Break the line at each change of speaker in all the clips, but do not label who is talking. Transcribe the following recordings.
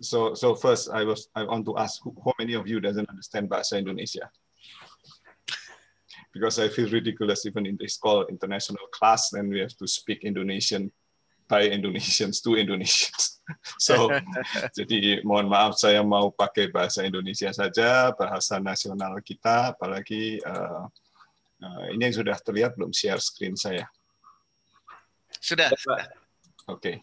so so first I was I want to ask how many of you doesn't understand bahasa Indonesia? Because I feel ridiculous even in this call international class, then we have to speak Indonesian by Indonesians to Indonesians. so jadi mohon maaf saya mau pakai bahasa Indonesia saja, bahasa nasional kita, apalagi uh, uh, ini yang sudah terlihat belum share screen saya. Sudah. Oke. Okay.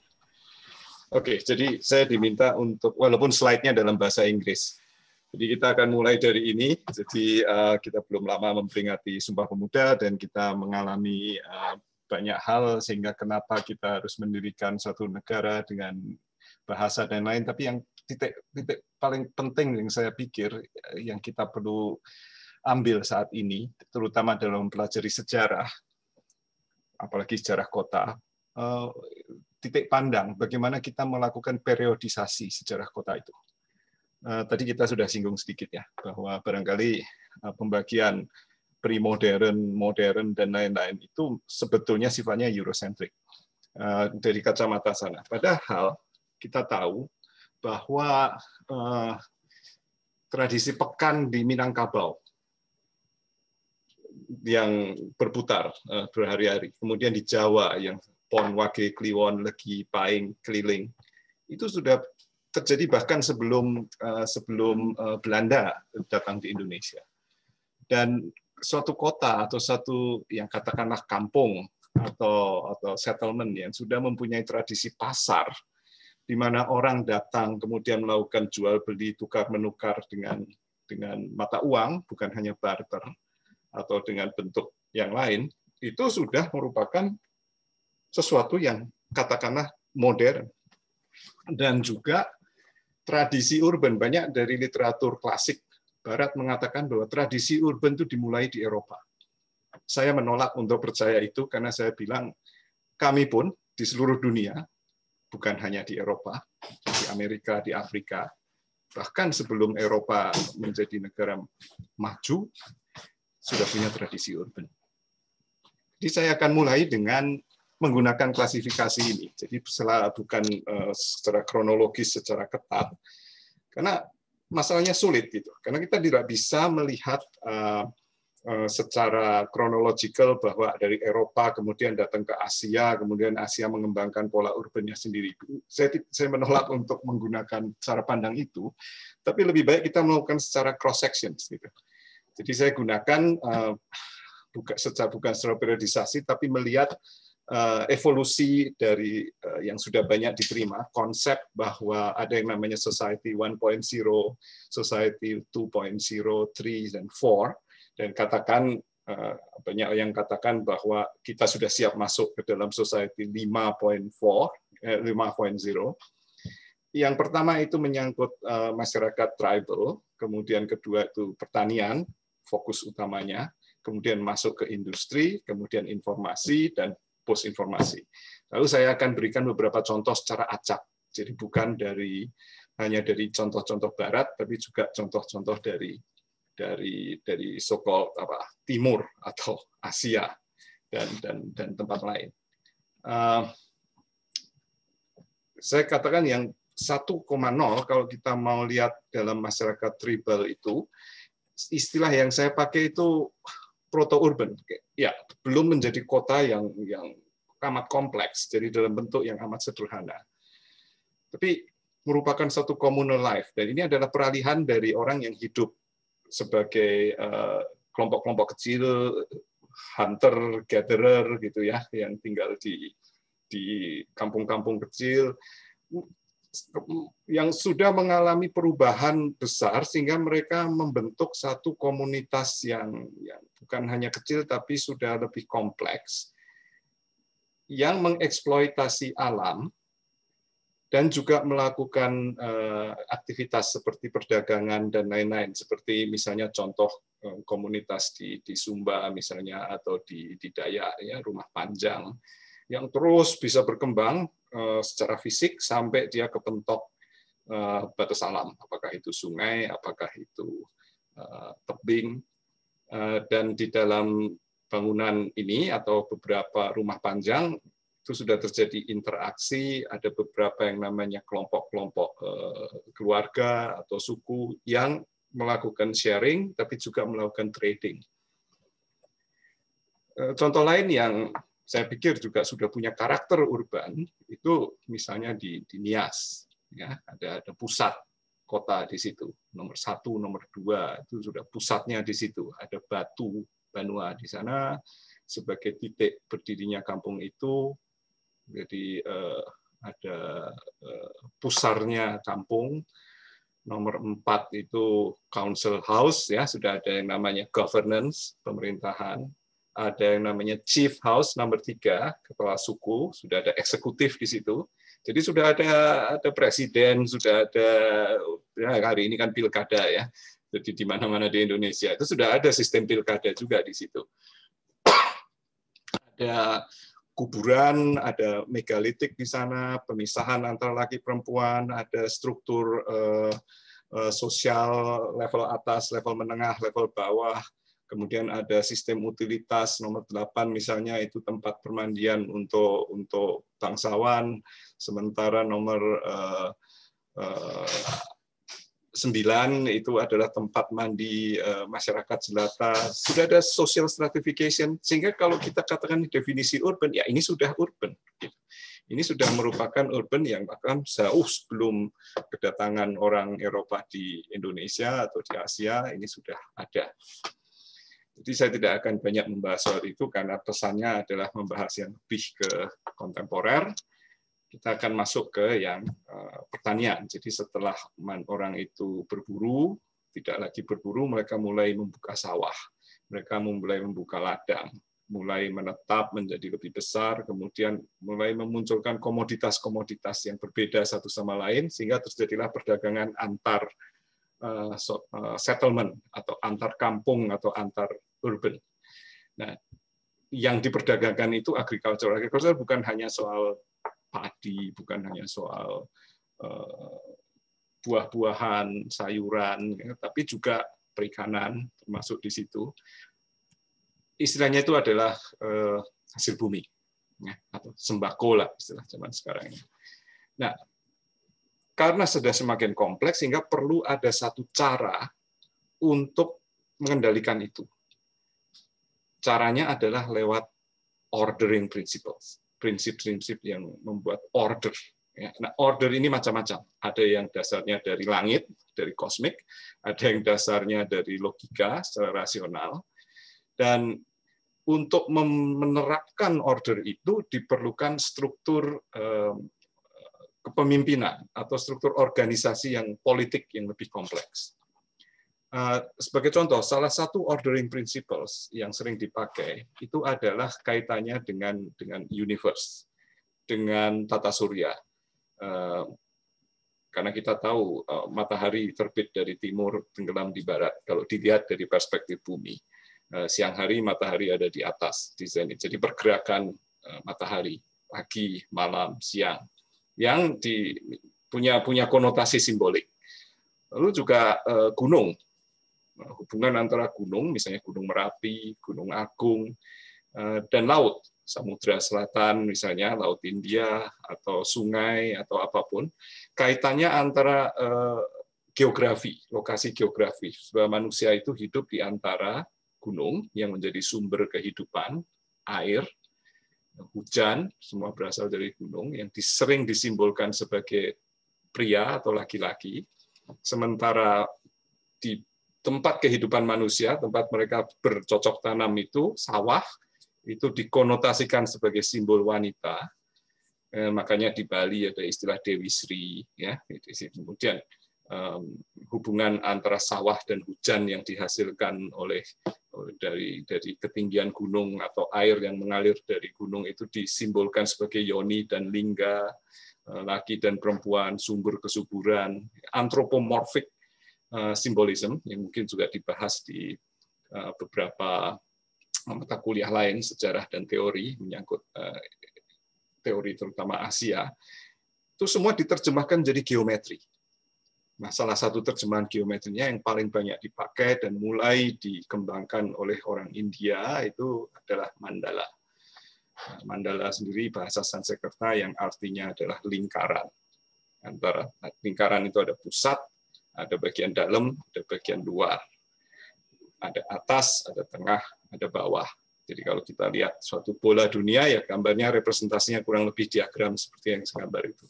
Oke, okay, jadi saya diminta untuk walaupun slide-nya dalam bahasa Inggris. Jadi kita akan mulai dari ini. Jadi uh, kita belum lama memperingati Sumpah Pemuda dan kita mengalami uh, banyak hal sehingga kenapa kita harus mendirikan suatu negara dengan bahasa dan lain. Tapi yang titik titik paling penting yang saya pikir eh, yang kita perlu ambil saat ini, terutama dalam mempelajari sejarah, apalagi sejarah kota, titik pandang bagaimana kita melakukan periodisasi sejarah kota itu. Eh, tadi kita sudah singgung sedikit ya bahwa barangkali eh, pembagian primodern, modern dan lain-lain itu sebetulnya sifatnya eurocentric eh, dari kacamata sana. Padahal kita tahu bahwa tradisi pekan di Minangkabau yang berputar berhari-hari, kemudian di Jawa yang Pon Wage Kliwon Legi Paing Keliling itu sudah terjadi bahkan sebelum eh, sebelum eh, Belanda datang di Indonesia dan suatu kota atau satu yang katakanlah kampung atau atau settlement yang sudah mempunyai tradisi pasar di mana orang datang kemudian melakukan jual beli tukar menukar dengan dengan mata uang bukan hanya barter atau dengan bentuk yang lain itu sudah merupakan sesuatu yang katakanlah modern. Dan juga tradisi urban banyak dari literatur klasik barat mengatakan bahwa tradisi urban itu dimulai di Eropa. Saya menolak untuk percaya itu karena saya bilang kami pun di seluruh dunia bukan hanya di Eropa, di Amerika, di Afrika, bahkan sebelum Eropa menjadi negara maju, sudah punya tradisi urban. Jadi saya akan mulai dengan menggunakan klasifikasi ini. Jadi setelah bukan eh, secara kronologis secara ketat karena masalahnya sulit gitu. Karena kita tidak bisa melihat eh, eh, secara kronologikal bahwa dari Eropa kemudian datang ke Asia, kemudian Asia mengembangkan pola urbannya sendiri. Saya menolak untuk menggunakan cara pandang itu, tapi lebih baik kita melakukan secara cross section. gitu. Jadi saya gunakan bukan secara bukan secara periodisasi tapi melihat Eh, evolusi dari eh, yang sudah banyak diterima konsep bahwa ada yang namanya society 1.0, society 2.0, 3 dan 4 dan katakan eh, banyak yang katakan bahwa kita sudah siap masuk ke dalam society 5.4 5.0. Yang pertama itu menyangkut masyarakat tribal, kemudian kedua itu pertanian fokus utamanya, kemudian masuk ke industri, kemudian informasi dan pos informasi. Lalu saya akan berikan beberapa contoh secara acak. Jadi bukan dari hanya dari contoh-contoh barat tapi juga contoh-contoh dari dari dari sokol apa timur atau Asia dan dan dan tempat lain. Uh, saya katakan yang 1,0 kalau kita mau lihat dalam masyarakat tribal itu istilah yang saya pakai itu proto urban ya belum menjadi kota yang yang amat kompleks jadi dalam bentuk yang amat sederhana tapi merupakan satu communal life dan ini adalah peralihan dari orang yang hidup sebagai eh, kelompok-kelompok uh, kecil hunter gatherer gitu ya yang tinggal di di kampung-kampung kecil yang sudah mengalami perubahan besar sehingga mereka membentuk satu komunitas yang, yang bukan hanya kecil tapi sudah lebih kompleks yang mengeksploitasi alam dan juga melakukan uh, aktivitas seperti perdagangan dan lain-lain seperti misalnya contoh eh, komunitas di, di Sumba misalnya atau di, di Dayak ya rumah panjang yang terus bisa berkembang eh, secara fisik sampai dia kepentok eh, batas alam, apakah itu sungai, apakah itu eh, tebing, dan di dalam bangunan ini atau beberapa rumah panjang itu sudah terjadi interaksi, ada beberapa yang namanya kelompok-kelompok keluarga atau suku yang melakukan sharing, tapi juga melakukan trading. Contoh lain yang saya pikir juga sudah punya karakter urban itu misalnya di, di Nias ya ada ada pusat kota di situ nomor satu nomor dua itu sudah pusatnya di situ ada Batu Banua di sana sebagai titik berdirinya kampung itu jadi eh, ada eh, pusarnya kampung nomor empat itu council house ya sudah ada yang namanya governance pemerintahan ada yang namanya chief house nomor tiga kepala suku sudah ada eksekutif di situ jadi sudah ada ada presiden sudah ada ya hari ini kan pilkada ya jadi di mana-mana di Indonesia itu sudah ada sistem pilkada juga di situ ada kuburan ada megalitik di sana pemisahan antara laki perempuan ada struktur eh, eh, sosial level atas level menengah level bawah kemudian ada sistem utilitas nomor 8 misalnya itu tempat permandian untuk untuk bangsawan sementara nomor eh, eh, 9 itu adalah tempat mandi eh, masyarakat jelata sudah ada social stratification sehingga kalau kita katakan definisi urban ya ini sudah urban gitu. ini sudah merupakan urban yang bahkan jauh sebelum kedatangan orang Eropa di Indonesia atau di Asia ini sudah ada. Jadi saya tidak akan banyak membahas soal itu karena pesannya adalah membahas yang lebih ke kontemporer. Kita akan masuk ke yang eh, pertanian. Jadi setelah orang itu berburu, tidak lagi berburu, mereka mulai membuka sawah. Mereka mulai membuka ladang, mulai menetap menjadi lebih besar, kemudian mulai memunculkan komoditas-komoditas yang berbeda satu sama lain, sehingga terjadilah perdagangan antar eh, eh, settlement atau antar kampung atau antar urban. Nah, yang diperdagangkan itu agrikultur Agrikultur bukan hanya soal padi, bukan hanya soal eh, buah-buahan, sayuran, tapi juga perikanan termasuk di situ. Istilahnya itu adalah eh, hasil bumi ya, atau sembako lah istilah zaman sekarang ini. Nah, karena sudah semakin kompleks sehingga perlu ada satu cara untuk mengendalikan itu caranya adalah lewat ordering principles, prinsip-prinsip yang membuat order. Ya. Nah, order ini macam-macam. Ada yang dasarnya dari langit, dari kosmik, ada yang dasarnya dari logika secara rasional, dan untuk menerapkan order itu diperlukan struktur kepemimpinan atau struktur organisasi yang politik yang lebih kompleks. Eh, sebagai contoh, salah satu ordering principles yang sering dipakai itu adalah kaitannya dengan dengan universe, dengan tata surya. Eh, karena kita tahu eh, matahari terbit dari timur, tenggelam di barat. Kalau dilihat dari perspektif bumi, siang hari matahari ada di atas, di zenit. Jadi pergerakan matahari pagi, malam, siang yang punya punya konotasi simbolik. Lalu juga gunung Eh, hubungan antara gunung, misalnya Gunung Merapi, Gunung Agung, eh, dan laut, samudra selatan misalnya, laut India atau sungai atau apapun, kaitannya antara eh, geografi, lokasi geografi. sebab manusia itu hidup di antara gunung yang menjadi sumber kehidupan, air, hujan, semua berasal dari gunung yang sering disimbolkan sebagai pria atau laki-laki, sementara di tempat kehidupan manusia, tempat mereka bercocok tanam itu sawah itu dikonotasikan sebagai simbol wanita. Eh, makanya di Bali ada istilah Dewi Sri ya. Kemudian eh, hubungan antara sawah dan hujan yang dihasilkan oleh dari dari ketinggian gunung atau air yang mengalir dari gunung itu disimbolkan sebagai yoni dan lingga eh, laki dan perempuan sumber kesuburan antropomorfik Eh, simbolisme yang mungkin juga dibahas di eh, beberapa eh, mata kuliah lain sejarah dan teori menyangkut teori terutama Asia itu semua diterjemahkan jadi geometri. Nah, salah satu terjemahan geometrinya yang paling banyak dipakai dan mulai dikembangkan oleh orang India itu adalah mandala. Nah, mandala sendiri bahasa Sanskerta yang artinya adalah lingkaran. Antara lingkaran itu ada pusat, ada bagian dalam, ada bagian luar. Ada atas, ada tengah, ada bawah. Jadi kalau kita lihat suatu bola dunia, ya gambarnya representasinya kurang lebih diagram seperti yang gambar itu.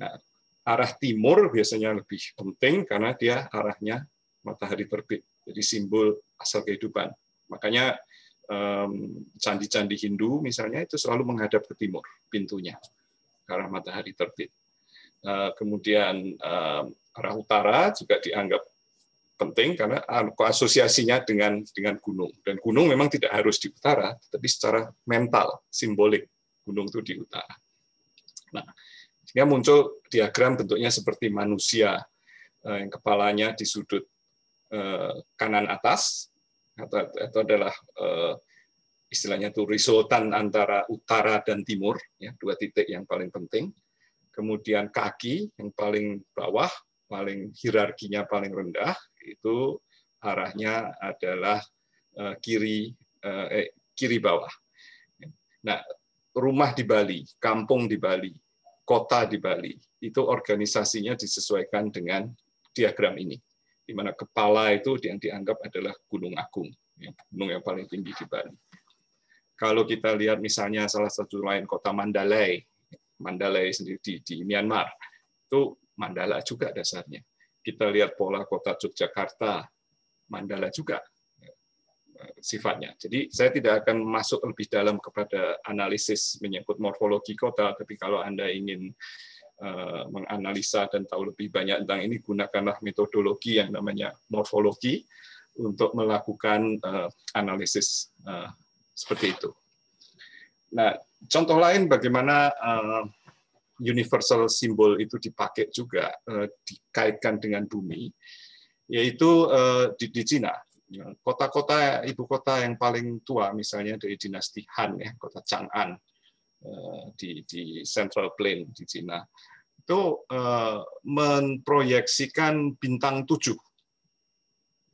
Nah, arah timur biasanya lebih penting karena dia arahnya matahari terbit. Jadi simbol asal kehidupan. Makanya candi-candi Hindu misalnya itu selalu menghadap ke timur pintunya karena matahari terbit. Eh, kemudian eh, arah utara juga dianggap penting karena eh, asosiasinya dengan dengan gunung dan gunung memang tidak harus di utara tapi secara mental simbolik gunung itu di utara nah sehingga muncul diagram bentuknya seperti manusia yang kepalanya di sudut kanan atas atau itu adalah istilahnya itu resultan antara utara dan timur ya dua titik yang paling penting kemudian kaki yang paling bawah, paling hierarkinya paling rendah, itu arahnya adalah eh, kiri eh, eh, kiri bawah. Nah, rumah di Bali, kampung di Bali, kota di Bali, itu organisasinya disesuaikan dengan diagram ini, di mana kepala itu yang dianggap adalah Gunung Agung, ya, gunung yang paling tinggi di Bali. Kalau kita lihat misalnya salah satu lain kota Mandalay, Mandalay sendiri di, di Myanmar itu Mandala juga dasarnya. Kita lihat pola kota Yogyakarta, Mandala juga eh, sifatnya. Jadi saya tidak akan masuk lebih dalam kepada analisis menyangkut morfologi kota, tapi kalau Anda ingin eh, menganalisa dan tahu lebih banyak tentang ini, gunakanlah metodologi yang namanya morfologi untuk melakukan eh, analisis seperti itu. Nah, contoh lain bagaimana eh, universal simbol itu dipakai juga eh, dikaitkan dengan bumi, yaitu eh, di, di Cina. Ya, kota-kota ibu kota yang paling tua, misalnya dari dinasti Han, ya, kota Chang'an di, di Central Plain di Cina, itu memproyeksikan bintang tujuh,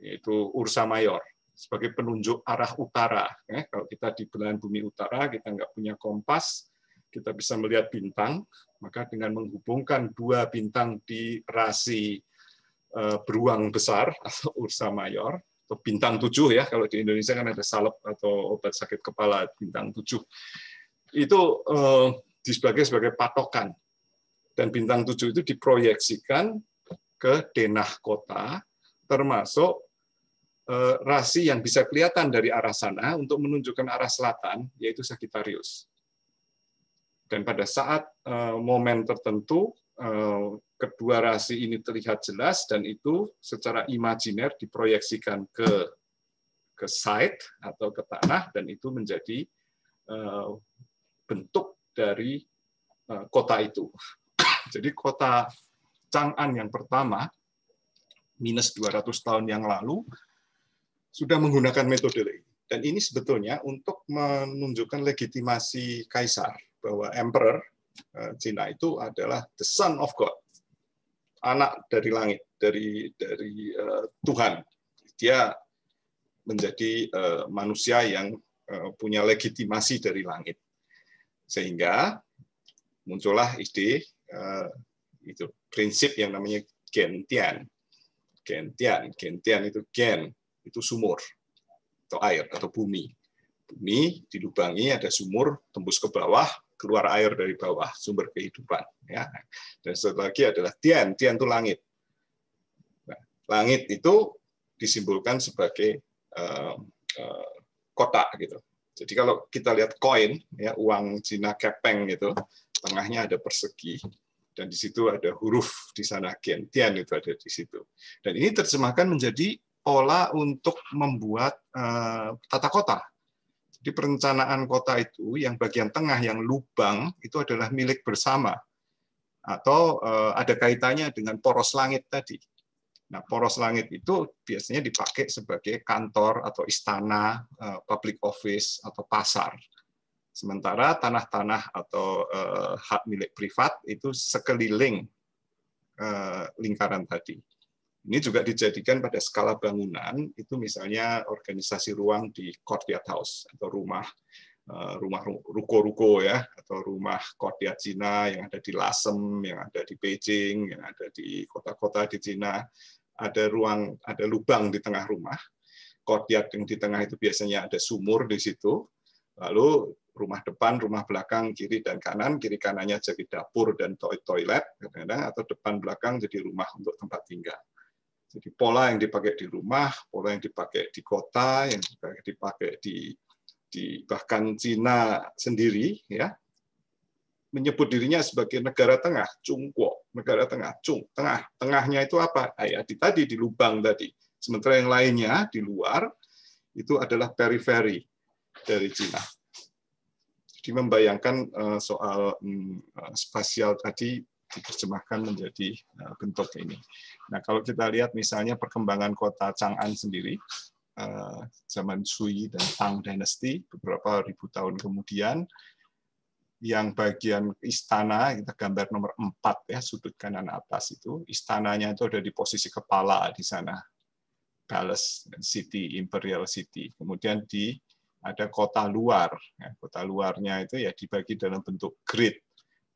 yaitu Ursa Mayor sebagai penunjuk arah utara. Ya, kalau kita di belahan bumi utara, kita nggak punya kompas, kita bisa melihat bintang, maka dengan menghubungkan dua bintang di rasi eh, beruang besar atau Ursa Mayor, atau bintang tujuh ya, kalau di Indonesia kan ada salep atau obat sakit kepala bintang tujuh, itu eh, sebagai sebagai patokan. Dan bintang tujuh itu diproyeksikan ke denah kota, termasuk Eh, rasi yang bisa kelihatan dari arah sana untuk menunjukkan arah selatan, yaitu Sagittarius. Dan pada saat eh, momen tertentu, eh, kedua rasi ini terlihat jelas dan itu secara imajiner diproyeksikan ke ke site atau ke tanah dan itu menjadi bentuk dari kota itu. Jadi kota Chang'an yang pertama minus 200 tahun yang lalu sudah menggunakan metode ini. Dan ini sebetulnya untuk menunjukkan legitimasi kaisar bahwa emperor eh, Cina itu adalah the son of God, anak dari langit, dari dari uh, Tuhan. Dia menjadi uh, manusia yang uh, punya legitimasi dari langit. Sehingga muncullah ide uh, itu prinsip yang namanya gentian. Gentian, gentian itu gen itu sumur atau air atau bumi. Bumi dilubangi ada sumur tembus ke bawah keluar air dari bawah sumber kehidupan ya. Dan satu lagi adalah tian, tian itu langit. Nah, langit itu disimbolkan sebagai uh, uh, kotak gitu. Jadi kalau kita lihat koin ya uang Cina kepeng gitu, tengahnya ada persegi dan di situ ada huruf di sana Tian tian itu ada di situ. Dan ini terjemahkan menjadi pola untuk membuat uh, tata kota. Jadi perencanaan kota itu yang bagian tengah yang lubang itu adalah milik bersama atau uh, ada kaitannya dengan poros langit tadi. Nah, poros langit itu biasanya dipakai sebagai kantor atau istana, uh, public office atau pasar. Sementara tanah-tanah atau uh, hak milik privat itu sekeliling uh, lingkaran tadi. Ini juga dijadikan pada skala bangunan, itu misalnya organisasi ruang di courtyard house atau rumah eh, rumah ruko-ruko ya atau rumah courtyard Cina yang ada di Lasem, yang ada di Beijing, yang ada di kota-kota di Cina, ada ruang ada lubang di tengah rumah. courtyard yang di tengah itu biasanya ada sumur di situ. Lalu rumah depan, rumah belakang, kiri dan kanan, kiri kanannya jadi dapur dan toilet kadang-kadang atau depan belakang jadi rumah untuk tempat tinggal. Jadi pola yang dipakai di rumah, pola yang dipakai di kota, yang dipakai, di, di bahkan Cina sendiri, ya menyebut dirinya sebagai negara tengah, Cungkuo, negara tengah, Cung, tengah. Tengahnya itu apa? Ayat ah, di tadi di lubang tadi. Sementara yang lainnya di luar itu adalah periferi dari Cina. Jadi membayangkan eh, soal mm, eh, spasial tadi diterjemahkan menjadi eh, bentuk ini. Nah, kalau kita lihat misalnya perkembangan kota Chang'an sendiri, eh, zaman Sui dan Tang Dynasty, beberapa ribu tahun kemudian, yang bagian istana kita gambar nomor 4 ya sudut kanan atas itu istananya itu ada di posisi kepala di sana palace city imperial city kemudian di ada kota luar nah, kota luarnya itu ya dibagi dalam bentuk grid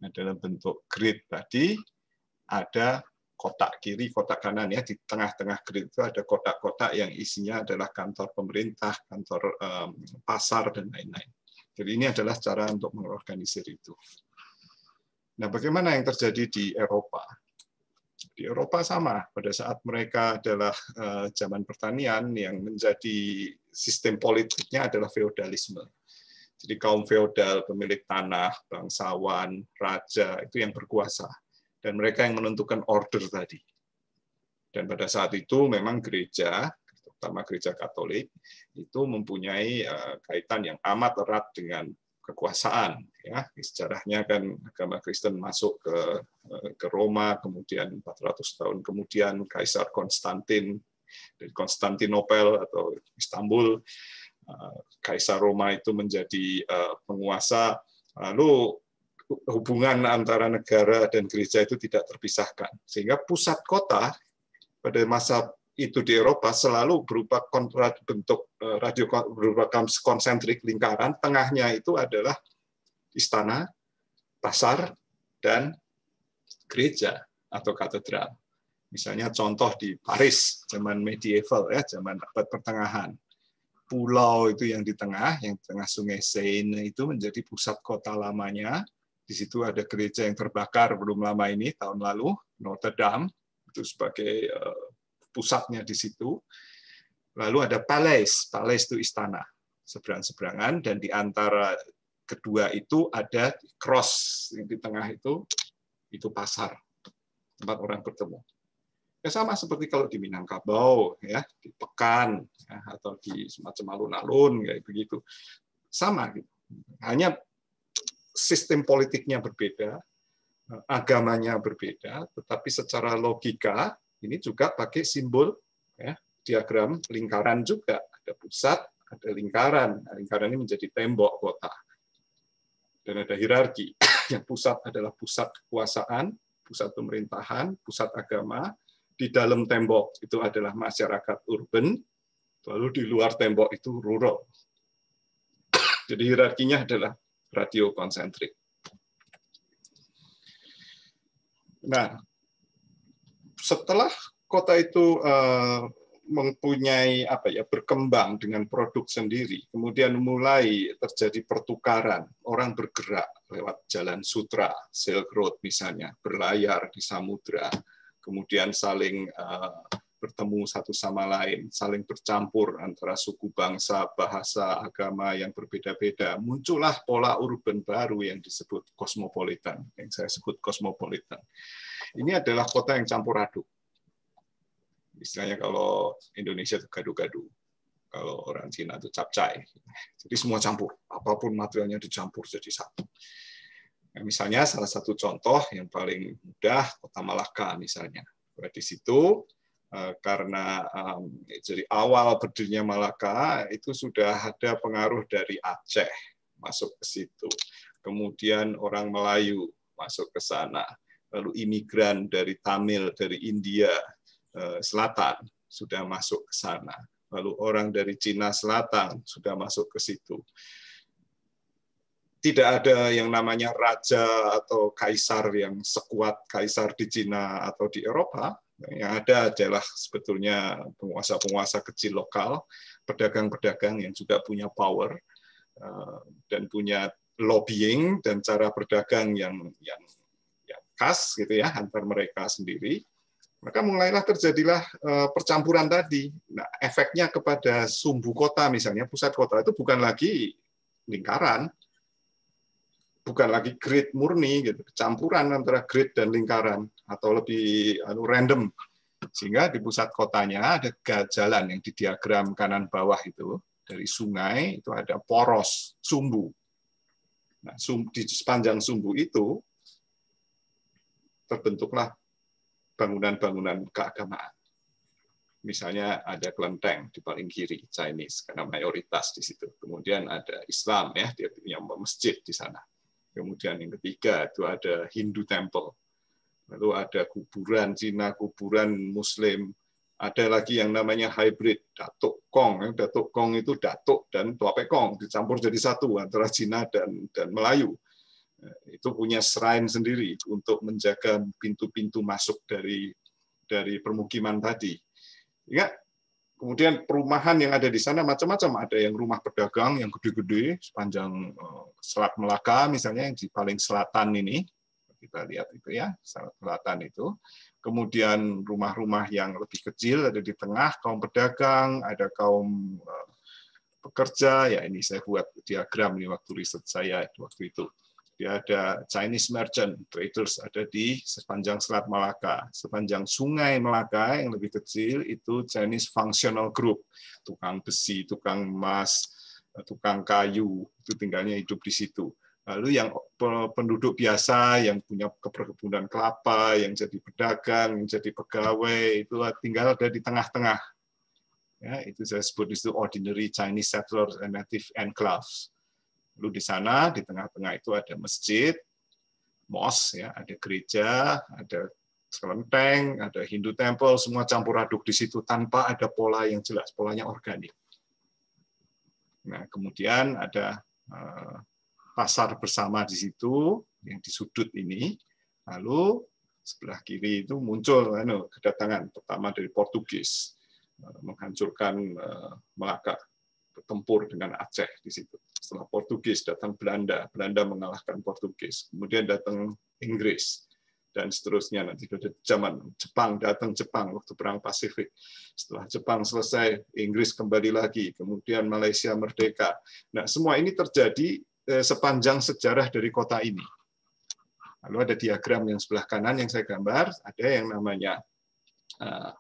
Nah, dalam bentuk grid tadi ada kotak kiri, kotak kanan ya di tengah-tengah grid itu ada kotak-kotak yang isinya adalah kantor pemerintah, kantor pasar dan lain-lain. Jadi ini adalah cara untuk mengorganisir itu. Nah, bagaimana yang terjadi di Eropa? Di Eropa sama, pada saat mereka adalah eh, zaman pertanian yang menjadi sistem politiknya adalah feodalisme jadi kaum feodal, pemilik tanah, bangsawan, raja, itu yang berkuasa. Dan mereka yang menentukan order tadi. Dan pada saat itu memang gereja, terutama gereja katolik, itu mempunyai eh, kaitan yang amat erat dengan kekuasaan. Ya, sejarahnya kan agama Kristen masuk ke eh, ke Roma, kemudian 400 tahun kemudian Kaisar Konstantin dari Konstantinopel atau Istanbul Eh, Kaisar Roma itu menjadi eh, penguasa, lalu hubungan antara negara dan gereja itu tidak terpisahkan. Sehingga pusat kota pada masa itu di Eropa selalu berupa bentuk eh, radio berupa konsentrik lingkaran, tengahnya itu adalah istana, pasar, dan gereja atau katedral. Misalnya contoh di Paris zaman medieval ya, zaman abad pertengahan pulau itu yang di tengah, yang di tengah sungai Seine itu menjadi pusat kota lamanya. Di situ ada gereja yang terbakar belum lama ini, tahun lalu, Notre Dame, itu sebagai eh, pusatnya di situ. Lalu ada Palais, Palais itu istana, seberang-seberangan, dan di antara kedua itu ada cross, yang di tengah itu, itu pasar, tempat orang bertemu. Ya sama seperti kalau di Minangkabau, ya di Pekan, ya, atau di semacam alun-alun, kayak begitu. Sama, gitu. hanya sistem politiknya berbeda, eh, agamanya berbeda, tetapi secara logika ini juga pakai simbol ya, diagram lingkaran juga. Ada pusat, ada lingkaran. Nah, lingkaran ini menjadi tembok kota. Dan ada hierarki. Yang pusat adalah pusat kekuasaan, pusat pemerintahan, pusat agama di dalam tembok itu adalah masyarakat urban, lalu di luar tembok itu rural. Jadi hierarkinya adalah radio konsentrik. Nah, setelah kota itu eh, mempunyai apa ya berkembang dengan produk sendiri, kemudian mulai terjadi pertukaran, orang bergerak lewat jalan sutra, Silk Road misalnya, berlayar di samudra, kemudian saling eh, bertemu satu sama lain, saling bercampur antara suku bangsa, bahasa, agama yang berbeda-beda, muncullah pola urban baru yang disebut kosmopolitan, yang saya sebut kosmopolitan. Ini adalah kota yang campur aduk. Istilahnya kalau Indonesia itu gaduh-gaduh, kalau orang Cina itu capcai. Jadi semua campur, apapun materialnya dicampur jadi satu. Nah, misalnya salah satu contoh yang paling mudah Kota Malaka misalnya. Nah, di situ eh, karena dari jadi awal berdirinya Malaka itu sudah ada pengaruh dari Aceh masuk ke situ. Kemudian orang Melayu masuk ke sana. Lalu imigran dari Tamil, dari India eh, Selatan sudah masuk ke sana. Lalu orang dari Cina Selatan sudah masuk ke situ tidak ada yang namanya raja atau kaisar yang sekuat kaisar di Cina atau di Eropa. Yang ada adalah sebetulnya penguasa-penguasa kecil lokal, pedagang-pedagang yang juga punya power eh, dan punya lobbying dan cara berdagang yang yang yang khas gitu ya antar mereka sendiri. Maka mulailah terjadilah eh, percampuran tadi. Nah, efeknya kepada sumbu kota misalnya pusat kota itu bukan lagi lingkaran, bukan lagi grid murni gitu campuran antara grid dan lingkaran atau lebih anu random sehingga di pusat kotanya ada jalan yang di diagram kanan bawah itu dari sungai itu ada poros sumbu nah sum, di sepanjang sumbu itu terbentuklah bangunan-bangunan keagamaan misalnya ada kelenteng di paling kiri Chinese karena mayoritas di situ. Kemudian ada Islam ya, dia punya masjid di sana. Kemudian yang ketiga itu ada Hindu temple. Lalu ada kuburan Cina, kuburan Muslim. Ada lagi yang namanya hybrid, Datuk Kong. Datuk Kong itu Datuk dan Tuape Kong, dicampur jadi satu antara Cina dan, dan Melayu. Itu punya shrine sendiri untuk menjaga pintu-pintu masuk dari dari permukiman tadi. Ingat, Kemudian perumahan yang ada di sana macam-macam, ada yang rumah pedagang yang gede-gede sepanjang eh, Selat Melaka misalnya yang di paling selatan ini kita lihat itu ya Selat Selatan itu. Kemudian rumah-rumah yang lebih kecil ada di tengah kaum pedagang, ada kaum eh, pekerja. Ya ini saya buat diagram ini waktu riset saya waktu itu dia ada Chinese merchant traders ada di sepanjang Selat Malaka, sepanjang Sungai Malaka yang lebih kecil itu Chinese functional group, tukang besi, tukang emas, tukang kayu itu tinggalnya hidup di situ. Lalu yang penduduk biasa yang punya keperkebunan kelapa, yang jadi pedagang, yang jadi pegawai itu tinggal ada di tengah-tengah. Ya, itu saya sebut itu ordinary Chinese settlers and native enclaves Lalu di sana di tengah-tengah itu ada masjid, mos ya, ada gereja, ada kelenteng, ada Hindu temple, semua campur aduk di situ tanpa ada pola yang jelas, polanya organik. Nah, kemudian ada eh, pasar bersama di situ yang di sudut ini. Lalu sebelah kiri itu muncul anu, kedatangan pertama dari Portugis eh, menghancurkan eh, Melaka bertempur dengan Aceh di situ setelah Portugis datang Belanda, Belanda mengalahkan Portugis, kemudian datang Inggris dan seterusnya nanti pada zaman Jepang datang Jepang waktu perang Pasifik. Setelah Jepang selesai, Inggris kembali lagi, kemudian Malaysia merdeka. Nah, semua ini terjadi eh, sepanjang sejarah dari kota ini. Lalu ada diagram yang sebelah kanan yang saya gambar, ada yang namanya eh,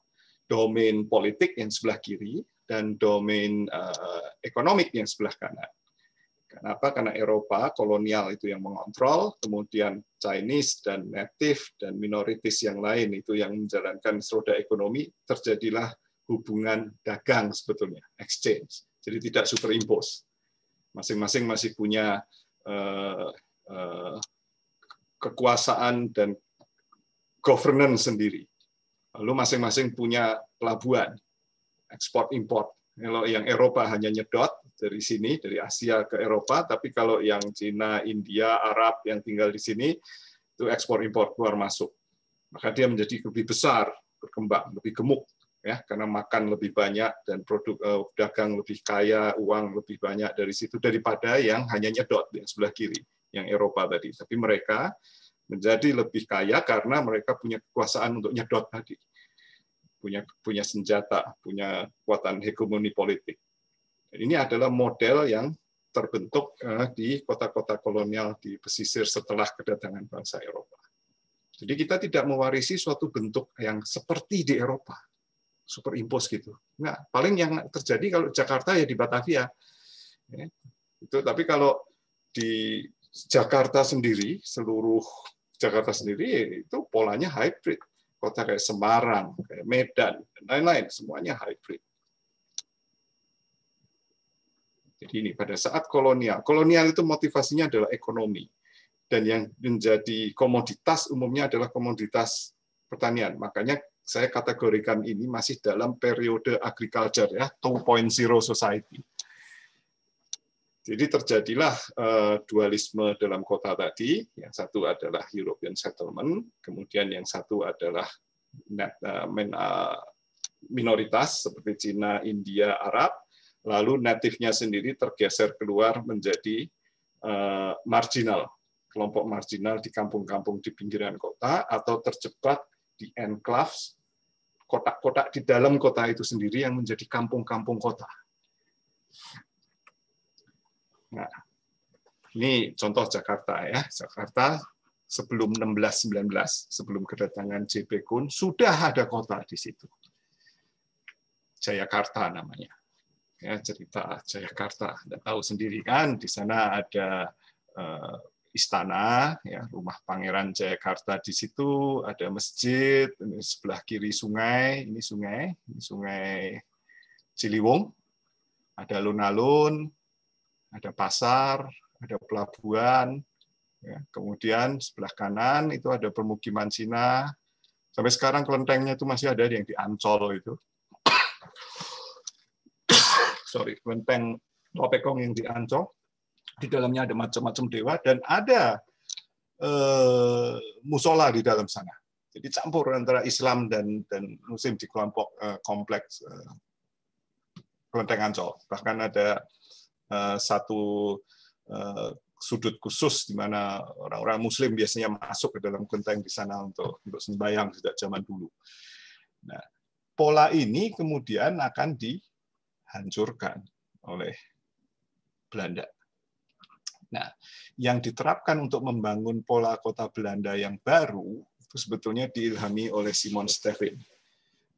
domain politik yang sebelah kiri dan domain eh, ekonomik yang sebelah kanan. Kenapa? Karena Eropa kolonial itu yang mengontrol, kemudian Chinese dan native dan minoritas yang lain itu yang menjalankan roda ekonomi, terjadilah hubungan dagang sebetulnya, exchange. Jadi tidak superimpose. Masing-masing masih punya uh, uh, kekuasaan dan governance sendiri. Lalu masing-masing punya pelabuhan, ekspor import. Kalau yang Eropa hanya nyedot, dari sini, dari Asia ke Eropa, tapi kalau yang Cina, India, Arab yang tinggal di sini, itu ekspor-impor keluar masuk. Maka dia menjadi lebih besar, berkembang, lebih gemuk, ya karena makan lebih banyak dan produk uh, dagang lebih kaya, uang lebih banyak dari situ daripada yang hanya nyedot yang sebelah kiri, yang Eropa tadi. Tapi mereka menjadi lebih kaya karena mereka punya kekuasaan untuk nyedot tadi punya punya senjata, punya kekuatan hegemoni politik. Ini adalah model yang terbentuk eh, di kota-kota kolonial di pesisir setelah kedatangan bangsa Eropa. Jadi kita tidak mewarisi suatu bentuk yang seperti di Eropa, superimpos gitu. Nah, paling yang terjadi kalau Jakarta ya di Batavia. Ya, itu tapi kalau di Jakarta sendiri, seluruh Jakarta sendiri itu polanya hybrid. Kota kayak Semarang, kayak Medan, dan lain-lain semuanya hybrid. Jadi ini pada saat kolonial, kolonial itu motivasinya adalah ekonomi dan yang menjadi komoditas umumnya adalah komoditas pertanian. Makanya saya kategorikan ini masih dalam periode agriculture ya 2.0 society. Jadi terjadilah eh, dualisme dalam kota tadi. Yang satu adalah European settlement, kemudian yang satu adalah eh, eh, minoritas seperti Cina, India, Arab, lalu natifnya sendiri tergeser keluar menjadi eh, marginal, kelompok marginal di kampung-kampung di pinggiran kota atau terjebak di enclaves, kotak-kotak di dalam kota itu sendiri yang menjadi kampung-kampung kota. Nah, ini contoh Jakarta ya. Jakarta sebelum 1619, sebelum kedatangan JP Kun, sudah ada kota di situ. Jayakarta namanya ya cerita Jayakarta Anda tahu sendiri kan di sana ada uh, istana ya rumah pangeran Jayakarta di situ ada masjid ini sebelah kiri sungai ini sungai ini sungai Ciliwung ada Lunalun, ada pasar ada pelabuhan ya. kemudian sebelah kanan itu ada permukiman Cina sampai sekarang kelentengnya itu masih ada yang di Ancol itu sorry, Benteng Topekong yang di Ancol. Di dalamnya ada macam-macam dewa dan ada eh, musola di dalam sana. Jadi campur antara Islam dan dan Muslim di kelompok eh, kompleks eh, Kelenteng Ancol. Bahkan ada eh, satu eh, sudut khusus di mana orang-orang Muslim biasanya masuk ke dalam kelenteng di sana untuk untuk sembahyang sejak zaman dulu. Nah, pola ini kemudian akan di dihancurkan oleh Belanda. Nah, yang diterapkan untuk membangun pola kota Belanda yang baru itu sebetulnya diilhami oleh Simon Stevin,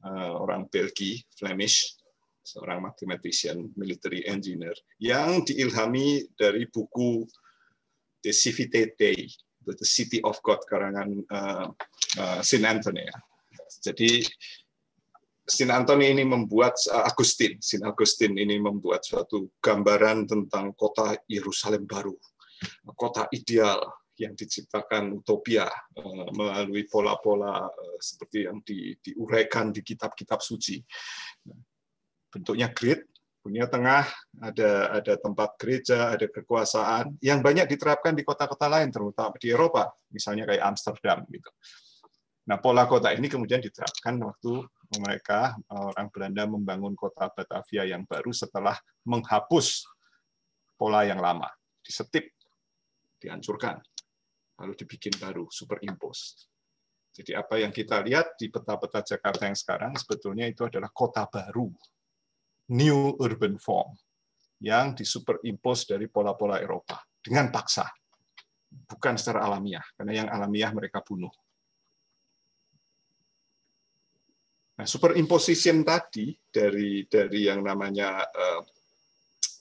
eh, orang Belgia, Flemish, seorang mathematician, military engineer, yang diilhami dari buku The Civite Dei, The City of God, karangan uh, Anthony. Ya. Jadi Sin Antoni ini membuat eh, Agustin, Sin Agustin ini membuat suatu gambaran tentang kota Yerusalem baru, kota ideal yang diciptakan utopia eh, melalui pola-pola eh, seperti yang di, diuraikan di kitab-kitab suci. Nah, bentuknya grid, punya tengah, ada ada tempat gereja, ada kekuasaan yang banyak diterapkan di kota-kota lain terutama di Eropa, misalnya kayak Amsterdam gitu. Nah, pola kota ini kemudian diterapkan waktu mereka orang Belanda membangun kota Batavia yang baru setelah menghapus pola yang lama, disetip, dihancurkan, lalu dibikin baru, superimpose. Jadi apa yang kita lihat di peta-peta Jakarta yang sekarang sebetulnya itu adalah kota baru, new urban form yang disuperimpos dari pola-pola Eropa dengan paksa, bukan secara alamiah, karena yang alamiah mereka bunuh. Nah, superimposition tadi dari dari yang namanya eh,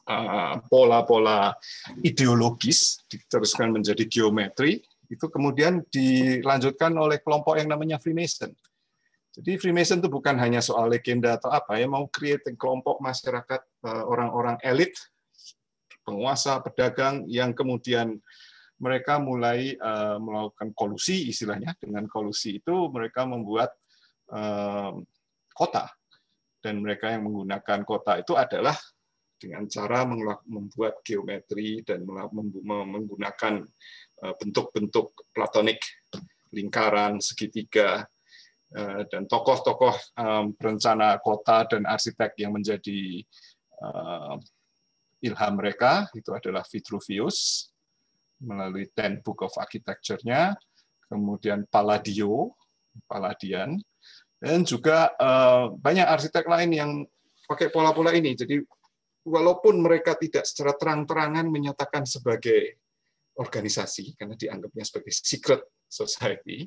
eh, pola-pola uh, uh, ideologis diteruskan menjadi geometri itu kemudian dilanjutkan oleh kelompok yang namanya Freemason. Jadi Freemason itu bukan hanya soal legenda atau apa ya, mau creating kelompok masyarakat eh, orang-orang uh, elit, penguasa, pedagang yang kemudian mereka mulai melakukan kolusi istilahnya. Dengan kolusi itu mereka membuat kota dan mereka yang menggunakan kota itu adalah dengan cara membuat geometri dan menggunakan eh, bentuk-bentuk platonik lingkaran segitiga eh, dan tokoh-tokoh eh, perencana kota dan arsitek yang menjadi ilham mereka itu adalah Vitruvius melalui Ten Book of Architecture-nya, kemudian Palladio, Palladian, dan juga eh, banyak arsitek lain yang pakai pola-pola ini. Jadi walaupun mereka tidak secara terang-terangan menyatakan sebagai organisasi karena dianggapnya sebagai secret society,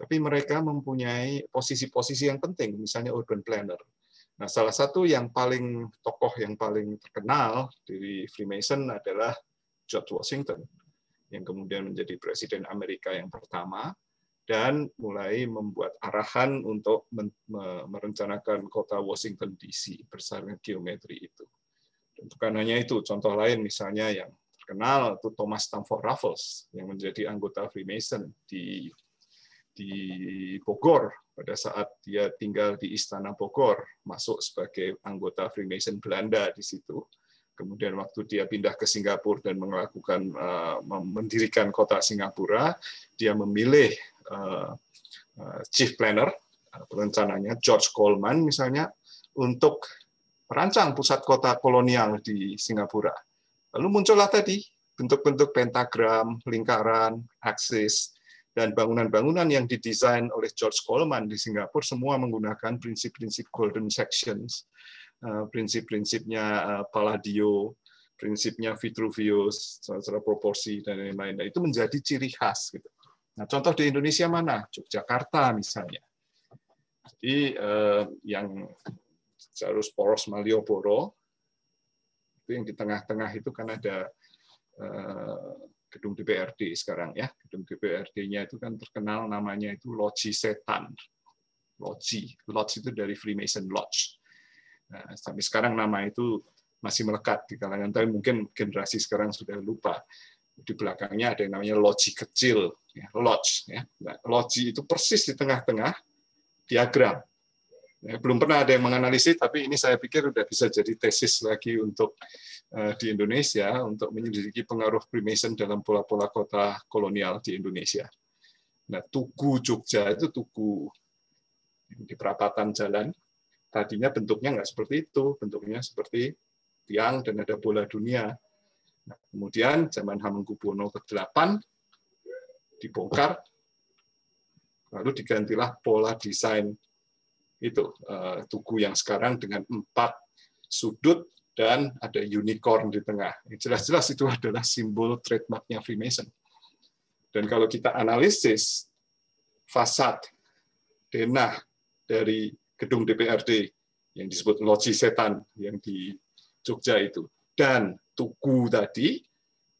tapi mereka mempunyai posisi-posisi yang penting, misalnya urban planner. Nah, salah satu yang paling tokoh yang paling terkenal dari Freemason adalah George Washington, yang kemudian menjadi presiden Amerika yang pertama, dan mulai membuat arahan untuk merencanakan kota Washington DC bersama geometri itu. Dan bukan hanya itu, contoh lain misalnya yang terkenal itu Thomas Stamford Raffles yang menjadi anggota Freemason di di Bogor pada saat dia tinggal di Istana Bogor, masuk sebagai anggota Freemason Belanda di situ. Kemudian waktu dia pindah ke Singapura dan melakukan eh, mendirikan kota Singapura, dia memilih Eh, eh, chief planner eh, perencananya George Coleman misalnya untuk merancang pusat kota kolonial di Singapura. Lalu muncullah tadi bentuk-bentuk pentagram, lingkaran, aksis, dan bangunan-bangunan yang didesain oleh George Coleman di Singapura semua menggunakan prinsip-prinsip golden sections, prinsip-prinsipnya Palladio, prinsipnya Vitruvius, secara proporsi dan lain-lain. Nah, itu menjadi ciri khas gitu Nah, contoh di Indonesia mana? Yogyakarta misalnya. Jadi eh, yang harus poros Malioboro itu yang di tengah-tengah itu kan ada eh, gedung DPRD sekarang ya. Gedung DPRD-nya itu kan terkenal namanya itu Loji Setan. Loji, Lodge itu dari Freemason Lodge. Nah, sampai sekarang nama itu masih melekat di kalangan, tapi mungkin generasi sekarang sudah lupa di belakangnya ada yang namanya logi kecil, ya, lodge. Ya. Nah, loji itu persis di tengah-tengah diagram. Ya, belum pernah ada yang menganalisis, tapi ini saya pikir sudah bisa jadi tesis lagi untuk uh, di Indonesia untuk menyelidiki pengaruh Freemason dalam pola-pola kota kolonial di Indonesia. Nah, Tugu Jogja itu Tugu di perapatan jalan. Tadinya bentuknya nggak seperti itu, bentuknya seperti tiang dan ada bola dunia Nah, kemudian zaman Hamengkubuwono ke-8 dibongkar, lalu digantilah pola desain itu uh, tugu yang sekarang dengan empat sudut dan ada unicorn di tengah. Jelas-jelas itu adalah simbol trademarknya Freemason. Dan kalau kita analisis fasad denah dari gedung DPRD yang disebut loji setan yang di Jogja itu dan tugu tadi,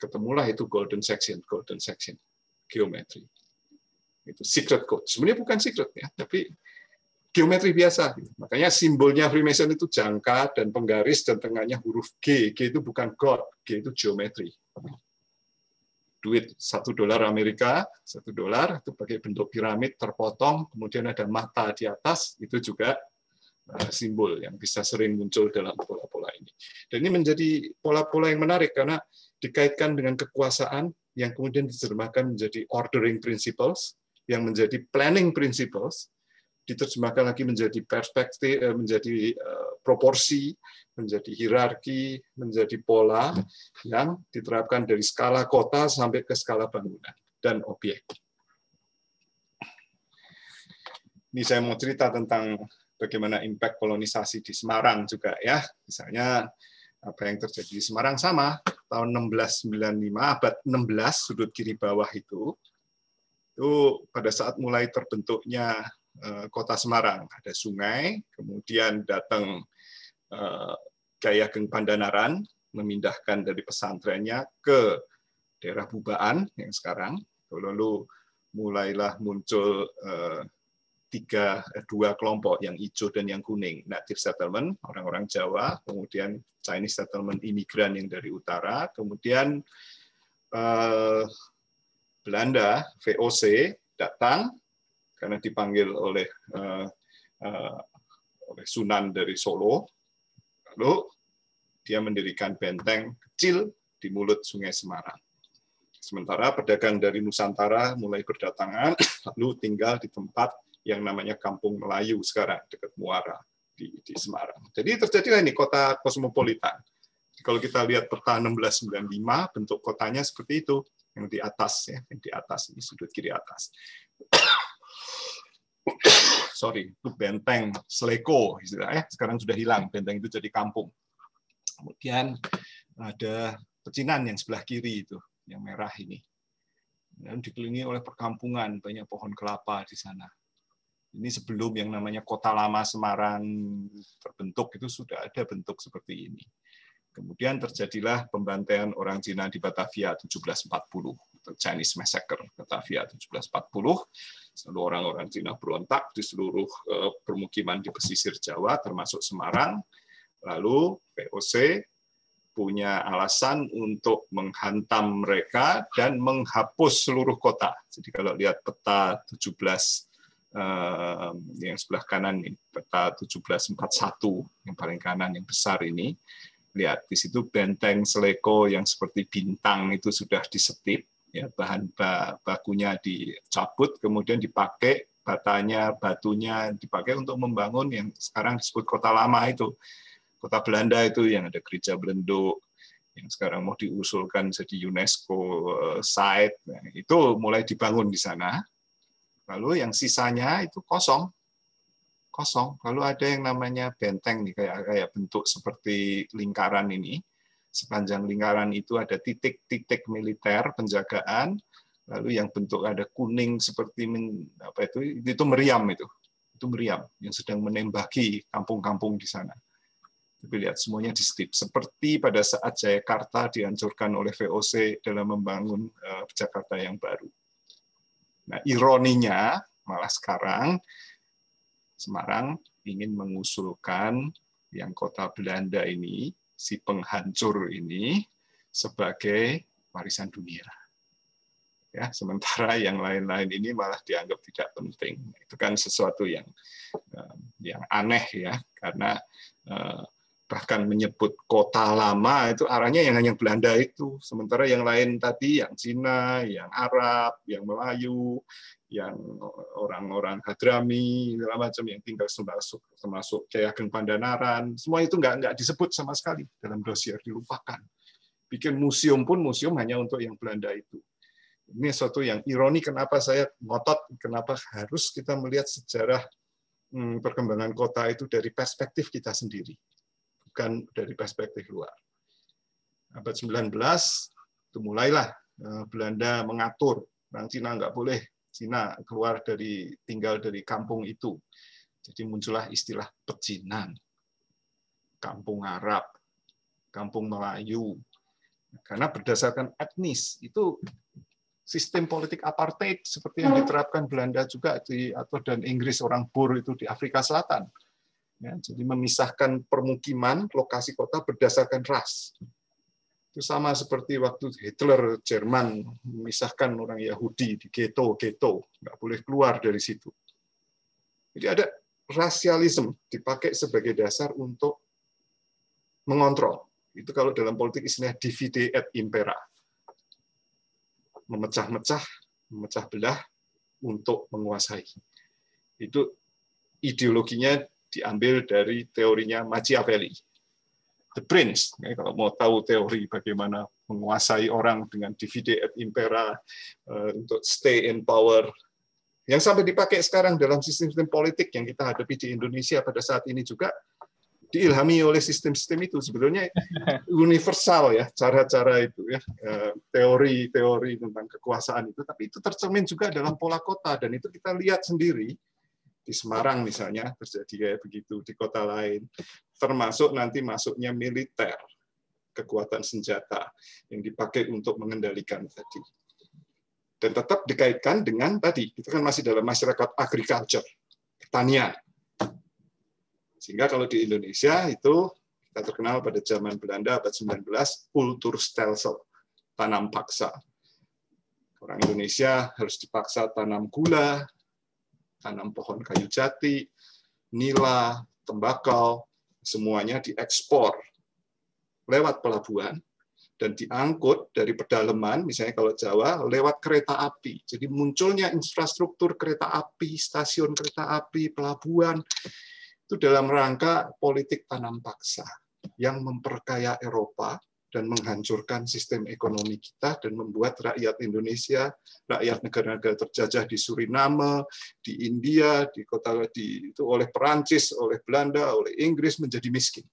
ketemulah itu golden section, golden section geometri. Itu secret code. Sebenarnya bukan secret ya, tapi geometri biasa. Makanya simbolnya Freemason itu jangka dan penggaris dan tengahnya huruf G. G itu bukan God, G itu geometri. Duit satu dolar Amerika, satu dolar itu sebagai bentuk piramid terpotong, kemudian ada mata di atas, itu juga Eh, simbol yang bisa sering muncul dalam pola-pola ini. Dan ini menjadi pola-pola yang menarik karena dikaitkan dengan kekuasaan yang kemudian diterjemahkan menjadi ordering principles, yang menjadi planning principles, diterjemahkan lagi menjadi perspektif, eh, menjadi eh, proporsi, menjadi hierarki, menjadi pola yang diterapkan dari skala kota sampai ke skala bangunan dan objek. Ini saya mau cerita tentang bagaimana impact kolonisasi di Semarang juga ya. Misalnya apa yang terjadi di Semarang sama tahun 1695 abad 16 sudut kiri bawah itu itu pada saat mulai terbentuknya eh, kota Semarang ada sungai kemudian datang eh, Gaya Geng Pandanaran memindahkan dari pesantrennya ke daerah Bubaan yang sekarang lalu mulailah muncul eh, tiga eh, dua kelompok yang hijau dan yang kuning native settlement orang-orang Jawa kemudian Chinese settlement imigran yang dari utara kemudian eh, Belanda VOC datang karena dipanggil oleh eh, eh, oleh Sunan dari Solo lalu dia mendirikan benteng kecil di mulut Sungai Semarang Sementara pedagang dari Nusantara mulai berdatangan, lalu tinggal di tempat yang namanya Kampung Melayu sekarang dekat Muara di, di Semarang. Jadi terjadilah ini kota kosmopolitan. Kalau kita lihat peta 1695 bentuk kotanya seperti itu yang di atas ya yang di atas ini sudut kiri atas. Sorry, itu benteng Seleko. istilahnya. Sekarang sudah hilang benteng itu jadi kampung. Kemudian ada pecinan yang sebelah kiri itu yang merah ini. Dan dikelilingi oleh perkampungan, banyak pohon kelapa di sana ini sebelum yang namanya Kota Lama Semarang terbentuk itu sudah ada bentuk seperti ini. Kemudian terjadilah pembantaian orang Cina di Batavia 1740, Chinese Massacre Batavia 1740. Lalu orang-orang Cina berontak di seluruh eh, permukiman di pesisir Jawa, termasuk Semarang. Lalu VOC punya alasan untuk menghantam mereka dan menghapus seluruh kota. Jadi kalau lihat peta 17 Ehm, yang sebelah kanan nih, peta 1741 yang paling kanan yang besar ini. Lihat di situ benteng Seleko yang seperti bintang itu sudah disetip, ya bahan bakunya dicabut kemudian dipakai batanya, batunya dipakai untuk membangun yang sekarang disebut kota lama itu. Kota Belanda itu yang ada gereja Belenduk, yang sekarang mau diusulkan jadi UNESCO eh, site, nah, itu mulai dibangun di sana Lalu yang sisanya itu kosong. Kosong. Lalu ada yang namanya benteng nih kayak kayak bentuk seperti lingkaran ini. Sepanjang lingkaran itu ada titik-titik militer penjagaan. Lalu yang bentuk ada kuning seperti men, apa itu itu meriam itu. Itu meriam yang sedang menembaki kampung-kampung di sana. Tapi lihat semuanya di strip Seperti pada saat Jayakarta dihancurkan oleh VOC dalam membangun eh, Jakarta yang baru Nah, ironinya malah sekarang Semarang ingin mengusulkan yang kota Belanda ini, si penghancur ini sebagai warisan dunia. Ya, sementara yang lain-lain ini malah dianggap tidak penting. Itu kan sesuatu yang eh, yang aneh ya, karena eh, bahkan menyebut kota lama itu arahnya yang hanya Belanda itu sementara yang lain tadi yang Cina, yang Arab, yang Melayu, yang orang-orang Hadrami segala macam yang tinggal termasuk termasuk Kiai Ageng Pandanaran semua itu nggak nggak disebut sama sekali dalam dosier dilupakan bikin museum pun museum hanya untuk yang Belanda itu ini suatu yang ironi kenapa saya ngotot kenapa harus kita melihat sejarah hmm, perkembangan kota itu dari perspektif kita sendiri bukan dari perspektif luar. Abad 19 itu mulailah eh, Belanda mengatur orang Cina nggak boleh Cina keluar dari tinggal dari kampung itu. Jadi muncullah istilah pecinan, kampung Arab, kampung Melayu. Karena berdasarkan etnis itu sistem politik apartheid seperti yang hmm. diterapkan Belanda juga di atau dan Inggris orang Boer itu di Afrika Selatan Ya, jadi memisahkan permukiman lokasi kota berdasarkan ras. Itu sama seperti waktu Hitler Jerman memisahkan orang Yahudi di ghetto-ghetto, nggak boleh keluar dari situ. Jadi ada rasialisme dipakai sebagai dasar untuk mengontrol. Itu kalau dalam politik istilah divide et impera. Memecah-mecah, memecah belah untuk menguasai. Itu ideologinya diambil dari teorinya Machiavelli. The Prince, ya, kalau mau tahu teori bagaimana menguasai orang dengan divide et impera uh, untuk stay in power, yang sampai dipakai sekarang dalam sistem-sistem politik yang kita hadapi di Indonesia pada saat ini juga diilhami oleh sistem-sistem itu sebetulnya universal ya cara-cara itu ya eh, teori-teori tentang kekuasaan itu tapi itu tercermin juga dalam pola kota dan itu kita lihat sendiri di Semarang misalnya terjadi kayak begitu di kota lain termasuk nanti masuknya militer kekuatan senjata yang dipakai untuk mengendalikan tadi dan tetap dikaitkan dengan tadi itu kan masih dalam masyarakat agriculture pertanian sehingga kalau di Indonesia itu kita terkenal pada zaman Belanda abad 19 kultur stelsel tanam paksa orang Indonesia harus dipaksa tanam gula tanam pohon kayu jati, nila, tembakau, semuanya diekspor lewat pelabuhan dan diangkut dari pedalaman, misalnya kalau Jawa, lewat kereta api. Jadi munculnya infrastruktur kereta api, stasiun kereta api, pelabuhan, itu dalam rangka politik tanam paksa yang memperkaya Eropa, dan menghancurkan sistem ekonomi kita dan membuat rakyat Indonesia, rakyat negara-negara terjajah di Suriname, di India, di kota di itu oleh Perancis, oleh Belanda, oleh Inggris menjadi miskin.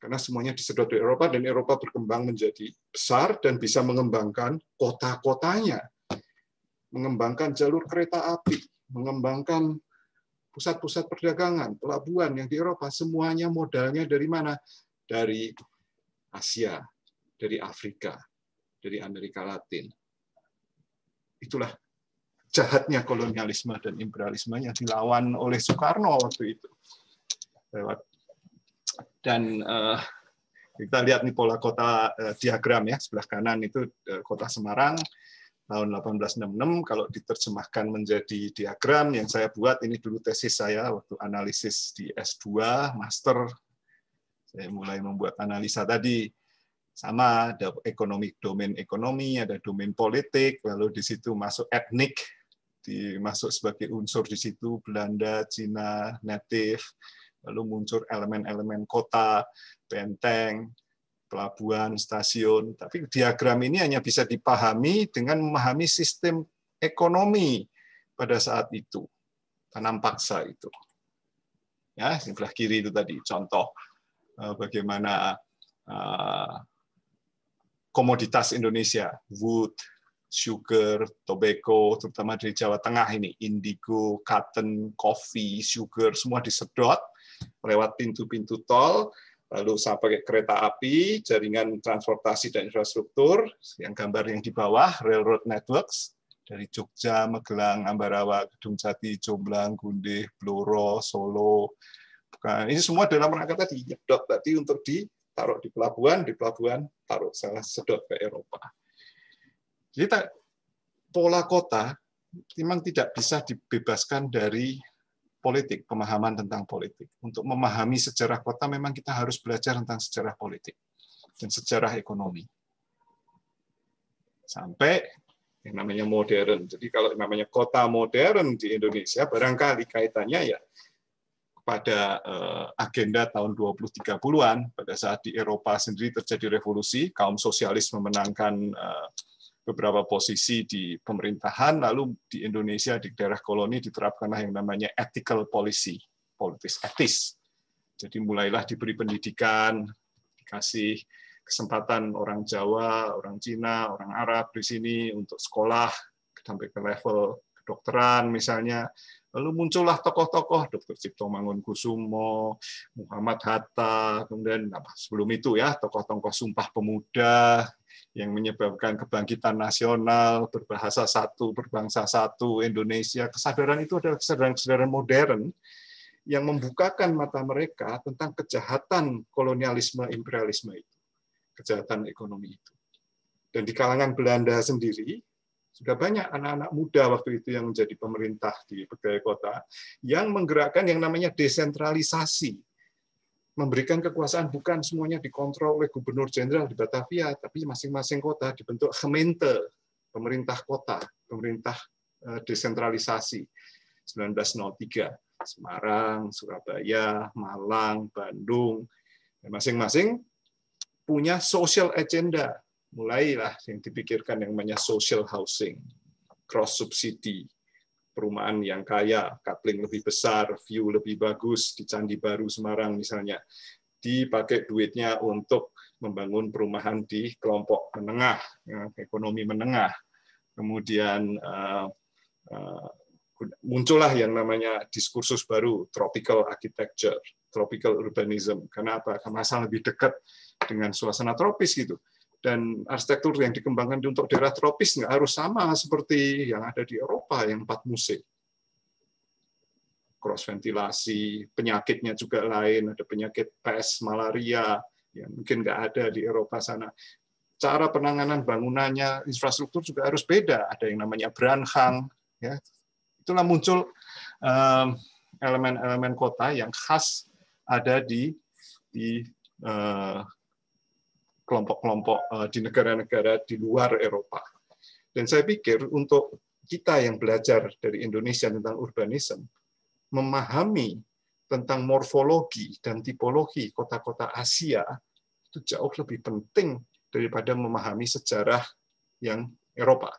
Karena semuanya disedot dari Eropa dan Eropa berkembang menjadi besar dan bisa mengembangkan kota-kotanya, mengembangkan jalur kereta api, mengembangkan pusat-pusat perdagangan, pelabuhan yang di Eropa, semuanya modalnya dari mana? Dari Asia, dari Afrika, dari Amerika Latin. Itulah jahatnya kolonialisme dan imperialisme yang dilawan oleh Soekarno waktu itu. dan eh, kita lihat nih pola kota eh, diagram ya sebelah kanan itu eh, kota Semarang tahun 1866 kalau diterjemahkan menjadi diagram yang saya buat ini dulu tesis saya waktu analisis di S2 master saya mulai membuat analisa tadi sama ada ekonomi domain ekonomi ada domain politik lalu di situ masuk etnik dimasuk sebagai unsur di situ Belanda Cina native lalu muncul elemen-elemen kota benteng pelabuhan stasiun tapi diagram ini hanya bisa dipahami dengan memahami sistem ekonomi pada saat itu tanam paksa itu ya sebelah kiri itu tadi contoh Eh, bagaimana eh, komoditas Indonesia, wood, sugar, tobacco, terutama dari Jawa Tengah ini, indigo, cotton, coffee, sugar, semua disedot lewat pintu-pintu tol, lalu sampai kereta api, jaringan transportasi dan infrastruktur, yang gambar yang di bawah, railroad networks, dari Jogja, Magelang, Ambarawa, Gedung Jati, Jomblang, Gundih, Blora, Solo, bukan ini semua dalam rangka tadi nyedot tadi untuk ditaruh di pelabuhan di pelabuhan taruh salah sedot ke Eropa jadi tak, pola kota memang tidak bisa dibebaskan dari politik pemahaman tentang politik untuk memahami sejarah kota memang kita harus belajar tentang sejarah politik dan sejarah ekonomi sampai yang namanya modern. Jadi kalau namanya kota modern di Indonesia, barangkali kaitannya ya pada eh, agenda tahun 2030-an pada saat di Eropa sendiri terjadi revolusi, kaum sosialis memenangkan eh, beberapa posisi di pemerintahan, lalu di Indonesia di daerah koloni diterapkanlah yang namanya ethical policy, politis etis. Jadi mulailah diberi pendidikan, dikasih kesempatan orang Jawa, orang Cina, orang Arab di sini untuk sekolah sampai ke level kedokteran misalnya, Lalu muncullah tokoh-tokoh Dr. Cipto Mangunkusumo, Muhammad Hatta, kemudian apa, nah, sebelum itu ya tokoh-tokoh Sumpah Pemuda yang menyebabkan kebangkitan nasional, berbahasa satu, berbangsa satu, Indonesia. Kesadaran itu adalah kesadaran-kesadaran modern yang membukakan mata mereka tentang kejahatan kolonialisme imperialisme itu, kejahatan ekonomi itu. Dan di kalangan Belanda sendiri, sudah banyak anak-anak muda waktu itu yang menjadi pemerintah di pegawai kota yang menggerakkan yang namanya desentralisasi memberikan kekuasaan bukan semuanya dikontrol oleh gubernur jenderal di Batavia tapi masing-masing kota dibentuk gemeente pemerintah kota pemerintah eh, desentralisasi 1903 Semarang Surabaya Malang Bandung masing-masing punya social agenda mulailah yang dipikirkan yang namanya social housing, cross subsidi, perumahan yang kaya, coupling lebih besar, view lebih bagus di Candi Baru Semarang misalnya, dipakai duitnya untuk membangun perumahan di kelompok menengah, ya, ekonomi menengah. Kemudian eh, eh, muncullah yang namanya diskursus baru, tropical architecture, tropical urbanism. Kenapa? Karena asal lebih dekat dengan suasana tropis gitu dan arsitektur yang dikembangkan untuk daerah tropis nggak harus sama seperti yang ada di Eropa yang empat musim. Cross ventilasi, penyakitnya juga lain, ada penyakit pes, malaria, yang mungkin nggak ada di Eropa sana. Cara penanganan bangunannya, infrastruktur juga harus beda. Ada yang namanya branhang, ya. Itulah muncul ehm, elemen-elemen kota yang khas ada di di eh, kelompok-kelompok eh, di negara-negara di luar Eropa. Dan saya pikir untuk kita yang belajar dari Indonesia tentang urbanisme, memahami tentang morfologi dan tipologi kota-kota Asia itu jauh lebih penting daripada memahami sejarah yang Eropa.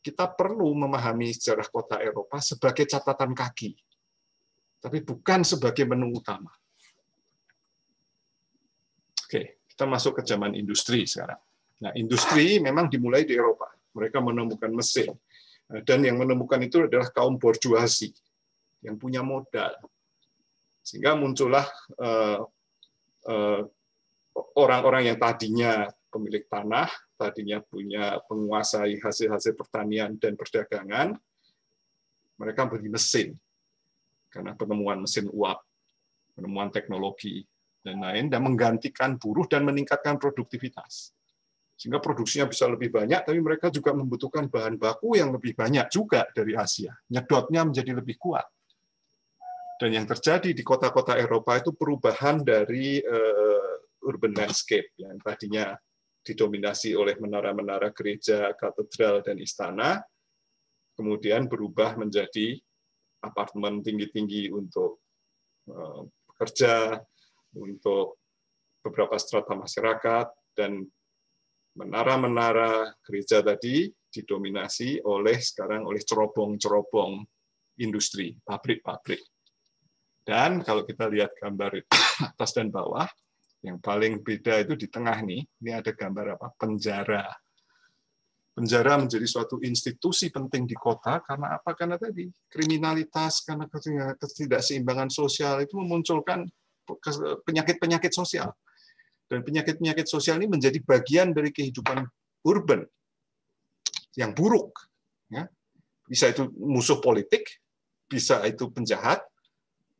Kita perlu memahami sejarah kota Eropa sebagai catatan kaki, tapi bukan sebagai menu utama. Kita masuk ke zaman industri sekarang. Nah, industri memang dimulai di Eropa. Mereka menemukan mesin. Eh, dan yang menemukan itu adalah kaum borjuasi yang punya modal. Sehingga muncullah eh, eh, orang-orang yang tadinya pemilik tanah, tadinya punya penguasai hasil-hasil pertanian dan perdagangan, mereka beri mesin karena penemuan mesin uap, penemuan teknologi, dan lain dan menggantikan buruh dan meningkatkan produktivitas. Sehingga produksinya bisa lebih banyak, tapi mereka juga membutuhkan bahan baku yang lebih banyak juga dari Asia. Nyedotnya menjadi lebih kuat. Dan yang terjadi di kota-kota Eropa itu perubahan dari eh, urban landscape yang tadinya didominasi oleh menara-menara gereja, katedral, dan istana, kemudian berubah menjadi apartemen tinggi-tinggi untuk pekerja, eh, untuk beberapa strata masyarakat dan menara-menara gereja tadi didominasi oleh sekarang oleh cerobong-cerobong industri, pabrik-pabrik. Dan kalau kita lihat gambar atas dan bawah, yang paling beda itu di tengah nih, ini ada gambar apa? Penjara. Penjara menjadi suatu institusi penting di kota karena apa? Karena tadi kriminalitas, karena ketidakseimbangan sosial itu memunculkan penyakit-penyakit sosial. Dan penyakit-penyakit sosial ini menjadi bagian dari kehidupan urban yang buruk. Ya. Bisa itu musuh politik, bisa itu penjahat,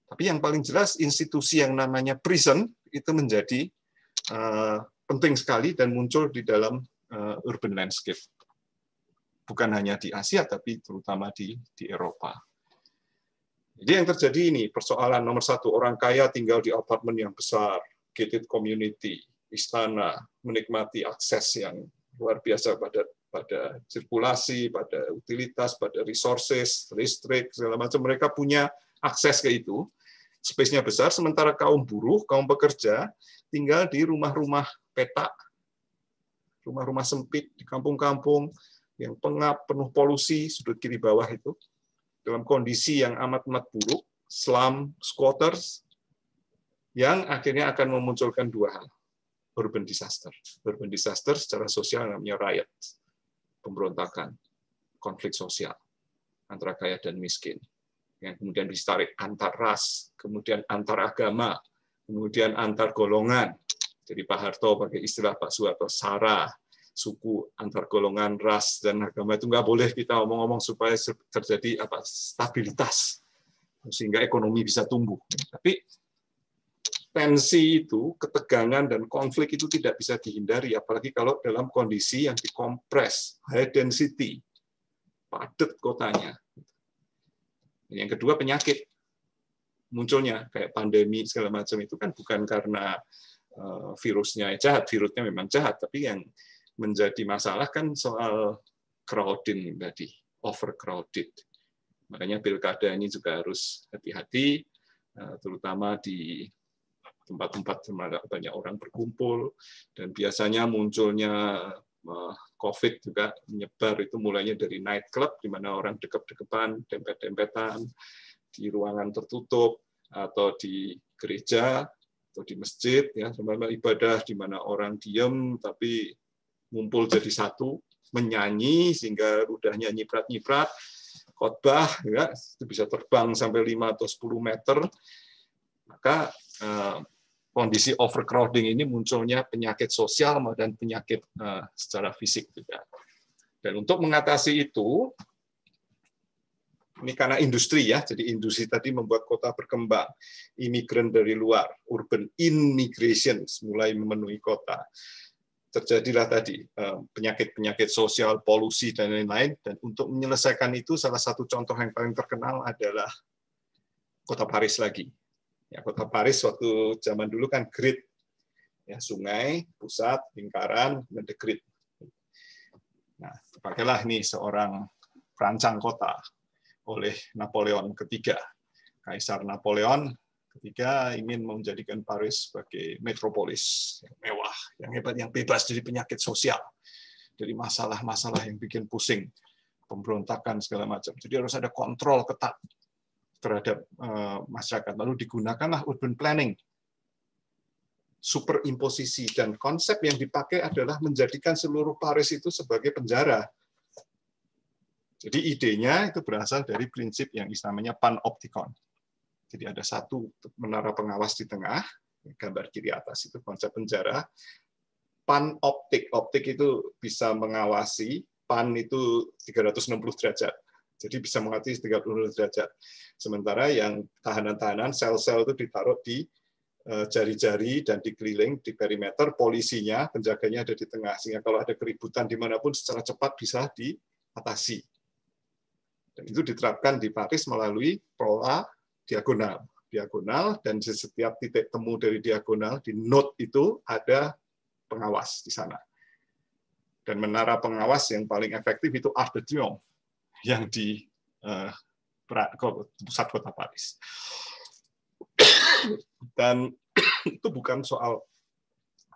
tapi yang paling jelas institusi yang namanya prison itu menjadi eh, penting sekali dan muncul di dalam eh, urban landscape. Bukan hanya di Asia, tapi terutama di, di Eropa. Jadi yang terjadi ini persoalan nomor satu orang kaya tinggal di apartemen yang besar, gated community, istana, menikmati akses yang luar biasa pada pada sirkulasi, pada utilitas, pada resources, listrik segala macam mereka punya akses ke itu. Space-nya besar sementara kaum buruh, kaum pekerja tinggal di rumah-rumah petak, rumah-rumah sempit di kampung-kampung yang pengap, penuh polusi, sudut kiri bawah itu dalam kondisi yang amat-amat buruk, slum, squatters, yang akhirnya akan memunculkan dua hal. Urban disaster. Urban disaster secara sosial namanya riot, pemberontakan, konflik sosial antara kaya dan miskin, yang kemudian ditarik antar ras, kemudian antar agama, kemudian antar golongan. Jadi Pak Harto pakai istilah Pak suwarto sarah suku, antar golongan, ras, dan agama itu nggak boleh kita omong-omong supaya terjadi apa stabilitas sehingga ekonomi bisa tumbuh. Tapi tensi itu, ketegangan dan konflik itu tidak bisa dihindari, apalagi kalau dalam kondisi yang dikompres, high density, padat kotanya. Yang kedua penyakit munculnya kayak pandemi segala macam itu kan bukan karena eh, virusnya jahat, virusnya memang jahat, tapi yang menjadi masalah kan soal crowding tadi, overcrowded. Makanya pilkada ini juga harus hati-hati, eh, terutama di tempat-tempat dimana banyak orang berkumpul, dan biasanya munculnya eh, COVID juga menyebar itu mulainya dari nightclub, di mana orang dekep-dekepan, dempet-dempetan, di ruangan tertutup, atau di gereja, atau di masjid, ya, ibadah di mana orang diem, tapi ngumpul jadi satu, menyanyi sehingga udah ludahnya nyiprat-nyiprat, khotbah ya, itu bisa terbang sampai 5 atau 10 meter. Maka eh, kondisi overcrowding ini munculnya penyakit sosial dan penyakit eh, secara fisik juga. Dan untuk mengatasi itu ini karena industri ya, jadi industri tadi membuat kota berkembang, imigran dari luar, urban immigration mulai memenuhi kota terjadilah tadi eh, penyakit-penyakit sosial, polusi dan lain-lain. Dan untuk menyelesaikan itu salah satu contoh yang paling terkenal adalah kota Paris lagi. Ya, kota Paris waktu zaman dulu kan grid, ya sungai, pusat, lingkaran, dan the grid. Nah, pakailah nih seorang perancang kota oleh Napoleon ketiga, Kaisar Napoleon ketiga ingin menjadikan Paris sebagai metropolis yang mewah, yang hebat, yang bebas dari penyakit sosial, dari masalah-masalah yang bikin pusing, pemberontakan segala macam. Jadi harus ada kontrol ketat terhadap eh, masyarakat. Lalu digunakanlah urban planning, superimposisi dan konsep yang dipakai adalah menjadikan seluruh Paris itu sebagai penjara. Jadi idenya itu berasal dari prinsip yang istilahnya panopticon. Jadi ada satu menara pengawas di tengah, gambar kiri atas itu konsep penjara. Pan optik, optik itu bisa mengawasi, pan itu 360 derajat. Jadi bisa mengawasi 360 derajat. Sementara yang tahanan-tahanan, sel-sel itu ditaruh di eh, jari-jari dan dikeliling di perimeter, polisinya, penjaganya ada di tengah. Sehingga kalau ada keributan dimanapun secara cepat bisa diatasi. Dan itu diterapkan di Paris melalui pola diagonal, diagonal dan di setiap titik temu dari diagonal di node itu ada pengawas di sana. Dan menara pengawas yang paling efektif itu Arc de yang di eh, pusat kota Paris. Dan itu bukan soal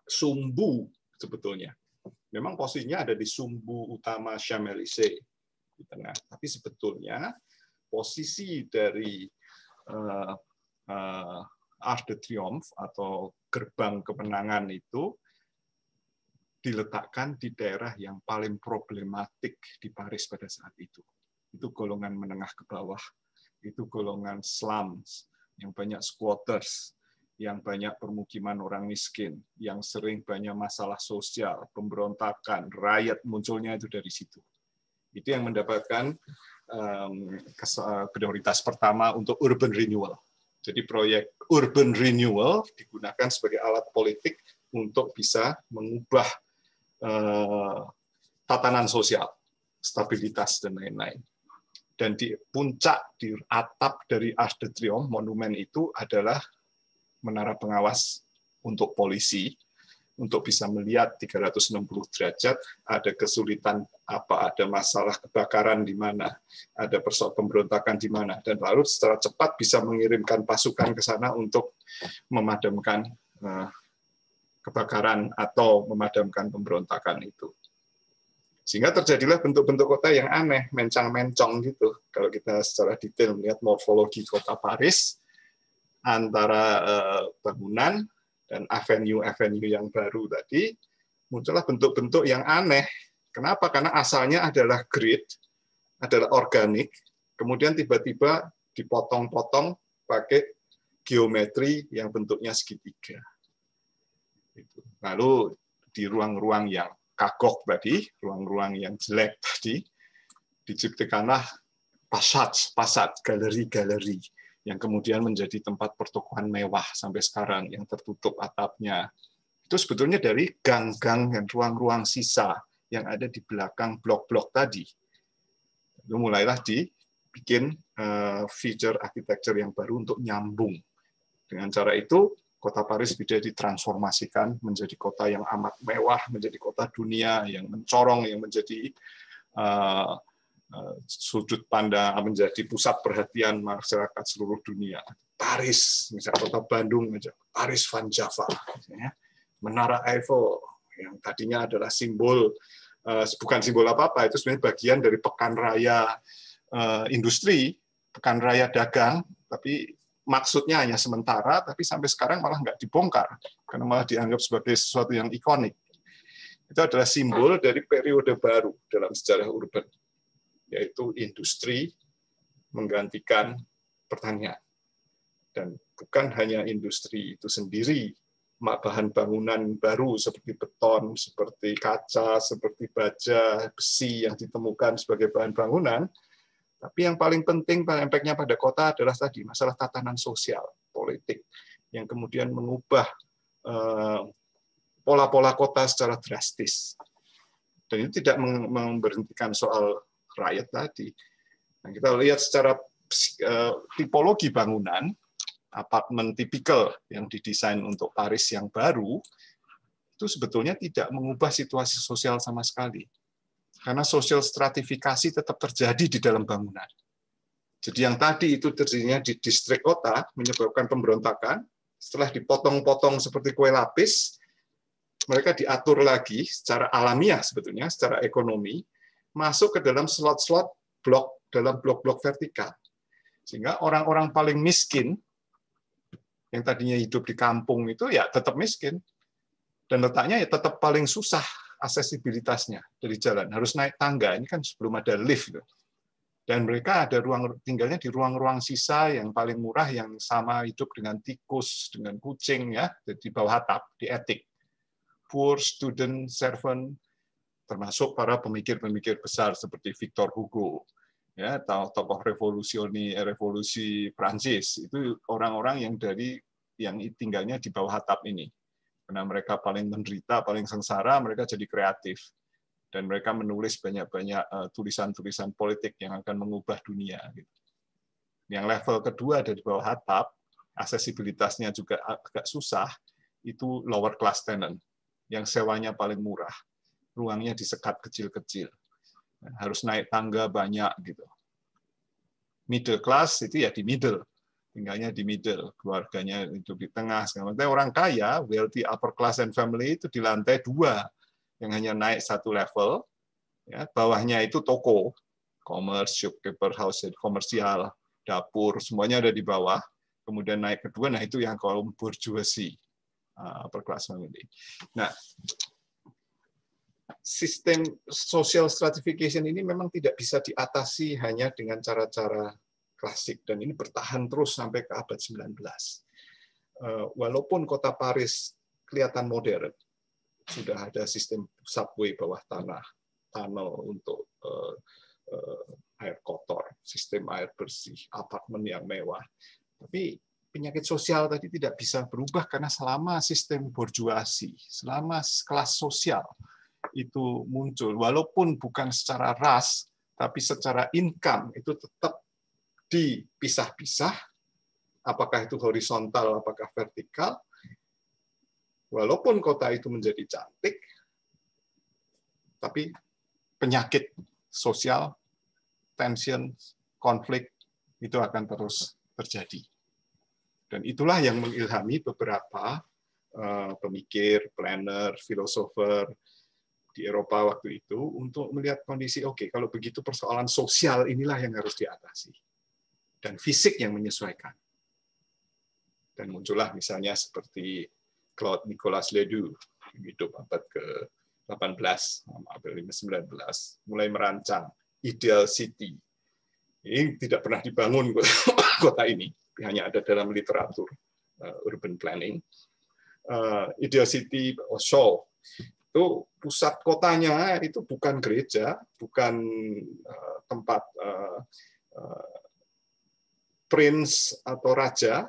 sumbu sebetulnya. Memang posisinya ada di sumbu utama Champs-Élysées di tengah, tapi sebetulnya posisi dari uh, uh, de Triomphe atau gerbang kemenangan itu diletakkan di daerah yang paling problematik di Paris pada saat itu. Itu golongan menengah ke bawah, itu golongan slums, yang banyak squatters, yang banyak permukiman orang miskin, yang sering banyak masalah sosial, pemberontakan, rakyat munculnya itu dari situ itu yang mendapatkan prioritas pertama untuk urban renewal. Jadi proyek urban renewal digunakan sebagai alat politik untuk bisa mengubah eh, tatanan sosial, stabilitas dan lain-lain. Dan di puncak di atap dari Arch de Triomphe monumen itu adalah menara pengawas untuk polisi untuk bisa melihat 360 derajat ada kesulitan apa, ada masalah kebakaran di mana, ada persoalan pemberontakan di mana, dan lalu secara cepat bisa mengirimkan pasukan ke sana untuk memadamkan eh, kebakaran atau memadamkan pemberontakan itu. Sehingga terjadilah bentuk-bentuk kota yang aneh, mencang-mencong gitu. Kalau kita secara detail melihat morfologi kota Paris, antara eh, bangunan dan avenue-avenue yang baru tadi, muncullah bentuk-bentuk yang aneh. Kenapa? Karena asalnya adalah grid, adalah organik, kemudian tiba-tiba dipotong-potong pakai geometri yang bentuknya segitiga. Lalu di ruang-ruang yang kagok tadi, ruang-ruang yang jelek tadi, diciptakanlah pasat, pasat, galeri-galeri yang kemudian menjadi tempat pertokohan mewah sampai sekarang yang tertutup atapnya. Itu sebetulnya dari gang-gang dan ruang-ruang sisa yang ada di belakang blok-blok tadi. itu mulailah dibikin eh, feature architecture yang baru untuk nyambung. Dengan cara itu, kota Paris bisa ditransformasikan menjadi kota yang amat mewah, menjadi kota dunia yang mencorong, yang menjadi eh, Eh, sudut pandang menjadi pusat perhatian masyarakat seluruh dunia. Paris, misalnya kota Bandung Paris Van Java, Menara Eiffel yang tadinya adalah simbol eh, bukan simbol apa-apa, itu sebenarnya bagian dari pekan raya eh, industri, pekan raya dagang, tapi maksudnya hanya sementara, tapi sampai sekarang malah nggak dibongkar, karena malah dianggap sebagai sesuatu yang ikonik. Itu adalah simbol dari periode baru dalam sejarah urban yaitu industri menggantikan pertanian. Dan bukan hanya industri itu sendiri, bahan bangunan baru seperti beton, seperti kaca, seperti baja, besi yang ditemukan sebagai bahan bangunan, tapi yang paling penting efeknya pada kota adalah tadi masalah tatanan sosial, politik, yang kemudian mengubah eh, pola-pola kota secara drastis. Dan itu tidak memberhentikan soal rakyat tadi. Nah, kita lihat secara eh, tipologi bangunan, apartemen tipikal yang didesain untuk Paris yang baru, itu sebetulnya tidak mengubah situasi sosial sama sekali. Karena sosial stratifikasi tetap terjadi di dalam bangunan. Jadi yang tadi itu terjadinya di distrik kota, menyebabkan pemberontakan, setelah dipotong-potong seperti kue lapis, mereka diatur lagi secara alamiah sebetulnya, secara ekonomi, masuk ke dalam slot-slot blok dalam blok-blok vertikal. Sehingga orang-orang paling miskin yang tadinya hidup di kampung itu ya tetap miskin dan letaknya ya tetap paling susah aksesibilitasnya dari jalan. Harus naik tangga, ini kan sebelum ada lift. Dan mereka ada ruang tinggalnya di ruang-ruang sisa yang paling murah yang sama hidup dengan tikus, dengan kucing ya, di bawah atap, di etik Poor student servant termasuk para pemikir-pemikir besar seperti Victor Hugo, ya tokoh revolusioni eh, revolusi Prancis itu orang-orang yang dari yang tinggalnya di bawah atap ini karena mereka paling menderita paling sengsara mereka jadi kreatif dan mereka menulis banyak-banyak eh, tulisan-tulisan politik yang akan mengubah dunia gitu. yang level kedua dari bawah atap aksesibilitasnya juga agak susah itu lower class tenant yang sewanya paling murah ruangnya disekat kecil-kecil. Harus naik tangga banyak gitu. Middle class itu ya di middle, tinggalnya di middle, keluarganya itu di tengah. sekarang Orang kaya, wealthy upper class and family itu di lantai dua, yang hanya naik satu level. Ya, bawahnya itu toko, commerce, shopkeeper, house komersial, dapur, semuanya ada di bawah. Kemudian naik kedua, nah itu yang kaum bourgeoisie, uh, upper class family. Nah, sistem social stratification ini memang tidak bisa diatasi hanya dengan cara-cara klasik dan ini bertahan terus sampai ke abad 19. Eh, walaupun kota Paris kelihatan modern, sudah ada sistem subway bawah tanah, tunnel untuk eh, eh, air kotor, sistem air bersih, apartemen yang mewah. Tapi penyakit sosial tadi tidak bisa berubah karena selama sistem borjuasi, selama kelas sosial itu muncul, walaupun bukan secara ras, tapi secara income itu tetap dipisah-pisah, apakah itu horizontal, apakah vertikal, walaupun kota itu menjadi cantik, tapi penyakit sosial, tension, konflik itu akan terus terjadi. Dan itulah yang mengilhami beberapa eh, pemikir, planner, filosofer, di Eropa waktu itu untuk melihat kondisi oke okay, kalau begitu persoalan sosial inilah yang harus diatasi dan fisik yang menyesuaikan dan muncullah misalnya seperti Claude Nicolas Ledoux hidup abad ke 18 abad 19 mulai merancang ideal city ini tidak pernah dibangun kota ini hanya ada dalam literatur eh, urban planning eh, ideal city Osho itu pusat kotanya itu bukan gereja, bukan eh, tempat uh, prince atau raja,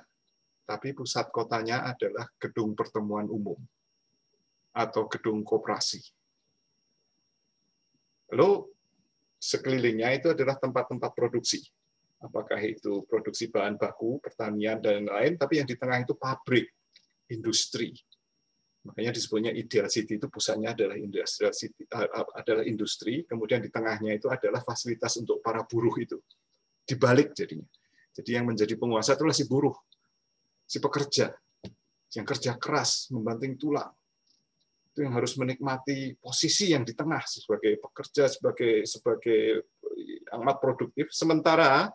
tapi pusat kotanya adalah gedung pertemuan umum atau gedung koperasi. Lalu sekelilingnya itu adalah tempat-tempat produksi. Apakah itu produksi bahan baku, pertanian, dan lain-lain, tapi yang di tengah itu pabrik, industri, Makanya disebutnya ideal city itu pusatnya adalah industrial adalah industri, kemudian di tengahnya itu adalah fasilitas untuk para buruh itu. Dibalik jadinya. Jadi yang menjadi penguasa itulah si buruh, si pekerja yang kerja keras, membanting tulang. Itu yang harus menikmati posisi yang di tengah sebagai pekerja, sebagai sebagai amat produktif. Sementara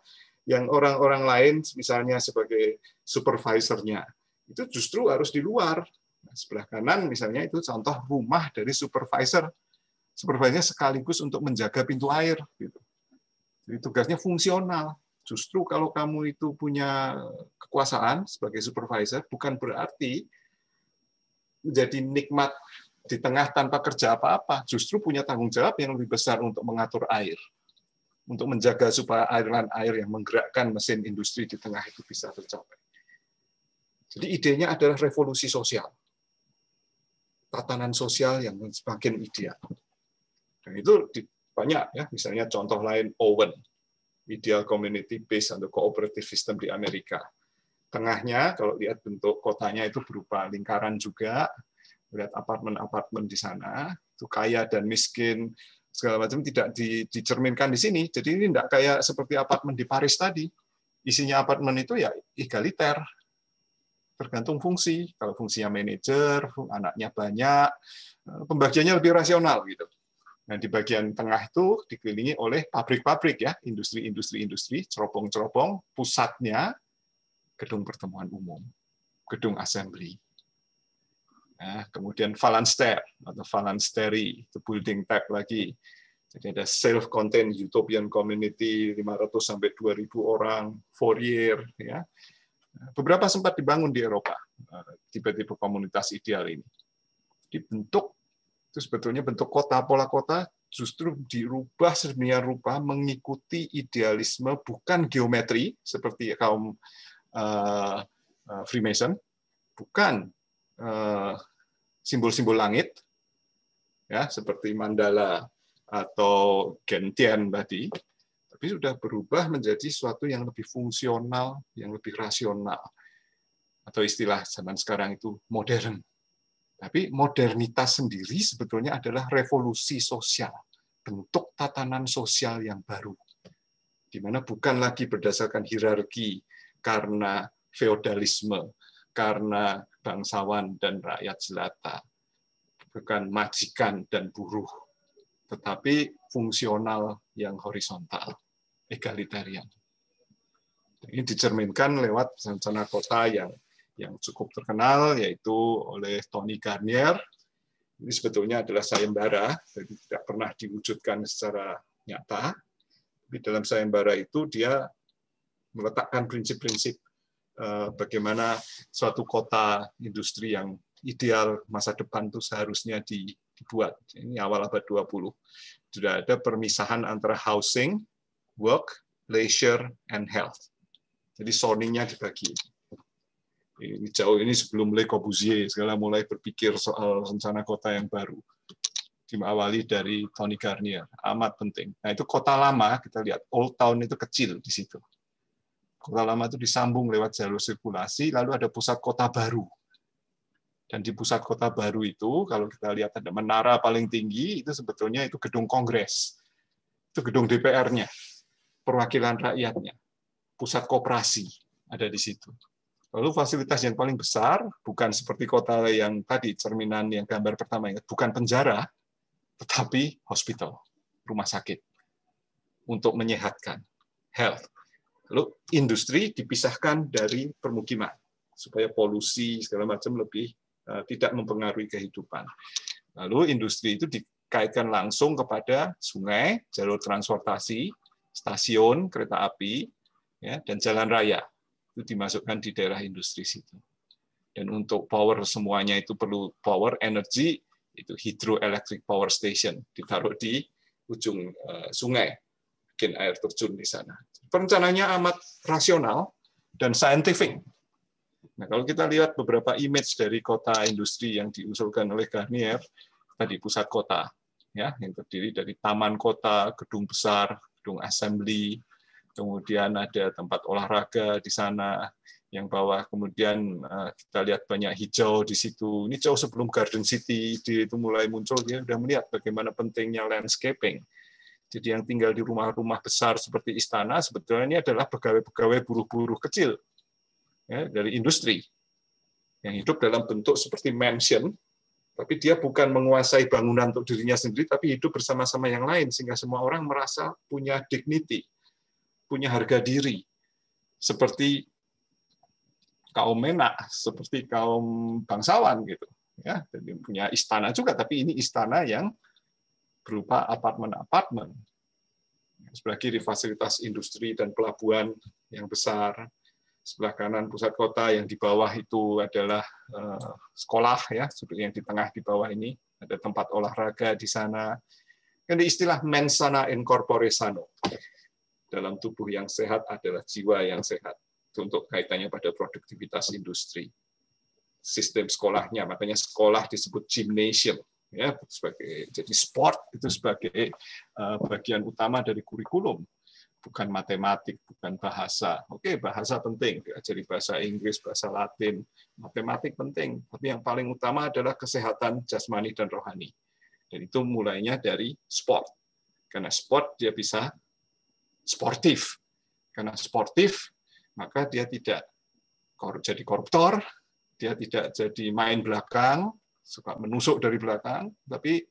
yang orang-orang lain misalnya sebagai supervisornya itu justru harus di luar Nah, sebelah kanan misalnya itu contoh rumah dari supervisor. Supervisornya sekaligus untuk menjaga pintu air. Gitu. Jadi tugasnya fungsional. Justru kalau kamu itu punya kekuasaan sebagai supervisor, bukan berarti menjadi nikmat di tengah tanpa kerja apa-apa. Justru punya tanggung jawab yang lebih besar untuk mengatur air. Untuk menjaga supaya aliran air yang menggerakkan mesin industri di tengah itu bisa tercapai. Jadi idenya adalah revolusi sosial tatanan sosial yang semakin ideal. Dan itu banyak ya, misalnya contoh lain Owen, Ideal Community Based on the Cooperative System di Amerika. Tengahnya kalau lihat bentuk kotanya itu berupa lingkaran juga, lihat apartemen-apartemen di sana, itu kaya dan miskin, segala macam tidak di, dicerminkan di sini. Jadi ini tidak kayak seperti apartemen di Paris tadi. Isinya apartemen itu ya egaliter, tergantung fungsi. Kalau fungsinya manajer, anaknya banyak, eh, pembagiannya lebih rasional gitu. Nah, di bagian tengah itu dikelilingi oleh pabrik-pabrik ya, industri-industri-industri, cerobong-cerobong, pusatnya gedung pertemuan umum, gedung assembly. Nah, kemudian Valanster atau Valansteri, itu building type lagi. Jadi ada self content utopian community 500 sampai 2000 orang, four year ya Beberapa sempat dibangun di Eropa, eh, tipe-tipe komunitas ideal ini. Dibentuk, itu sebetulnya bentuk kota, pola kota justru dirubah sedemikian rupa mengikuti idealisme bukan geometri seperti kaum eh, eh, Freemason, bukan simbol-simbol langit, ya seperti mandala atau gentian tadi, tapi sudah berubah menjadi sesuatu yang lebih fungsional, yang lebih rasional. Atau istilah zaman sekarang itu modern. Tapi modernitas sendiri sebetulnya adalah revolusi sosial, bentuk tatanan sosial yang baru. Di mana bukan lagi berdasarkan hierarki karena feodalisme, karena bangsawan dan rakyat jelata, bukan majikan dan buruh, tetapi fungsional yang horizontal egalitarian. Ini dicerminkan lewat rencana kota yang yang cukup terkenal yaitu oleh Tony Garnier. Ini sebetulnya adalah sayembara, jadi tidak pernah diwujudkan secara nyata. Di dalam sayembara itu dia meletakkan prinsip-prinsip eh, bagaimana suatu kota industri yang ideal masa depan itu seharusnya dibuat. Ini awal abad 20. Sudah ada permisahan antara housing work, leisure, and health. Jadi soundingnya dibagi. Ini jauh ini sebelum Le Corbusier segala mulai berpikir soal rencana kota yang baru. Diawali dari Tony Garnier, amat penting. Nah itu kota lama kita lihat Old Town itu kecil di situ. Kota lama itu disambung lewat jalur sirkulasi, lalu ada pusat kota baru. Dan di pusat kota baru itu, kalau kita lihat ada menara paling tinggi, itu sebetulnya itu gedung kongres. Itu gedung DPR-nya perwakilan rakyatnya, pusat koperasi ada di situ. Lalu fasilitas yang paling besar bukan seperti kota yang tadi cerminan yang gambar pertama bukan penjara, tetapi hospital, rumah sakit untuk menyehatkan, health. Lalu industri dipisahkan dari permukiman supaya polusi segala macam lebih eh, tidak mempengaruhi kehidupan. Lalu industri itu dikaitkan langsung kepada sungai, jalur transportasi, stasiun kereta api ya, dan jalan raya itu dimasukkan di daerah industri situ. Dan untuk power semuanya itu perlu power energy itu hydroelectric power station ditaruh di ujung eh, sungai bikin air terjun di sana. Perencanaannya amat rasional dan scientific. Nah, kalau kita lihat beberapa image dari kota industri yang diusulkan oleh Garnier tadi pusat kota ya yang terdiri dari taman kota, gedung besar, gedung assembly, kemudian ada tempat olahraga di sana yang bawah, kemudian eh, kita lihat banyak hijau di situ. Ini jauh sebelum Garden City itu mulai muncul, dia sudah melihat bagaimana pentingnya landscaping. Jadi yang tinggal di rumah-rumah besar seperti istana sebetulnya ini adalah pegawai-pegawai buruh-buruh kecil ya, dari industri yang hidup dalam bentuk seperti mansion tapi dia bukan menguasai bangunan untuk dirinya sendiri, tapi hidup bersama-sama yang lain, sehingga semua orang merasa punya dignity, punya harga diri. Seperti kaum menak, seperti kaum bangsawan gitu. Ya, jadi punya istana juga, tapi ini istana yang berupa apartemen-apartemen. Sebelah kiri fasilitas industri dan pelabuhan yang besar, sebelah kanan pusat kota yang di bawah itu adalah eh, sekolah ya yang di tengah di bawah ini ada tempat olahraga di sana Ini istilah mensana incorpore sano dalam tubuh yang sehat adalah jiwa yang sehat untuk kaitannya pada produktivitas industri sistem sekolahnya makanya sekolah disebut gymnasium ya sebagai jadi sport itu sebagai eh, bagian utama dari kurikulum bukan matematik, bukan bahasa. Oke, bahasa penting, diajari bahasa Inggris, bahasa Latin, matematik penting, tapi yang paling utama adalah kesehatan jasmani dan rohani. Dan itu mulainya dari sport. Karena sport dia bisa sportif. Karena sportif, maka dia tidak jadi koruptor, dia tidak jadi main belakang, suka menusuk dari belakang, tapi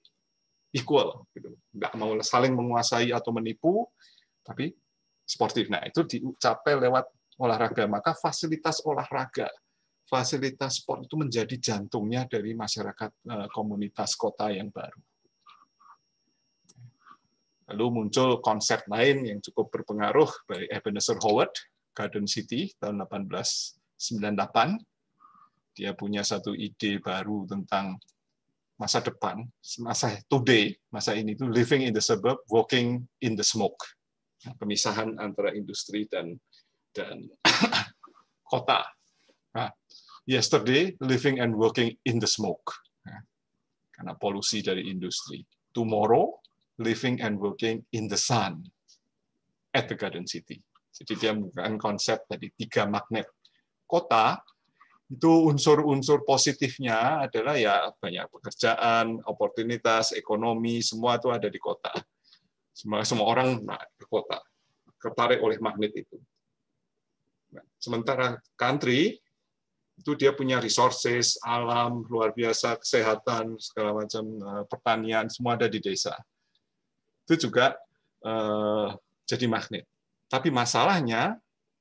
equal, Tidak gitu. nggak mau saling menguasai atau menipu, tapi sportif. Nah, itu dicapai lewat olahraga. Maka fasilitas olahraga, fasilitas sport itu menjadi jantungnya dari masyarakat eh, komunitas kota yang baru. Lalu muncul konsep lain yang cukup berpengaruh dari Ebenezer Howard, Garden City tahun 1898. Dia punya satu ide baru tentang masa depan, masa today, masa ini itu living in the suburb, walking in the smoke pemisahan antara industri dan dan kota. Nah, yesterday living and working in the smoke nah, karena polusi dari industri. Tomorrow living and working in the sun at the Garden City. Jadi dia menggunakan konsep tadi tiga magnet kota itu unsur-unsur positifnya adalah ya banyak pekerjaan, oportunitas, ekonomi, semua itu ada di kota. Semua orang ke kota, tertarik oleh magnet itu. Nah, sementara country itu dia punya resources, alam luar biasa, kesehatan segala macam, eh, pertanian semua ada di desa. Itu juga eh, jadi magnet. Tapi masalahnya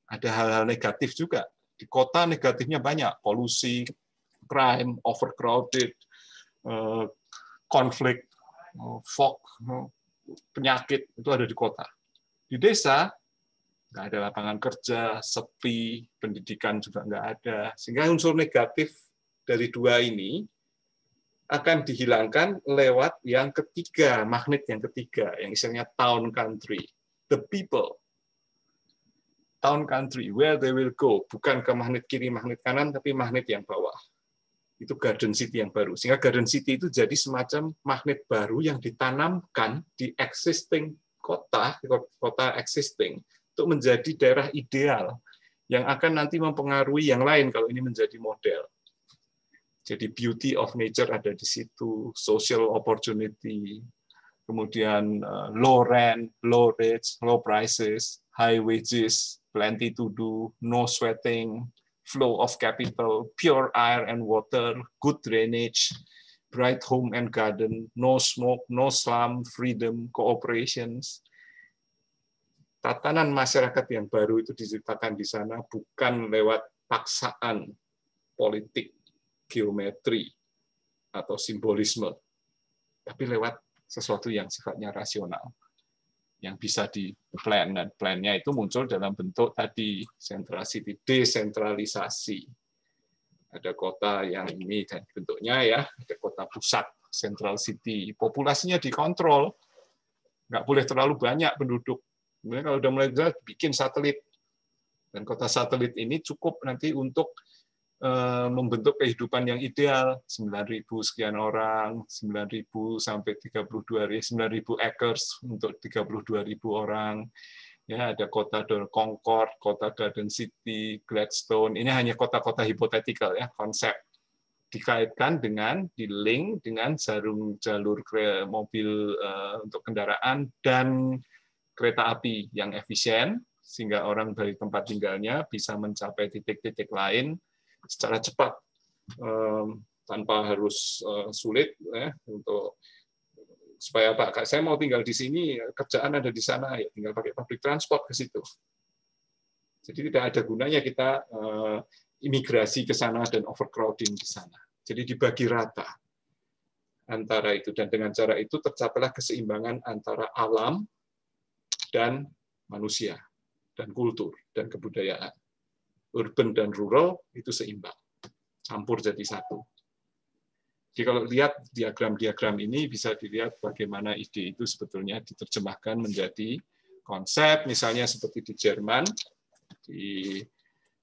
ada hal-hal negatif juga. Di kota negatifnya banyak, polusi, crime, overcrowded, eh, konflik, eh, fog, eh, penyakit itu ada di kota. Di desa nggak ada lapangan kerja, sepi, pendidikan juga nggak ada, sehingga unsur negatif dari dua ini akan dihilangkan lewat yang ketiga, magnet yang ketiga, yang istilahnya town country, the people. Town country, where they will go, bukan ke magnet kiri, magnet kanan, tapi magnet yang bawah itu Garden City yang baru. Sehingga Garden City itu jadi semacam magnet baru yang ditanamkan di existing kota, kota existing, untuk menjadi daerah ideal yang akan nanti mempengaruhi yang lain kalau ini menjadi model. Jadi beauty of nature ada di situ, social opportunity, kemudian eh, low rent, low rates, low prices, high wages, plenty to do, no sweating, flow of capital, pure air and water, good drainage, bright home and garden, no smoke, no slum, freedom, cooperations. Tatanan masyarakat yang baru itu diciptakan di sana bukan lewat paksaan politik, geometri, atau simbolisme, tapi lewat sesuatu yang sifatnya rasional yang bisa di plan dan plannya itu muncul dalam bentuk tadi sentralisasi desentralisasi ada kota yang ini dan bentuknya ya ada kota pusat central city populasinya dikontrol nggak boleh terlalu banyak penduduk kemudian kalau udah mulai bikin satelit dan kota satelit ini cukup nanti untuk Eh, membentuk kehidupan yang ideal 9.000 sekian orang 9.000 sampai eh, sembilan 9.000 acres untuk 32.000 orang ya ada kota Concord kota Garden City Gladstone ini hanya kota-kota hipotetikal ya konsep dikaitkan dengan di link dengan jarum jalur mobil uh, untuk kendaraan dan kereta api yang efisien sehingga orang dari tempat tinggalnya bisa mencapai titik-titik lain secara cepat ehm, tanpa harus eh, sulit ya untuk supaya Pak saya mau tinggal di sini kerjaan ada di sana ya tinggal pakai public transport ke situ. Jadi tidak ada gunanya kita eh, imigrasi ke sana dan overcrowding di sana. Jadi dibagi rata antara itu dan dengan cara itu tercapailah keseimbangan antara alam dan manusia dan kultur dan kebudayaan urban dan rural itu seimbang, campur jadi satu. Jadi kalau lihat diagram-diagram ini bisa dilihat bagaimana ide itu sebetulnya diterjemahkan menjadi konsep, misalnya seperti di Jerman, di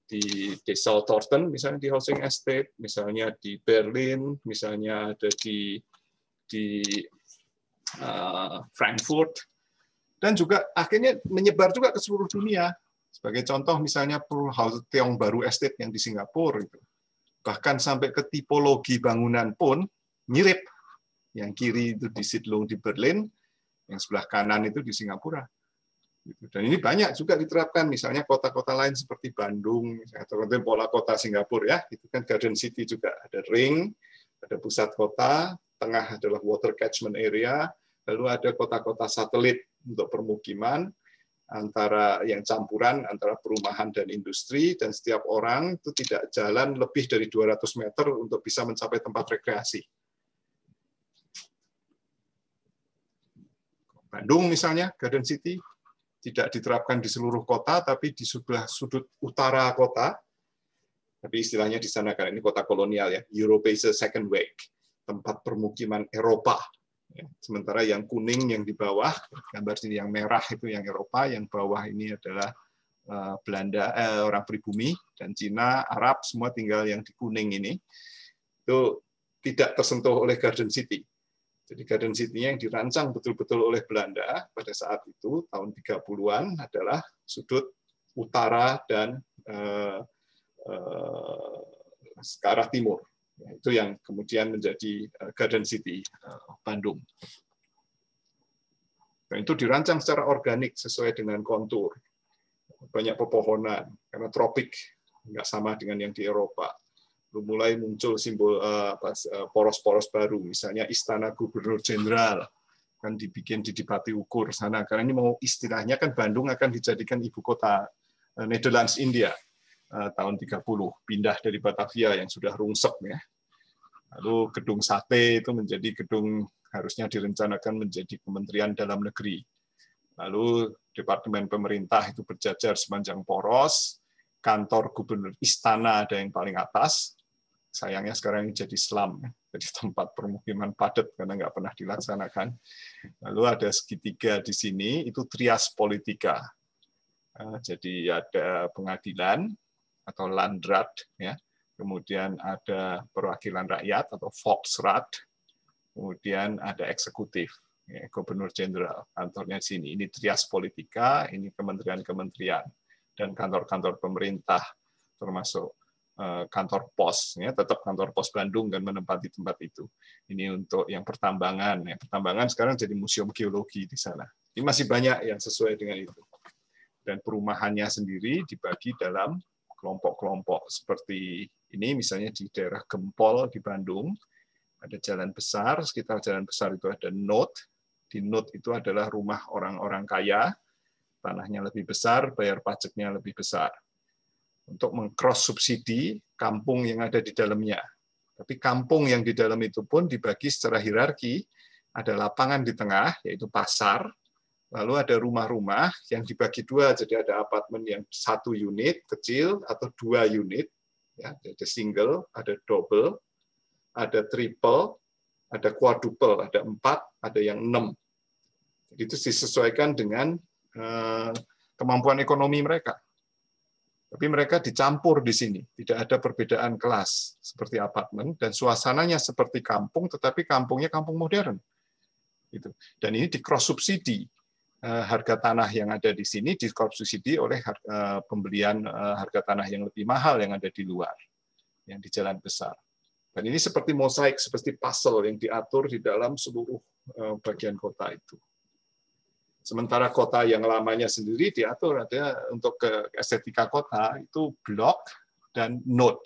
di desa Torten, misalnya di housing estate, misalnya di Berlin, misalnya ada di di uh, Frankfurt, dan juga akhirnya menyebar juga ke seluruh dunia. Sebagai contoh misalnya Hau Tiong Baru Estate yang di Singapura itu. Bahkan sampai ke tipologi bangunan pun mirip. Yang kiri itu di Sidlung di Berlin, yang sebelah kanan itu di Singapura. Gitu. Dan ini banyak juga diterapkan, misalnya kota-kota lain seperti Bandung, atau pola kota Singapura ya, itu kan Garden City juga ada ring, ada pusat kota, tengah adalah water catchment area, lalu ada kota-kota satelit untuk permukiman, antara yang campuran antara perumahan dan industri dan setiap orang itu tidak jalan lebih dari 200 meter untuk bisa mencapai tempat rekreasi. Bandung misalnya, Garden City, tidak diterapkan di seluruh kota, tapi di sebelah sudut utara kota, tapi istilahnya di sana karena ini kota kolonial ya, a Second Wave, tempat permukiman Eropa Ya, sementara yang kuning yang di bawah, gambar sini yang merah itu yang Eropa, yang bawah ini adalah eh, Belanda, eh, orang pribumi, dan Cina, Arab, semua tinggal yang di kuning ini. Itu tidak tersentuh oleh Garden City. Jadi Garden City yang dirancang betul-betul oleh Belanda pada saat itu, tahun 30-an, adalah sudut utara dan eh, eh, ke arah timur Ya, itu yang kemudian menjadi eh, Garden City eh, Bandung. Nah, itu dirancang secara organik sesuai dengan kontur. Banyak pepohonan, karena tropik nggak sama dengan yang di Eropa. Mulai muncul simbol eh, poros-poros baru, misalnya Istana Gubernur Jenderal kan dibikin di Dipati Ukur sana. Karena ini mau istilahnya kan Bandung akan dijadikan ibu kota Netherlands India Eh, tahun 30 pindah dari Batavia yang sudah rungsek ya. Lalu gedung sate itu menjadi gedung harusnya direncanakan menjadi Kementerian Dalam Negeri. Lalu departemen pemerintah itu berjajar sepanjang poros, kantor gubernur istana ada yang paling atas. Sayangnya sekarang ini jadi selam, ya, jadi tempat permukiman padat karena nggak pernah dilaksanakan. Lalu ada segitiga di sini, itu trias politika. Eh, jadi ada pengadilan, atau Landrat, ya. kemudian ada perwakilan rakyat atau Volksrat, kemudian ada eksekutif, ya, gubernur jenderal, kantornya di sini. Ini trias politika, ini kementerian-kementerian, dan kantor-kantor pemerintah, termasuk eh, kantor pos, ya, tetap kantor pos Bandung dan menempati tempat itu. Ini untuk yang pertambangan. Ya, pertambangan sekarang jadi museum geologi di sana. Ini masih banyak yang sesuai dengan itu. Dan perumahannya sendiri dibagi dalam kelompok-kelompok seperti ini, misalnya di daerah Gempol di Bandung, ada jalan besar, sekitar jalan besar itu ada note, di note itu adalah rumah orang-orang kaya, tanahnya lebih besar, bayar pajaknya lebih besar. Untuk mengcross subsidi kampung yang ada di dalamnya. Tapi kampung yang di dalam itu pun dibagi secara hierarki, ada lapangan di tengah, yaitu pasar, Lalu ada rumah-rumah yang dibagi dua, jadi ada apartemen yang satu unit kecil atau dua unit, ya, ada single, ada double, ada triple, ada quadruple, ada empat, ada yang enam. Jadi itu disesuaikan dengan eh, kemampuan ekonomi mereka. Tapi mereka dicampur di sini, tidak ada perbedaan kelas seperti apartemen dan suasananya seperti kampung, tetapi kampungnya kampung modern. Gitu. Dan ini di cross subsidi Eh, harga tanah yang ada di sini disubsidi oleh eh, pembelian eh, harga tanah yang lebih mahal yang ada di luar, yang di jalan besar. Dan ini seperti mosaik, seperti puzzle yang diatur di dalam seluruh bagian kota itu. Sementara kota yang lamanya sendiri diatur ada untuk ke estetika kota itu blok dan node.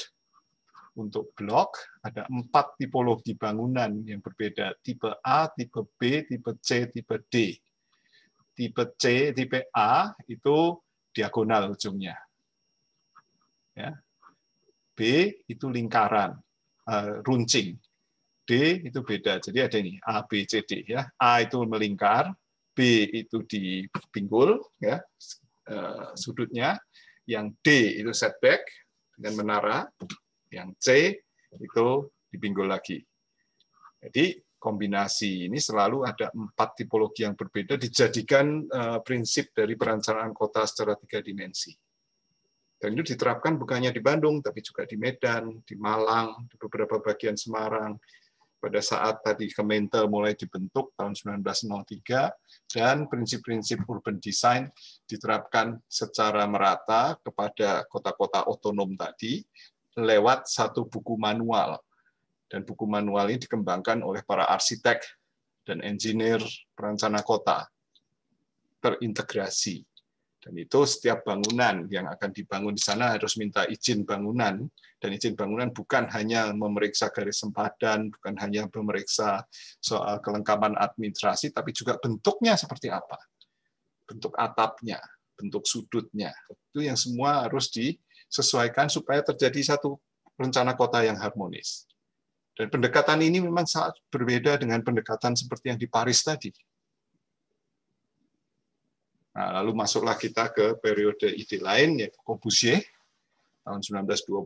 Untuk blok ada empat tipologi bangunan yang berbeda, tipe A, tipe B, tipe C, tipe D tipe C, tipe A itu diagonal ujungnya. Ya. B itu lingkaran, eh, runcing. D itu beda. Jadi ada ini A, B, C, D. Ya. A itu melingkar, B itu di pinggul, ya, eh, sudutnya. Yang D itu setback dengan menara. Yang C itu di pinggul lagi. Jadi kombinasi ini selalu ada empat tipologi yang berbeda dijadikan eh, prinsip dari perencanaan kota secara tiga dimensi. Dan itu diterapkan bukannya di Bandung, tapi juga di Medan, di Malang, di beberapa bagian Semarang. Pada saat tadi Kementel mulai dibentuk tahun 1903, dan prinsip-prinsip urban design diterapkan secara merata kepada kota-kota otonom tadi lewat satu buku manual dan buku manual ini dikembangkan oleh para arsitek dan engineer perencana kota terintegrasi. Dan itu setiap bangunan yang akan dibangun di sana harus minta izin bangunan. Dan izin bangunan bukan hanya memeriksa garis sempadan, bukan hanya memeriksa soal kelengkapan administrasi, tapi juga bentuknya seperti apa. Bentuk atapnya, bentuk sudutnya. Itu yang semua harus disesuaikan supaya terjadi satu rencana kota yang harmonis. Dan pendekatan ini memang sangat berbeda dengan pendekatan seperti yang di Paris tadi. Nah, lalu masuklah kita ke periode ide lain, yaitu Corbusier, tahun 1920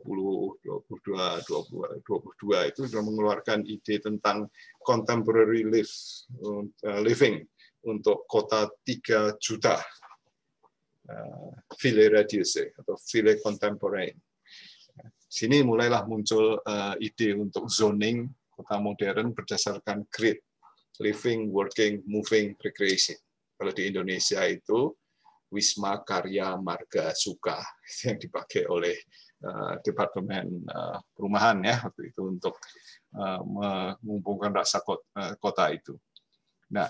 22 itu sudah mengeluarkan ide tentang contemporary live, eh, living untuk kota 3 juta uh, eh, ville radius eh, atau ville contemporary sini mulailah muncul uh, ide untuk zoning kota modern berdasarkan grid living, working, moving, recreation. Kalau di Indonesia itu Wisma Karya Marga Suka yang dipakai oleh uh, Departemen uh, Perumahan ya waktu itu untuk uh, mengumpulkan rasa kota, uh, kota itu. Nah,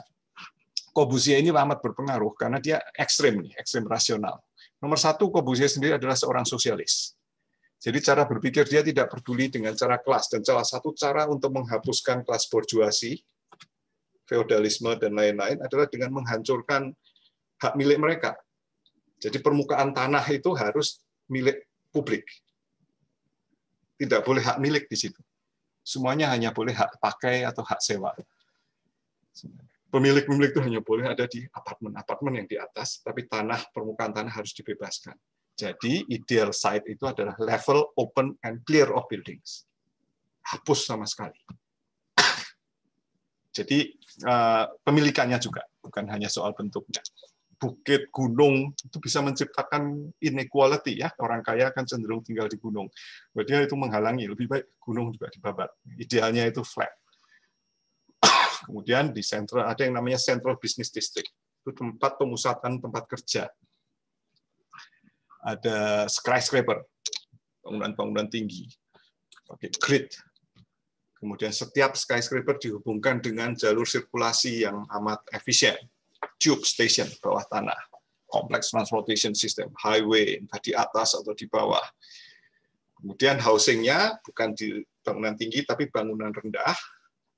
Kobusia ini amat berpengaruh karena dia ekstrem nih, ekstrim rasional. Nomor satu, Kobusia sendiri adalah seorang sosialis. Jadi cara berpikir dia tidak peduli dengan cara kelas dan salah satu cara untuk menghapuskan kelas borjuasi, feodalisme dan lain-lain adalah dengan menghancurkan hak milik mereka. Jadi permukaan tanah itu harus milik publik. Tidak boleh hak milik di situ. Semuanya hanya boleh hak pakai atau hak sewa. Pemilik-pemilik itu hanya boleh ada di apartemen-apartemen yang di atas, tapi tanah permukaan tanah harus dibebaskan. Jadi ideal site itu adalah level open and clear of buildings. Hapus sama sekali. Jadi eh, pemilikannya juga, bukan hanya soal bentuknya. Bukit, gunung itu bisa menciptakan inequality ya. Orang kaya akan cenderung tinggal di gunung. Berarti itu menghalangi. Lebih baik gunung juga dibabat. Idealnya itu flat. Kemudian di sentral ada yang namanya central business district. Itu tempat pemusatan tempat kerja ada skyscraper, bangunan-bangunan tinggi, pakai grid. Kemudian setiap skyscraper dihubungkan dengan jalur sirkulasi yang amat efisien, tube station bawah tanah, kompleks transportation system, highway, entah di atas atau di bawah. Kemudian housingnya bukan di bangunan tinggi, tapi bangunan rendah,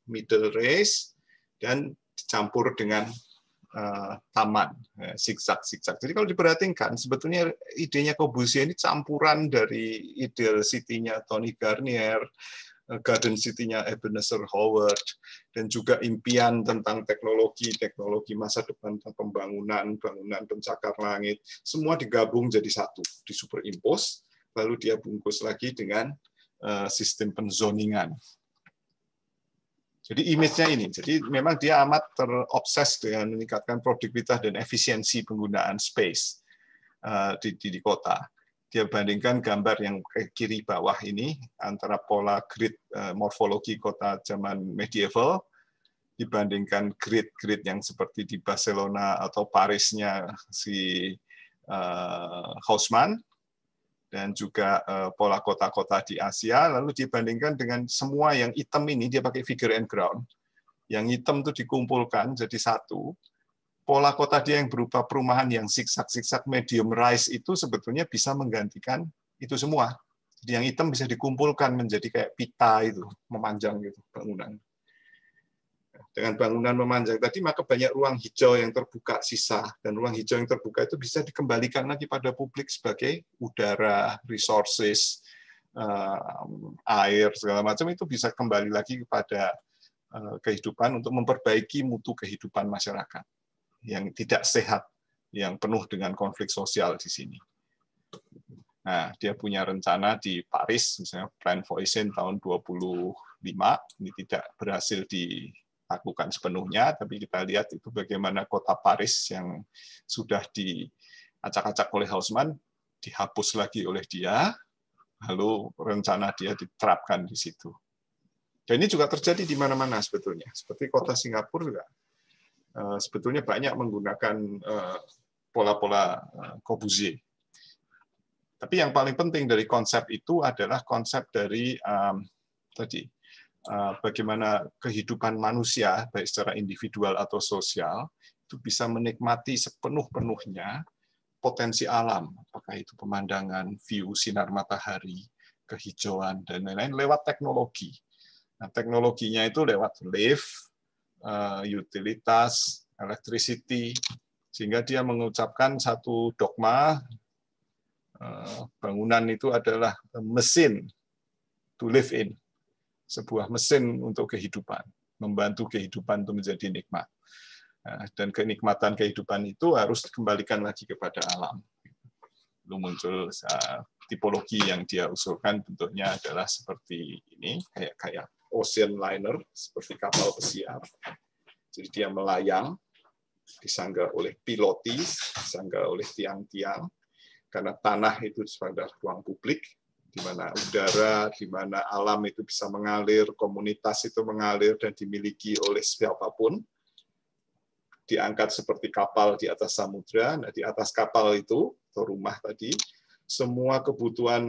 middle rise, dan dicampur dengan Eh, taman siksa eh, zigzag Jadi kalau diperhatikan sebetulnya idenya Kobusia ini campuran dari ide city-nya Tony Garnier, eh, Garden City-nya Ebenezer Howard, dan juga impian tentang teknologi, teknologi masa depan pembangunan, bangunan pencakar langit, semua digabung jadi satu, di superimpose, lalu dia bungkus lagi dengan sistem penzoningan. Jadi image-nya ini. Jadi memang dia amat terobses dengan meningkatkan produktivitas dan efisiensi penggunaan space eh, di, di, di kota. Dia bandingkan gambar yang eh, kiri bawah ini antara pola grid eh, morfologi kota zaman medieval dibandingkan grid-grid yang seperti di Barcelona atau Parisnya si uh, dan juga eh, pola kota-kota di Asia, lalu dibandingkan dengan semua yang hitam ini, dia pakai figure and ground. Yang hitam itu dikumpulkan jadi satu, pola kota dia yang berupa perumahan yang siksak siksak medium rise itu sebetulnya bisa menggantikan itu semua. Jadi yang hitam bisa dikumpulkan menjadi kayak pita itu, memanjang gitu bangunan dengan bangunan memanjang tadi maka banyak ruang hijau yang terbuka sisa dan ruang hijau yang terbuka itu bisa dikembalikan lagi pada publik sebagai udara, resources, eh, air segala macam itu bisa kembali lagi kepada eh, kehidupan untuk memperbaiki mutu kehidupan masyarakat yang tidak sehat, yang penuh dengan konflik sosial di sini. Nah, dia punya rencana di Paris, misalnya Plan for Eisen tahun 25, ini tidak berhasil di lakukan sepenuhnya, tapi kita lihat itu bagaimana kota Paris yang sudah diacak-acak oleh Haussmann dihapus lagi oleh dia, lalu rencana dia diterapkan di situ. Dan ini juga terjadi di mana-mana sebetulnya. Seperti kota Singapura juga eh, sebetulnya banyak menggunakan eh, pola-pola eh, Corbusier. Tapi yang paling penting dari konsep itu adalah konsep dari um, tadi Eh, bagaimana kehidupan manusia baik secara individual atau sosial itu bisa menikmati sepenuh-penuhnya potensi alam, apakah itu pemandangan, view sinar matahari, kehijauan dan lain-lain lewat teknologi. Nah, teknologinya itu lewat lift, eh, utilitas, electricity, sehingga dia mengucapkan satu dogma eh, bangunan itu adalah mesin to live in sebuah mesin untuk kehidupan, membantu kehidupan itu menjadi nikmat. Nah, dan kenikmatan kehidupan itu harus dikembalikan lagi kepada alam. Lalu muncul eh, tipologi yang dia usulkan bentuknya adalah seperti ini, kayak kayak ocean liner, seperti kapal pesiar. Jadi dia melayang, disangga oleh pilotis disangga oleh tiang-tiang, karena tanah itu sebagai ruang publik, di mana udara, di mana alam itu bisa mengalir, komunitas itu mengalir dan dimiliki oleh siapapun. Diangkat seperti kapal di atas samudra, nah di atas kapal itu atau rumah tadi, semua kebutuhan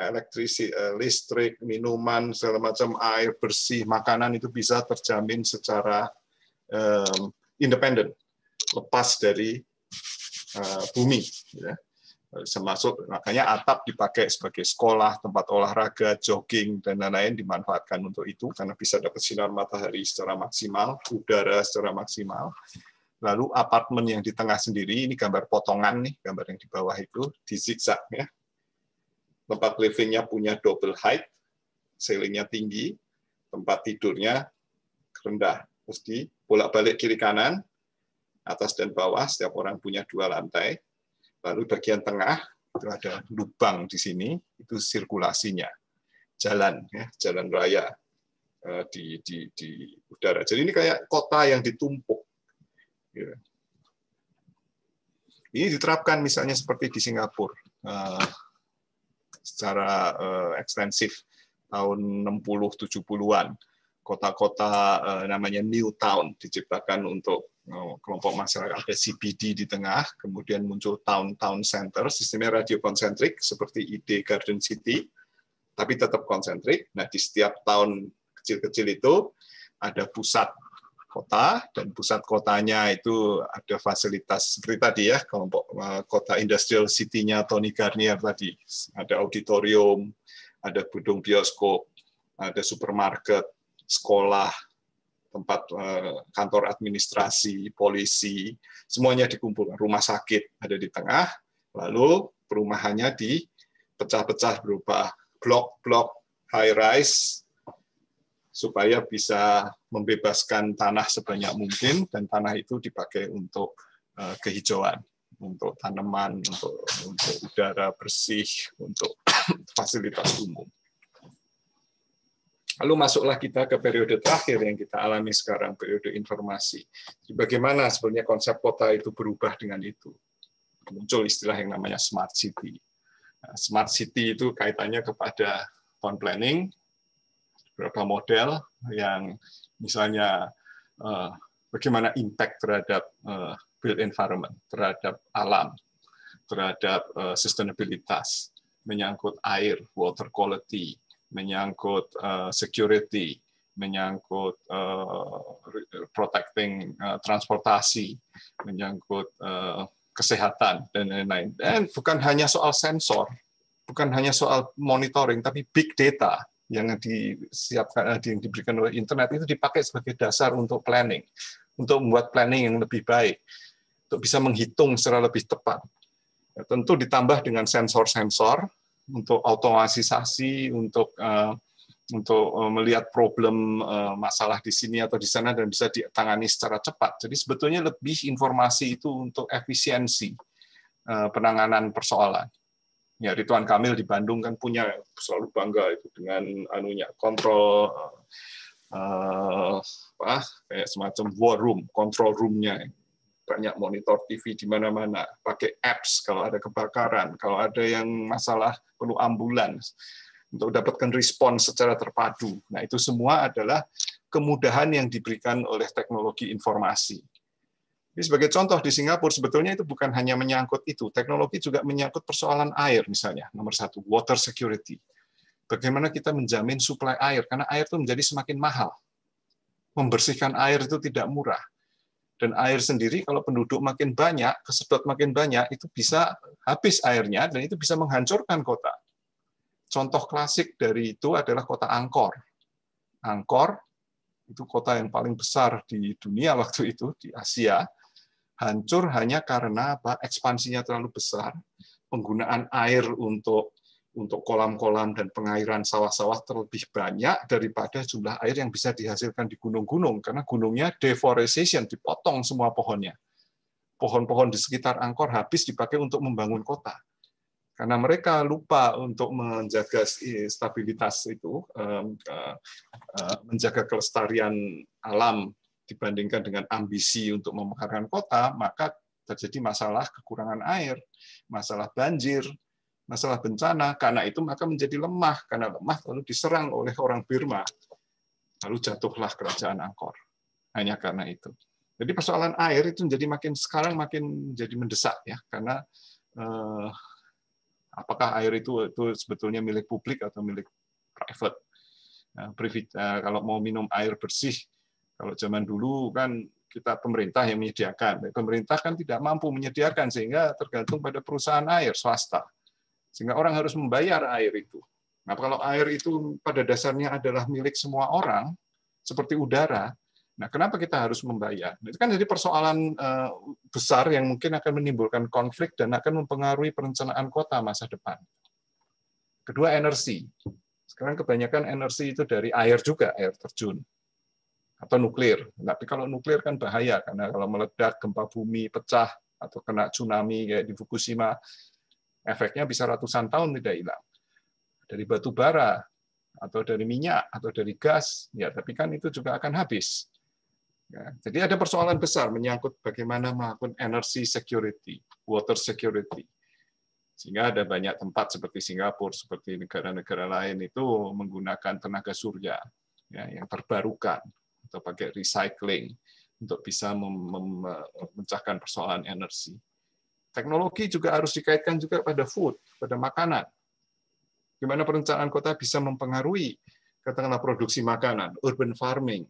elektrisi, eh, listrik, minuman, segala macam air bersih, makanan itu bisa terjamin secara eh, independen, lepas dari eh, bumi. Ya. Eh, semasuk makanya atap dipakai sebagai sekolah, tempat olahraga, jogging dan lain-lain dimanfaatkan untuk itu karena bisa dapat sinar matahari secara maksimal, udara secara maksimal. Lalu apartemen yang di tengah sendiri ini gambar potongan nih, gambar yang di bawah itu di zigzag ya. Tempat livingnya punya double height, ceilingnya tinggi, tempat tidurnya rendah. Terus di bolak-balik kiri kanan, atas dan bawah, setiap orang punya dua lantai. Lalu bagian tengah itu ada lubang di sini, itu sirkulasinya, jalan, ya, jalan raya eh, di, di, di udara. Jadi ini kayak kota yang ditumpuk. Ya. Ini diterapkan misalnya seperti di Singapura eh, secara eh, ekstensif tahun 60-70-an. Kota-kota namanya New Town diciptakan untuk Oh, kelompok masyarakat CBD di tengah, kemudian muncul town-town center, sistemnya radio konsentrik seperti ide Garden City, tapi tetap konsentrik. Nah, di setiap town kecil-kecil itu ada pusat kota, dan pusat kotanya itu ada fasilitas seperti tadi ya, kelompok eh, kota industrial city-nya Tony Garnier tadi. Ada auditorium, ada gedung bioskop, ada supermarket, sekolah, tempat eh, kantor administrasi, polisi, semuanya dikumpulkan. Rumah sakit ada di tengah, lalu perumahannya dipecah-pecah berupa blok-blok high rise supaya bisa membebaskan tanah sebanyak mungkin dan tanah itu dipakai untuk eh, kehijauan, untuk tanaman, untuk, untuk udara bersih, untuk fasilitas umum. Lalu masuklah kita ke periode terakhir yang kita alami sekarang, periode informasi. bagaimana sebenarnya konsep kota itu berubah dengan itu? Muncul istilah yang namanya smart city. Nah, smart city itu kaitannya kepada town planning, beberapa model yang misalnya eh, bagaimana impact terhadap eh, built environment, terhadap alam, terhadap eh, sustainability, menyangkut air, water quality, menyangkut uh, security, menyangkut uh, protecting uh, transportasi, menyangkut uh, kesehatan dan lain-lain. Dan bukan hanya soal sensor, bukan hanya soal monitoring, tapi big data yang disiapkan yang diberikan oleh internet itu dipakai sebagai dasar untuk planning, untuk membuat planning yang lebih baik, untuk bisa menghitung secara lebih tepat. Ya, tentu ditambah dengan sensor-sensor untuk otomatisasi, untuk eh, untuk eh, melihat problem eh, masalah di sini atau di sana dan bisa ditangani secara cepat. Jadi sebetulnya lebih informasi itu untuk efisiensi penanganan persoalan. Ya, Rituan Kamil di Bandung kan punya selalu bangga itu dengan anunya kontrol apa kayak semacam war room, control roomnya banyak monitor TV di mana-mana, pakai apps kalau ada kebakaran, kalau ada yang masalah perlu ambulans untuk dapatkan respon secara terpadu. Nah, itu semua adalah kemudahan yang diberikan oleh teknologi informasi. Jadi sebagai contoh di Singapura sebetulnya itu bukan hanya menyangkut itu, teknologi juga menyangkut persoalan air misalnya nomor satu water security. Bagaimana kita menjamin suplai air karena air itu menjadi semakin mahal. Membersihkan air itu tidak murah. Dan air sendiri kalau penduduk makin banyak, kesedot makin banyak, itu bisa habis airnya dan itu bisa menghancurkan kota. Contoh klasik dari itu adalah kota Angkor. Angkor itu kota yang paling besar di dunia waktu itu di Asia hancur hanya karena apa ekspansinya terlalu besar penggunaan air untuk untuk kolam-kolam dan pengairan sawah-sawah terlebih banyak daripada jumlah air yang bisa dihasilkan di gunung-gunung karena gunungnya deforestation dipotong semua pohonnya. Pohon-pohon di sekitar Angkor habis dipakai untuk membangun kota. Karena mereka lupa untuk menjaga stabilitas itu, eh, eh, menjaga kelestarian alam dibandingkan dengan ambisi untuk memekarkan kota, maka terjadi masalah kekurangan air, masalah banjir, masalah bencana. Karena itu maka menjadi lemah. Karena lemah lalu diserang oleh orang Burma. Lalu jatuhlah kerajaan Angkor. Hanya karena itu. Jadi persoalan air itu menjadi makin sekarang makin jadi mendesak ya karena eh, apakah air itu itu sebetulnya milik publik atau milik private. Nah, privit, eh, kalau mau minum air bersih kalau zaman dulu kan kita pemerintah yang menyediakan. Pemerintah kan tidak mampu menyediakan sehingga tergantung pada perusahaan air swasta. Sehingga orang harus membayar air itu. Nah, kalau air itu pada dasarnya adalah milik semua orang, seperti udara, nah kenapa kita harus membayar? Nah, itu kan jadi persoalan eh, besar yang mungkin akan menimbulkan konflik dan akan mempengaruhi perencanaan kota masa depan. Kedua, energi. Sekarang kebanyakan energi itu dari air juga, air terjun atau nuklir. Tapi kalau nuklir kan bahaya karena kalau meledak gempa bumi pecah atau kena tsunami kayak di Fukushima Efeknya bisa ratusan tahun tidak hilang. Dari batu bara, atau dari minyak, atau dari gas, ya tapi kan itu juga akan habis. Ya, jadi ada persoalan besar menyangkut bagaimana melakukan energy security, water security. Sehingga ada banyak tempat seperti Singapura, seperti negara-negara lain itu menggunakan tenaga surya ya, yang terbarukan atau pakai recycling untuk bisa memecahkan persoalan energi. Teknologi juga harus dikaitkan juga pada food, pada makanan. Gimana perencanaan kota bisa mempengaruhi katakanlah produksi makanan, urban farming,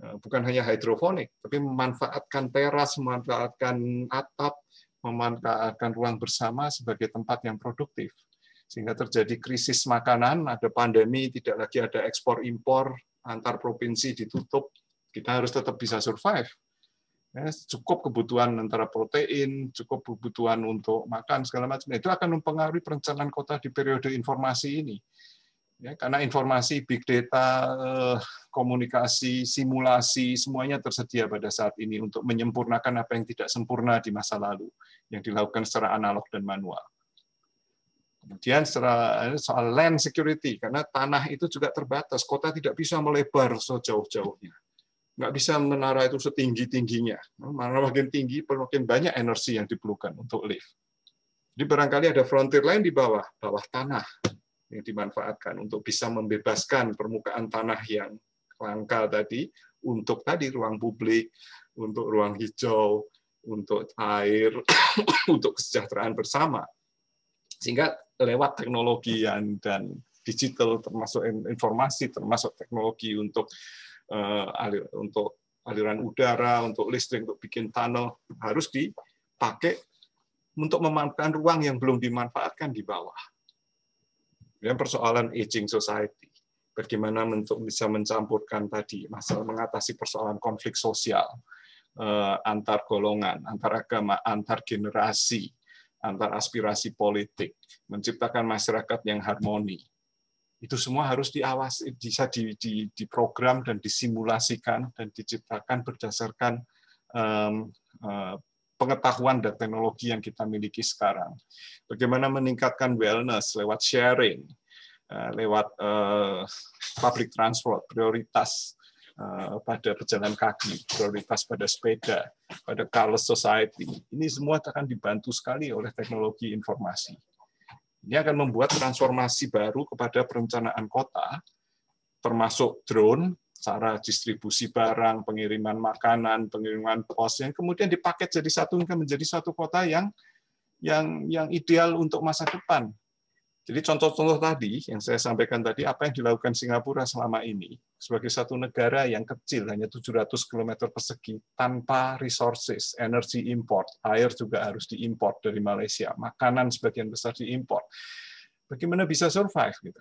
eh, bukan hanya hidroponik, tapi memanfaatkan teras, memanfaatkan atap, memanfaatkan ruang bersama sebagai tempat yang produktif. Sehingga terjadi krisis makanan, ada pandemi, tidak lagi ada ekspor impor, antar provinsi ditutup, kita harus tetap bisa survive ya, cukup kebutuhan antara protein, cukup kebutuhan untuk makan segala macam. Nah, itu akan mempengaruhi perencanaan kota di periode informasi ini. Ya, karena informasi big data, eh, komunikasi, simulasi semuanya tersedia pada saat ini untuk menyempurnakan apa yang tidak sempurna di masa lalu yang dilakukan secara analog dan manual. Kemudian secara eh, soal land security, karena tanah itu juga terbatas, kota tidak bisa melebar sejauh-jauhnya nggak bisa menara itu setinggi-tingginya. Mana makin tinggi, makin banyak energi yang diperlukan untuk lift. Jadi barangkali ada frontier lain di bawah, bawah tanah yang dimanfaatkan untuk bisa membebaskan permukaan tanah yang langka tadi untuk tadi ruang publik, untuk ruang hijau, untuk air, untuk kesejahteraan bersama. Sehingga lewat teknologi dan digital termasuk informasi termasuk teknologi untuk Eh, alir, untuk aliran udara, untuk listrik, untuk bikin tunnel harus dipakai untuk memanfaatkan ruang yang belum dimanfaatkan di bawah. Yang persoalan aging society, bagaimana untuk bisa mencampurkan tadi masalah mengatasi persoalan konflik sosial eh, antar golongan, antar agama, antar generasi, antar aspirasi politik, menciptakan masyarakat yang harmoni, itu semua harus diawasi, bisa di, di, diprogram dan disimulasikan dan diciptakan berdasarkan um, uh, pengetahuan dan teknologi yang kita miliki sekarang. Bagaimana meningkatkan wellness lewat sharing, uh, lewat uh, public transport, prioritas pada pejalan kaki, prioritas pada sepeda, pada carless society. Ini semua akan dibantu sekali oleh teknologi informasi. Ini akan membuat transformasi baru kepada perencanaan kota, termasuk drone, cara distribusi barang, pengiriman makanan, pengiriman pos, yang kemudian dipaket jadi satu hingga menjadi satu kota yang yang yang ideal untuk masa depan jadi contoh-contoh tadi yang saya sampaikan tadi, apa yang dilakukan Singapura selama ini sebagai satu negara yang kecil, hanya 700 km persegi, tanpa resources, energi import, air juga harus diimport dari Malaysia, makanan sebagian besar diimport. Bagaimana bisa survive? Gitu.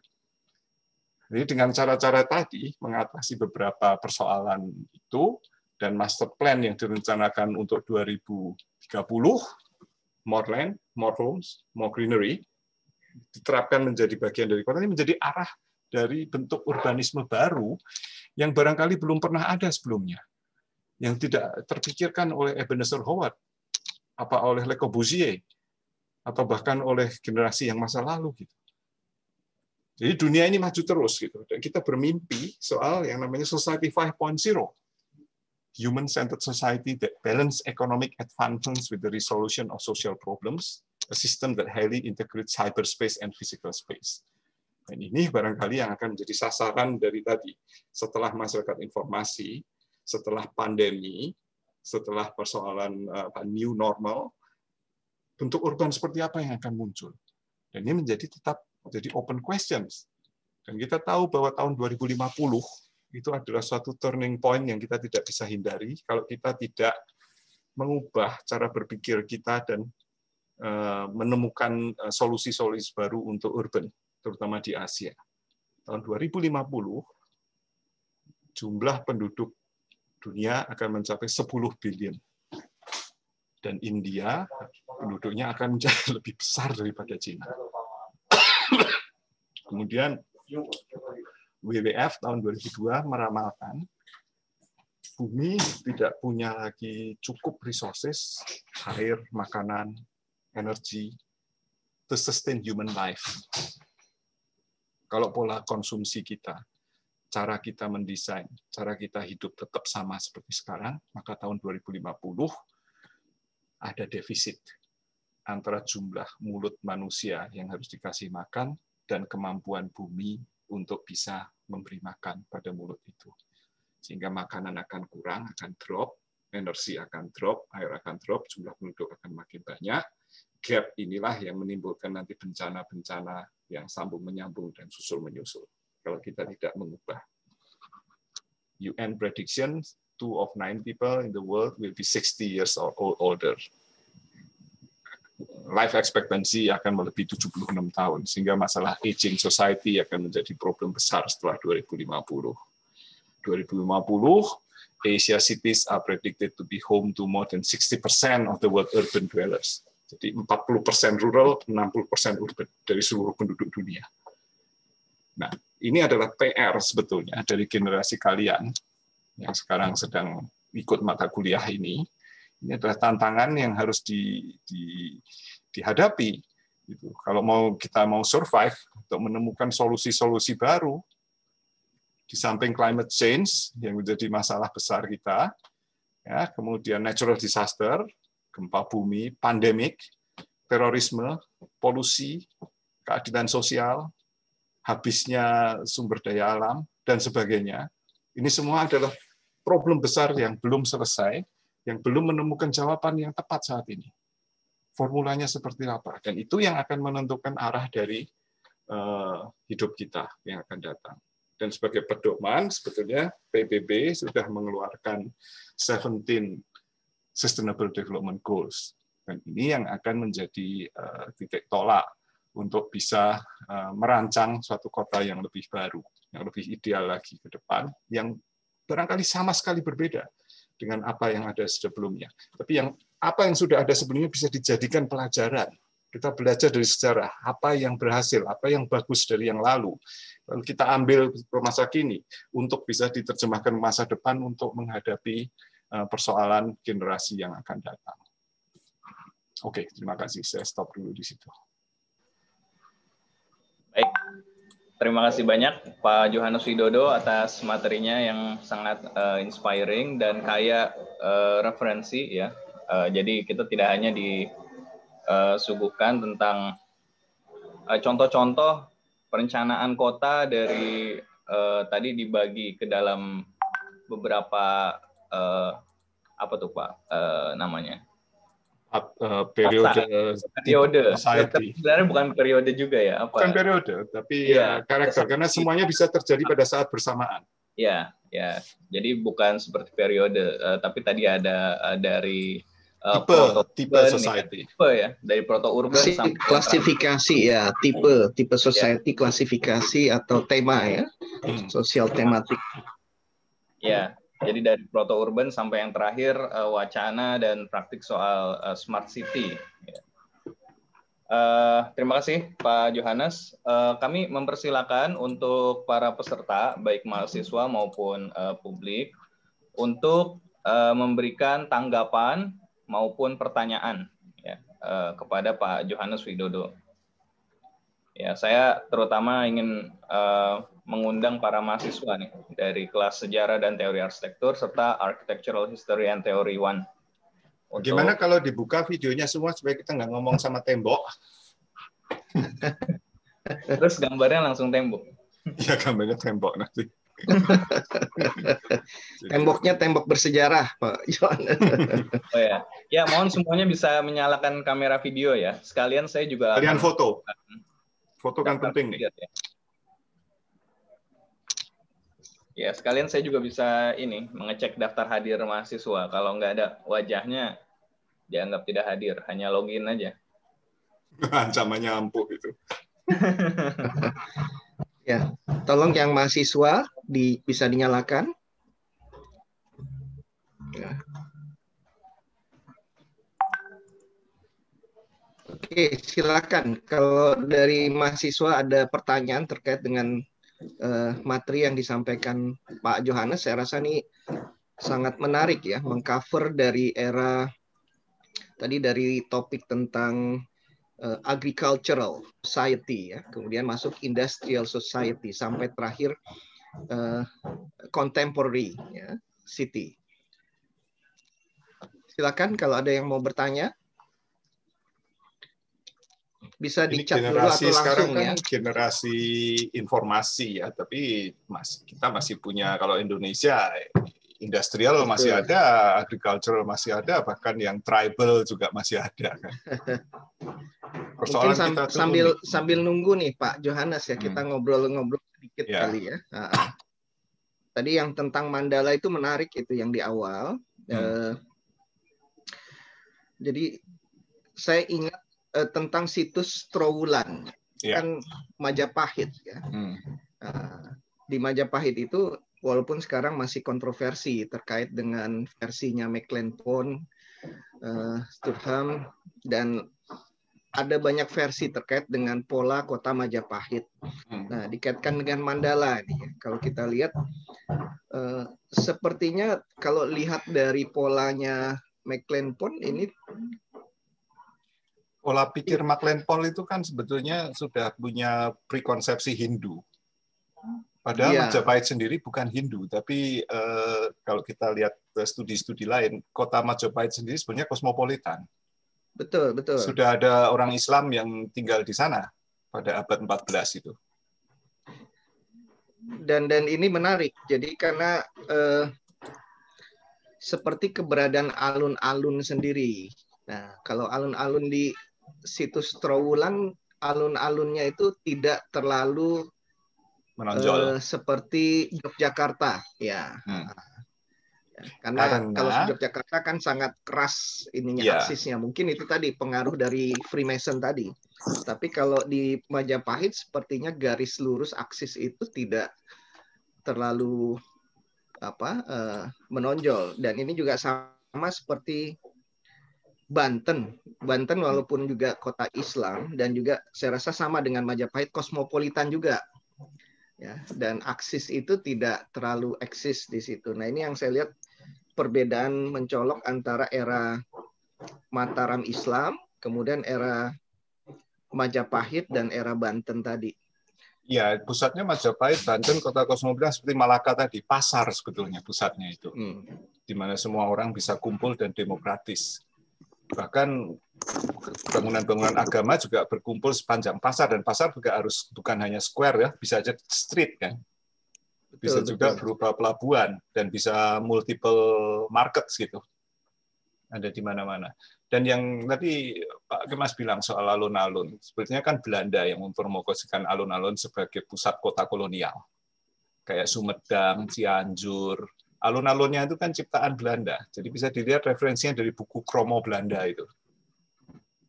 Jadi dengan cara-cara tadi mengatasi beberapa persoalan itu dan master plan yang direncanakan untuk 2030, more land, more homes, more greenery, diterapkan menjadi bagian dari kota ini menjadi arah dari bentuk urbanisme baru yang barangkali belum pernah ada sebelumnya, yang tidak terpikirkan oleh Ebenezer Howard, apa oleh Le Corbusier, atau bahkan oleh generasi yang masa lalu gitu. Jadi dunia ini maju terus gitu. Dan kita bermimpi soal yang namanya society 5.0. Human centered society that balance economic advancements with the resolution of social problems a system that highly integrates cyberspace and physical space. Dan ini barangkali yang akan menjadi sasaran dari tadi. Setelah masyarakat informasi, setelah pandemi, setelah persoalan apa, new normal, bentuk urban seperti apa yang akan muncul? Dan ini menjadi tetap menjadi open questions. Dan kita tahu bahwa tahun 2050 itu adalah suatu turning point yang kita tidak bisa hindari kalau kita tidak mengubah cara berpikir kita dan Eh, menemukan eh, solusi-solusi baru untuk urban, terutama di Asia. Tahun 2050, jumlah penduduk dunia akan mencapai 10 billion. Dan India, penduduknya akan menjadi lebih besar daripada China. Kemudian WWF tahun 2002 meramalkan bumi tidak punya lagi cukup resources, air, makanan, energy to sustain human life. Kalau pola konsumsi kita, cara kita mendesain, cara kita hidup tetap sama seperti sekarang, maka tahun 2050 ada defisit antara jumlah mulut manusia yang harus dikasih makan dan kemampuan bumi untuk bisa memberi makan pada mulut itu. Sehingga makanan akan kurang, akan drop, energi akan drop, air akan drop, jumlah penduduk akan makin banyak, gap inilah yang menimbulkan nanti bencana-bencana yang sambung menyambung dan susul menyusul kalau kita tidak mengubah. UN prediction two of nine people in the world will be 60 years or older. Life expectancy akan melebihi 76 tahun, sehingga masalah aging society akan menjadi problem besar setelah 2050. 2050, Asia cities are predicted to be home to more than 60% of the world urban dwellers. Jadi 40% rural, 60% urban dari seluruh penduduk dunia. Nah, ini adalah PR sebetulnya dari generasi kalian yang sekarang sedang ikut mata kuliah ini. Ini adalah tantangan yang harus di, di, dihadapi. Gitu. Kalau mau kita mau survive untuk menemukan solusi-solusi baru di samping climate change yang menjadi masalah besar kita, ya, kemudian natural disaster, gempa bumi, pandemik, terorisme, polusi, keadilan sosial, habisnya sumber daya alam, dan sebagainya. Ini semua adalah problem besar yang belum selesai, yang belum menemukan jawaban yang tepat saat ini. Formulanya seperti apa? Dan itu yang akan menentukan arah dari eh, hidup kita yang akan datang. Dan sebagai pedoman, sebetulnya PBB sudah mengeluarkan 17 Sustainable Development Goals. Dan ini yang akan menjadi eh, titik tolak untuk bisa eh, merancang suatu kota yang lebih baru, yang lebih ideal lagi ke depan, yang barangkali sama sekali berbeda dengan apa yang ada sebelumnya. Tapi yang apa yang sudah ada sebelumnya bisa dijadikan pelajaran. Kita belajar dari sejarah, apa yang berhasil, apa yang bagus dari yang lalu. Lalu kita ambil masa kini untuk bisa diterjemahkan masa depan untuk menghadapi Eh, persoalan generasi yang akan datang. Oke, okay, terima kasih. Saya stop dulu di situ.
Baik, terima kasih banyak Pak Johannes Widodo atas materinya yang sangat uh, inspiring dan kaya uh, referensi ya. Uh, jadi kita tidak hanya disuguhkan tentang contoh-contoh uh, perencanaan kota dari uh, tadi dibagi ke dalam beberapa uh, apa tuh Pak uh, namanya? Uh, periode periode sebenarnya bukan periode juga ya apa bukan
periode tapi ya, ya karakter karena semuanya bisa terjadi pada saat bersamaan
ya ya jadi bukan seperti periode uh, tapi tadi ada uh, dari uh, tipe proto tipe ya. society tipe ya dari proto urban Klasi, sampai
klasifikasi ya tipe tipe iya. society yeah. klasifikasi atau tema ya hmm. sosial tematik
ya jadi dari proto urban sampai yang terakhir eh, wacana dan praktik soal eh, smart city. Uh, terima kasih Pak Johannes. Uh, kami mempersilakan untuk para peserta, baik mahasiswa maupun uh, publik, untuk uh, memberikan tanggapan maupun pertanyaan ya, uh, kepada Pak Johannes Widodo. Ya, saya terutama ingin uh, mengundang para mahasiswa nih dari kelas sejarah dan teori arsitektur serta architectural history and theory one. Untuk... Gimana
kalau dibuka videonya semua supaya kita nggak ngomong sama tembok? Terus gambarnya langsung tembok. Ya gambarnya tembok nanti.
Temboknya tembok bersejarah, Pak John.
oh ya. Ya, mohon semuanya bisa menyalakan kamera video ya. Sekalian saya juga Kalian foto. Foto kan penting nih. Ya. Ya, sekalian saya juga bisa ini mengecek daftar hadir mahasiswa. Kalau nggak ada wajahnya, dianggap tidak hadir, hanya login aja. Ancamannya ampuh itu.
ya, tolong yang mahasiswa di, bisa dinyalakan. Ya. Oke, silakan. Kalau dari mahasiswa ada pertanyaan terkait dengan uh, materi yang disampaikan Pak Johannes saya rasa ini sangat menarik ya mengcover dari era tadi dari topik tentang uh, agricultural society ya kemudian masuk industrial society sampai terakhir uh, contemporary ya, city silakan kalau ada yang mau bertanya bisa dicat dulu atau langsung sekarang ya, ya.
generasi informasi ya, tapi mas, kita masih punya kalau Indonesia industrial Betul. masih ada, agricultural masih ada, bahkan yang tribal juga masih ada kan. Persoalan kita sambil
sambil nunggu nih Pak Johannes ya, kita hmm. ngobrol-ngobrol hmm.
sedikit ya. kali ya. Nah,
tadi yang tentang mandala itu menarik itu yang di awal. Hmm. Uh, jadi saya ingat uh, tentang situs Trowulan yeah. kan Majapahit ya. Hmm. Uh, di Majapahit itu walaupun sekarang masih kontroversi terkait dengan versinya Maclean Pond, uh, eh, Sturham dan ada banyak versi terkait dengan pola kota Majapahit. Hmm. Nah, dikaitkan dengan Mandala nih. Ya. Kalau kita lihat sepertinya kalau lihat dari polanya Maclean pun ini
pola pikir iya. Maclean Paul itu kan sebetulnya sudah punya prekonsepsi Hindu. Padahal yeah. Majapahit sendiri bukan Hindu, tapi eh, kalau kita lihat studi-studi lain, kota Majapahit sendiri sebenarnya kosmopolitan. Betul, betul. Sudah ada orang Islam yang tinggal di sana pada abad 14 itu.
Dan dan ini menarik. Jadi karena eh, seperti keberadaan alun-alun sendiri. Nah, kalau alun-alun di situs Trowulan alun-alunnya itu tidak terlalu menonjol uh, seperti Yogyakarta ya hmm. Ah. Ya, karena, karena kalau Yogyakarta kan sangat keras ininya yeah. aksisnya mungkin itu tadi pengaruh dari Freemason tadi tapi kalau di Majapahit sepertinya garis lurus aksis itu tidak terlalu apa uh, menonjol dan ini juga sama seperti Banten. Banten walaupun juga kota Islam dan juga saya rasa sama dengan Majapahit kosmopolitan juga. Ya, dan aksis itu tidak terlalu eksis di situ. Nah, ini yang saya lihat perbedaan mencolok antara era Mataram Islam, kemudian era Majapahit dan era Banten tadi.
Ya, pusatnya Majapahit, Banten, kota kosmopolitan seperti Malaka tadi, pasar sebetulnya pusatnya itu. Hmm. Di mana semua orang bisa kumpul dan demokratis bahkan bangunan-bangunan agama juga berkumpul sepanjang pasar dan pasar juga harus bukan hanya square ya bisa aja street kan bisa betul, juga betul. berupa pelabuhan dan bisa multiple market gitu ada di mana-mana dan yang tadi Pak Kemas bilang soal alun-alun sebetulnya kan Belanda yang mempromosikan alun-alun sebagai pusat kota kolonial kayak Sumedang, Cianjur, Alun-alunnya itu kan ciptaan Belanda, jadi bisa dilihat referensinya dari buku Kromo Belanda itu.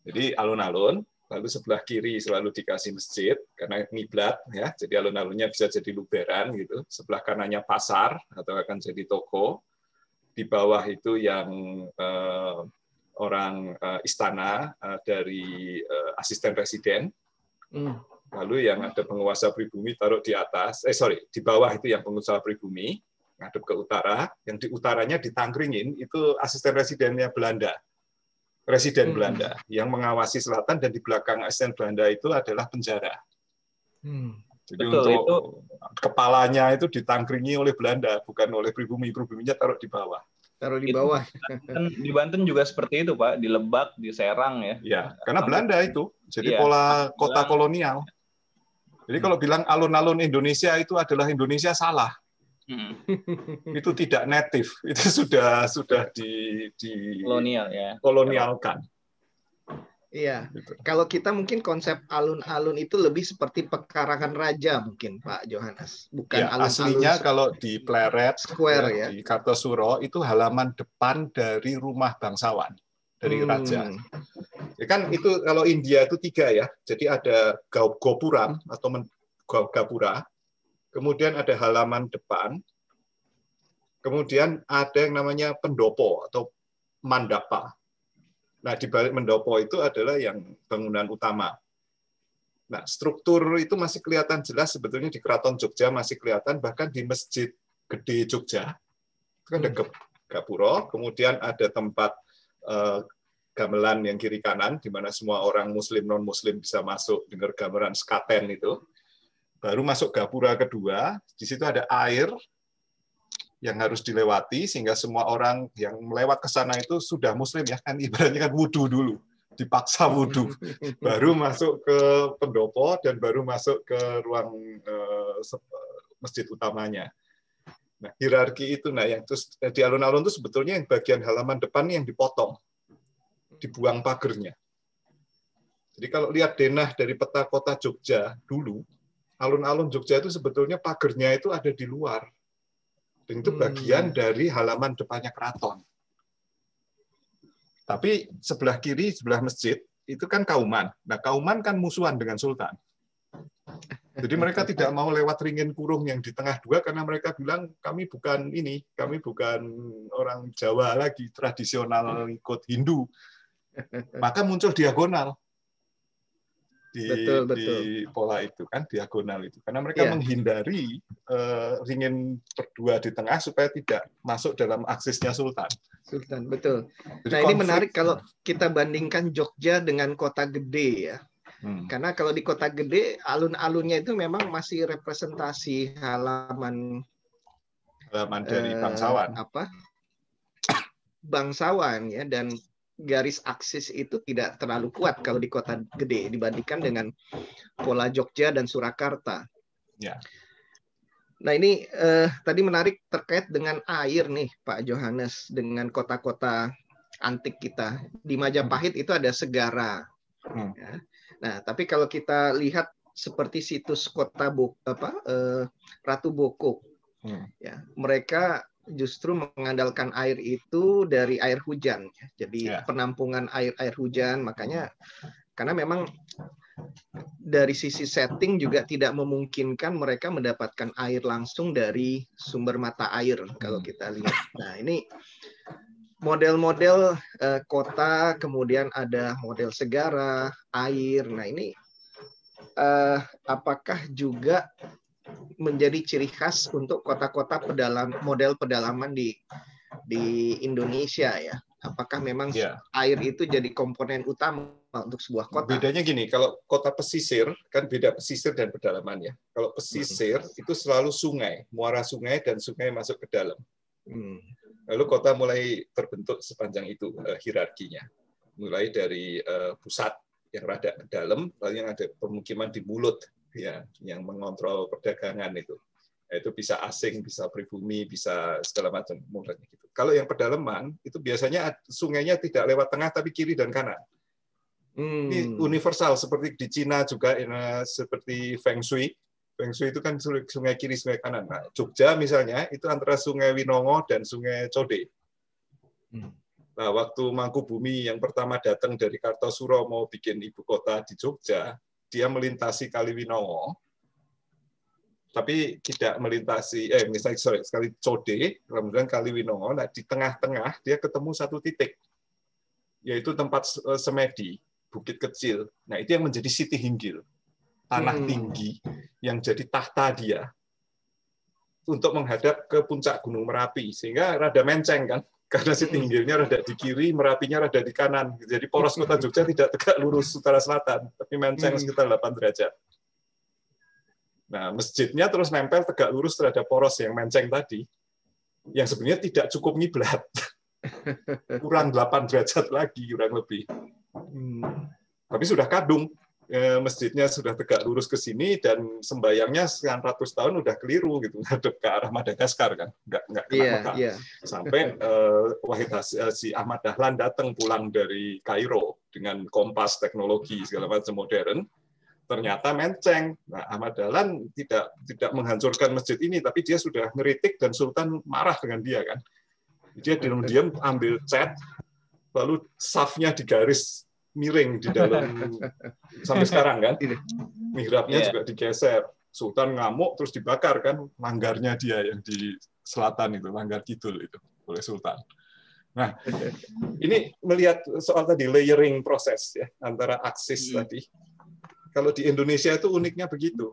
Jadi
alun-alun,
lalu sebelah kiri selalu dikasih masjid karena niblat ya, jadi alun-alunnya bisa jadi luberan gitu. Sebelah kanannya pasar atau akan jadi toko. Di bawah itu yang eh, orang eh, istana eh, dari eh, asisten presiden, hmm. Lalu yang ada penguasa pribumi taruh di atas, eh sorry, di bawah itu yang pengusaha pribumi, ngadep ke utara, yang di utaranya ditangkringin itu asisten residennya Belanda. Residen hmm. Belanda yang mengawasi selatan dan di belakang asisten Belanda itu adalah penjara. Hmm. Jadi Betul, untuk itu... kepalanya itu ditangkringi oleh Belanda, bukan oleh pribumi. Pribuminya taruh di bawah. Taruh di bawah. Itu, di,
Banten, di Banten juga seperti itu, Pak. Di Lebak, di Serang ya. Ya, karena Belanda
itu. Jadi ya, pola kota kolonial. Jadi kalau hmm. bilang alun-alun Indonesia itu adalah Indonesia salah. Hmm. itu tidak native, itu sudah sudah
di, di kolonial ya. Kolonialkan.
Iya. Gitu. Kalau kita mungkin konsep alun-alun itu lebih seperti pekarangan raja mungkin Pak Johannes, bukan ya, alun-alun. Aslinya kalau
di Pleret Square ya, ya. Di Kartosuro itu halaman depan dari rumah bangsawan dari hmm. raja. Ya kan itu kalau India itu tiga ya. Jadi ada gopuram atau men, Gopura, kemudian ada halaman depan, kemudian ada yang namanya pendopo atau mandapa. Nah, di balik mendopo itu adalah yang bangunan utama. Nah, struktur itu masih kelihatan jelas sebetulnya di Keraton Jogja masih kelihatan bahkan di Masjid Gede Jogja. Itu kan ada gapura, kemudian ada tempat eh, gamelan yang kiri kanan di mana semua orang muslim non muslim bisa masuk dengar gamelan skaten itu baru masuk gapura kedua. Di situ ada air yang harus dilewati sehingga semua orang yang melewat ke sana itu sudah muslim ya kan ibaratnya kan wudhu dulu dipaksa wudhu baru masuk ke pendopo dan baru masuk ke ruang eh, masjid utamanya nah hierarki itu nah yang terus eh, di alun-alun itu sebetulnya yang bagian halaman depan yang dipotong dibuang pagernya jadi kalau lihat denah dari peta kota Jogja dulu alun-alun Jogja itu sebetulnya pagernya itu ada di luar. Dan itu hmm. bagian hmm. dari halaman depannya keraton. Tapi sebelah kiri, sebelah masjid, itu kan kauman. Nah, kauman kan musuhan dengan sultan. Jadi mereka tidak mau lewat ringin kurung yang di tengah dua karena mereka bilang kami bukan ini, kami bukan orang Jawa lagi tradisional ikut Hindu. Maka muncul diagonal di, betul, betul. di pola itu kan diagonal itu karena mereka yeah. menghindari uh, ringin berdua di tengah supaya tidak masuk dalam aksesnya sultan. Sultan betul. Jadi nah konflik.
ini menarik kalau kita bandingkan Jogja dengan kota gede ya. Hmm. Karena kalau di kota gede alun-alunnya itu memang masih representasi halaman
halaman eh, dari uh, bangsawan apa
bangsawan ya dan garis aksis itu tidak terlalu kuat kalau di kota gede dibandingkan dengan pola Jogja dan Surakarta. Ya. Nah ini eh, tadi menarik terkait dengan air nih Pak Johannes dengan kota-kota antik kita. Di Majapahit itu ada Segara. Hmm. Ya. Nah tapi kalau kita lihat seperti situs kota Bok, apa eh, Ratu Boko, hmm. ya mereka justru mengandalkan air itu dari air hujan. Jadi yeah. penampungan air air hujan, makanya hmm. karena memang dari sisi setting juga tidak memungkinkan mereka mendapatkan air langsung dari sumber mata air kalau hmm. kita lihat. Nah, ini model-model eh, kota, kemudian ada model segara, air. Nah, ini eh, apakah juga menjadi ciri khas untuk kota-kota pedalam model pedalaman di di Indonesia ya. Apakah memang ya.
air itu jadi komponen utama untuk sebuah kota? Bedanya gini, kalau kota pesisir kan beda pesisir dan pedalaman ya. Kalau pesisir hmm. itu selalu sungai, muara sungai dan sungai masuk ke dalam. Hmm. Lalu kota mulai terbentuk sepanjang itu uh, hierarkinya. Mulai dari uh, pusat yang rada ke dalam, lalu yang ada pemukiman di mulut ya yang mengontrol perdagangan itu ya, itu bisa asing, bisa pribumi, bisa segala macam murahnya gitu. Kalau yang pedalaman itu biasanya sungainya tidak lewat tengah tapi kiri dan kanan. Hmm. Ini universal seperti di Cina juga eh, seperti Feng Shui. Feng Shui itu kan sungai kiri sungai kanan. Nah, Jogja misalnya itu antara Sungai Winongo dan Sungai Code. Hmm. Nah, waktu Mangku Bumi yang pertama datang dari Kartosuro mau bikin ibu kota di Jogja, dia melintasi kali Winongo, tapi tidak melintasi, eh misalnya sorry, sekali Code, kemudian kali Winongo, nah di tengah-tengah dia ketemu satu titik, yaitu tempat eh, semedi, bukit kecil. Nah itu yang menjadi Siti Hinggil, tanah hmm. tinggi yang jadi tahta dia untuk menghadap ke puncak Gunung Merapi, sehingga rada menceng kan karena si tinggirnya rada di kiri, merapinya rada di kanan. Jadi poros kota Jogja tidak tegak lurus utara selatan, tapi menceng mm. sekitar 8 derajat. Nah, masjidnya terus nempel tegak lurus terhadap poros yang menceng tadi, yang sebenarnya tidak cukup ngiblat. Kurang 8 derajat lagi, kurang lebih. Mm. Tapi sudah kadung. Eh, masjidnya sudah tegak lurus ke sini dan sembayangnya sekian ratus tahun udah keliru gitu ngadep ke arah Madagaskar kan nggak nggak ke yeah, Mekah yeah. sampai uh, Wahid eh, si Ahmad Dahlan datang pulang dari Kairo dengan kompas teknologi segala macam modern ternyata menceng. Nah, Ahmad Dahlan tidak tidak menghancurkan masjid ini, tapi dia sudah ngeritik dan Sultan marah dengan dia kan. Dia diam-diam ambil cat, lalu safnya digaris miring di dalam sampai sekarang kan. Iya. Mihrabnya yeah. juga digeser. Sultan ngamuk terus dibakar kan manggarnya dia yang di selatan itu, manggar kidul itu oleh sultan. Nah, ini melihat soal tadi layering proses ya antara aksis hmm. tadi. Kalau di Indonesia itu uniknya begitu.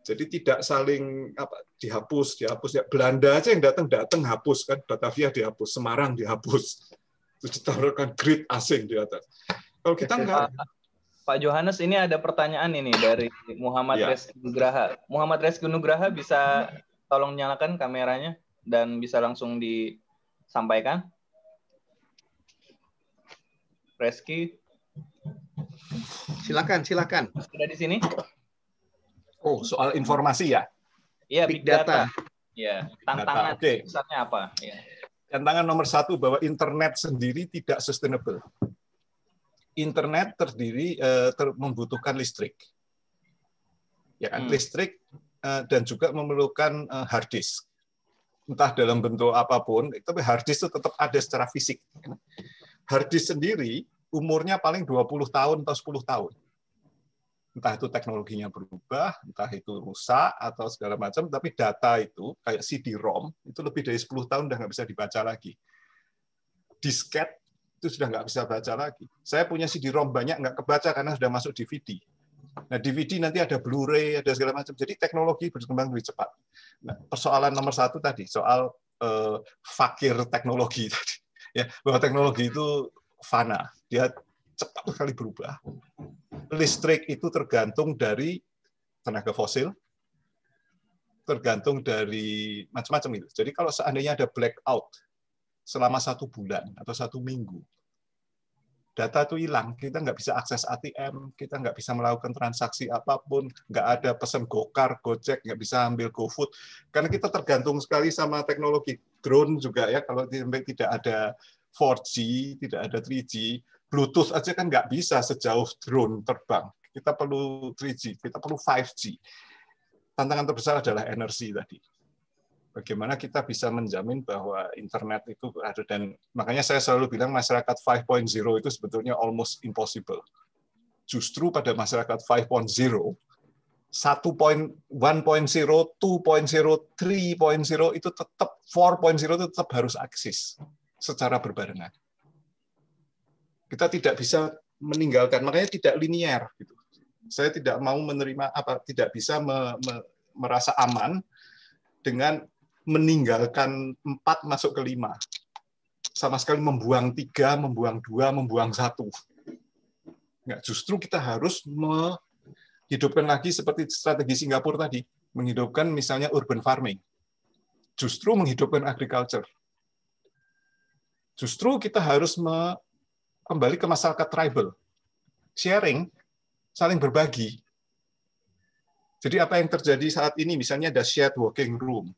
Jadi tidak saling apa dihapus, dihapus ya. Belanda aja yang datang datang hapus kan, Batavia dihapus, Semarang dihapus. Terus ditaruhkan grid asing di atas. Kalau kita enggak.
Pak, Johannes, ini ada pertanyaan ini dari Muhammad ya. Reski Nugraha. Muhammad Reski Nugraha bisa tolong nyalakan kameranya dan bisa langsung disampaikan. Reski. Silakan, silakan. Sudah di sini. Oh, soal informasi ya? Iya, big, big data. data. Ya, tantangan data. Okay. apa? Ya.
Tantangan nomor satu bahwa internet sendiri tidak sustainable internet terdiri uh, ter, membutuhkan listrik. Ya kan? Hmm. Listrik uh, dan juga memerlukan uh, hard disk. Entah dalam bentuk apapun, tapi hard disk itu tetap ada secara fisik. Hard disk sendiri umurnya paling 20 tahun atau 10 tahun. Entah itu teknologinya berubah, entah itu rusak atau segala macam, tapi data itu kayak CD-ROM itu lebih dari 10 tahun udah nggak bisa dibaca lagi. Disket itu sudah nggak bisa baca lagi. Saya punya CD-ROM banyak nggak kebaca karena sudah masuk DVD. Nah, DVD nanti ada Blu-ray, ada segala macam. Jadi teknologi berkembang lebih cepat. Nah, persoalan nomor satu tadi soal eh, fakir teknologi tadi, ya bahwa teknologi itu fana, dia cepat sekali berubah. Listrik itu tergantung dari tenaga fosil, tergantung dari macam-macam itu. Jadi kalau seandainya ada blackout selama satu bulan atau satu minggu. Data itu hilang, kita nggak bisa akses ATM, kita nggak bisa melakukan transaksi apapun, nggak ada pesan gokar, gojek, nggak bisa ambil GoFood. Karena kita tergantung sekali sama teknologi drone juga ya, kalau tidak ada 4G, tidak ada 3G, Bluetooth aja kan nggak bisa sejauh drone terbang. Kita perlu 3G, kita perlu 5G. Tantangan terbesar adalah energi tadi bagaimana kita bisa menjamin bahwa internet itu ada dan makanya saya selalu bilang masyarakat 5.0 itu sebetulnya almost impossible. Justru pada masyarakat 5.0 1.1.0, 2.0, 3.0 itu tetap 4.0 itu tetap harus akses secara berbarengan. Kita tidak bisa meninggalkan, makanya tidak linier gitu. Saya tidak mau menerima apa tidak bisa me, me, merasa aman dengan meninggalkan empat masuk ke lima. Sama sekali membuang tiga, membuang dua, membuang satu. Nggak, justru kita harus menghidupkan lagi seperti strategi Singapura tadi, menghidupkan misalnya urban farming. Justru menghidupkan agriculture. Justru kita harus kembali ke masyarakat tribal. Sharing, saling berbagi. Jadi apa yang terjadi saat ini, misalnya ada shared working room,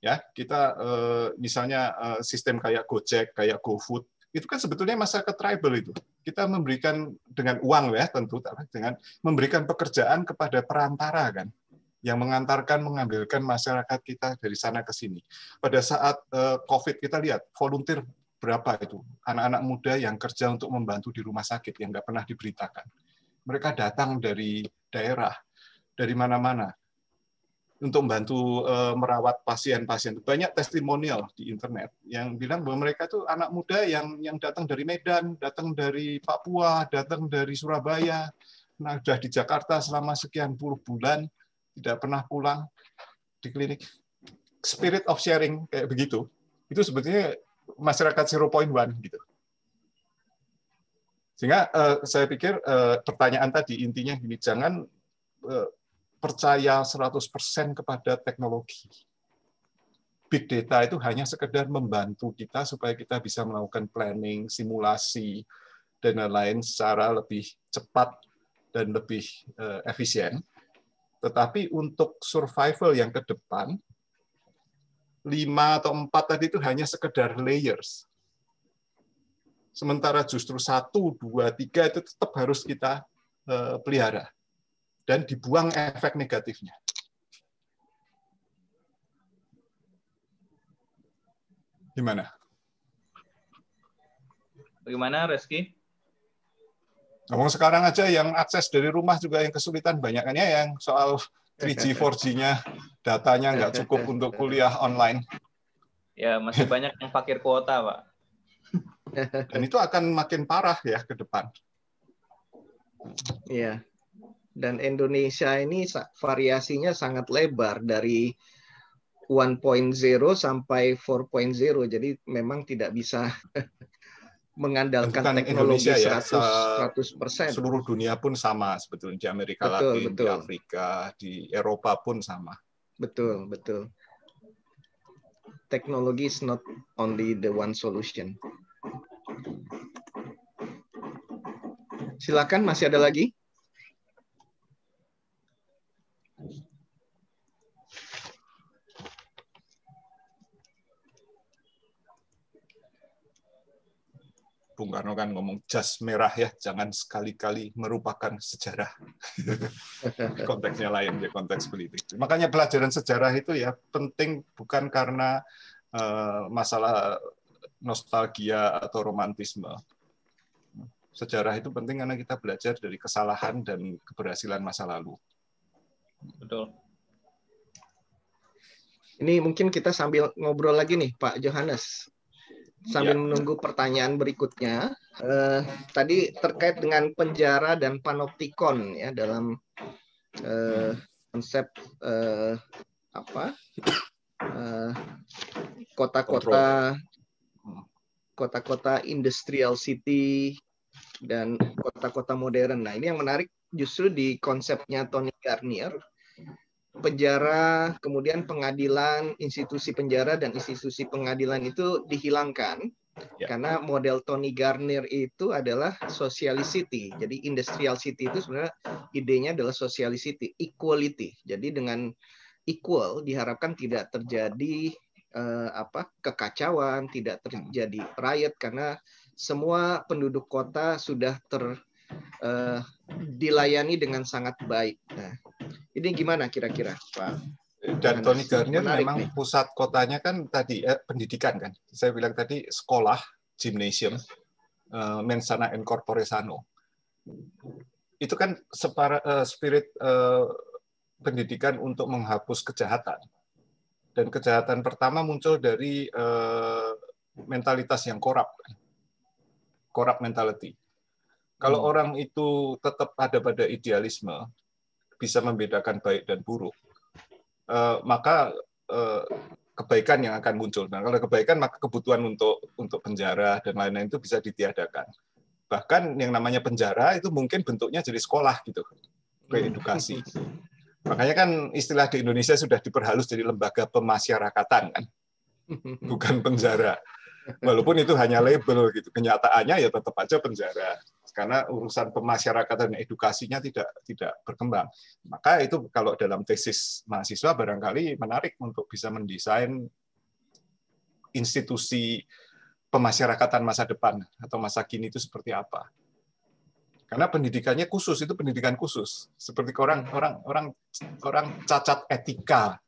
ya kita eh, misalnya eh, sistem kayak Gojek, kayak GoFood itu kan sebetulnya masyarakat tribal itu. Kita memberikan dengan uang ya tentu, dengan memberikan pekerjaan kepada perantara kan, yang mengantarkan mengambilkan masyarakat kita dari sana ke sini. Pada saat eh, COVID kita lihat volunteer berapa itu anak-anak muda yang kerja untuk membantu di rumah sakit yang nggak pernah diberitakan. Mereka datang dari daerah, dari mana-mana untuk membantu eh, merawat pasien-pasien. Banyak testimonial di internet yang bilang bahwa mereka itu anak muda yang yang datang dari Medan, datang dari Papua, datang dari Surabaya, nah sudah di Jakarta selama sekian puluh bulan tidak pernah pulang di klinik. Spirit of sharing kayak begitu. Itu sebetulnya masyarakat zero 0.1 gitu. Sehingga eh, saya pikir eh, pertanyaan tadi intinya gini, jangan percaya 100% kepada teknologi. Big data itu hanya sekedar membantu kita supaya kita bisa melakukan planning, simulasi, dan lain-lain secara lebih cepat dan lebih eh, efisien. Tetapi untuk survival yang ke depan, lima atau empat tadi itu hanya sekedar layers. Sementara justru satu, dua, tiga itu tetap harus kita eh, pelihara dan dibuang efek negatifnya. Gimana?
Bagaimana, Reski?
Ngomong sekarang aja yang akses dari rumah juga yang kesulitan banyaknya kan yang soal 3G, 4G-nya datanya nggak cukup untuk kuliah online.
Ya, masih banyak yang fakir kuota, Pak.
Dan itu akan makin parah ya ke depan.
Iya. Dan Indonesia ini variasinya sangat lebar dari 1.0 sampai 4.0. Jadi memang tidak bisa
mengandalkan Bukan
teknologi Indonesia 100
ya, persen. Seluruh dunia pun sama sebetulnya di Amerika betul, Latin, betul. di Afrika, di Eropa pun sama. Betul, betul.
Teknologi is not only the one solution. Silakan masih ada lagi?
Bung Karno kan ngomong jas merah ya, jangan sekali-kali merupakan sejarah. Konteksnya lain di konteks politik. Makanya pelajaran sejarah itu ya penting bukan karena uh, masalah nostalgia atau romantisme. Sejarah itu penting karena kita belajar dari kesalahan dan keberhasilan masa lalu. Betul.
Ini mungkin kita sambil ngobrol lagi nih, Pak Johannes sambil ya. menunggu pertanyaan berikutnya. uh, tadi terkait dengan penjara dan panoptikon ya dalam uh, konsep uh, apa kota-kota kota-kota industrial city dan kota-kota modern. Nah ini yang menarik justru di konsepnya Tony Garnier penjara, kemudian pengadilan, institusi penjara dan institusi pengadilan itu dihilangkan ya. karena model Tony Garnier itu adalah city Jadi industrial city itu sebenarnya idenya adalah city equality. Jadi dengan equal diharapkan tidak terjadi eh, apa kekacauan, tidak terjadi riot karena semua penduduk kota sudah ter uh, dilayani dengan sangat baik. Nah,
ini gimana kira-kira, Pak? Dan Tony Garnier memang nih. pusat kotanya kan tadi eh, pendidikan kan. Saya bilang tadi sekolah, gymnasium, eh, mensana incorpore sano. Itu kan separa, eh, spirit eh, pendidikan untuk menghapus kejahatan. Dan kejahatan pertama muncul dari eh, mentalitas yang korup, korup mentality kalau hmm. orang itu tetap ada pada idealisme, bisa membedakan baik dan buruk, eh, maka eh, kebaikan yang akan muncul. Nah, kalau kebaikan maka kebutuhan untuk untuk penjara dan lain-lain itu bisa ditiadakan. Bahkan yang namanya penjara itu mungkin bentuknya jadi sekolah gitu, hmm. edukasi. edukasi. Makanya kan istilah di Indonesia sudah diperhalus jadi lembaga pemasyarakatan kan, bukan penjara. Walaupun itu hanya label gitu, kenyataannya ya tetap aja penjara karena urusan pemasyarakatan edukasinya tidak tidak berkembang. Maka itu kalau dalam tesis mahasiswa barangkali menarik untuk bisa mendesain institusi pemasyarakatan masa depan atau masa kini itu seperti apa. Karena pendidikannya khusus itu pendidikan khusus, seperti orang hmm. orang orang orang cacat etika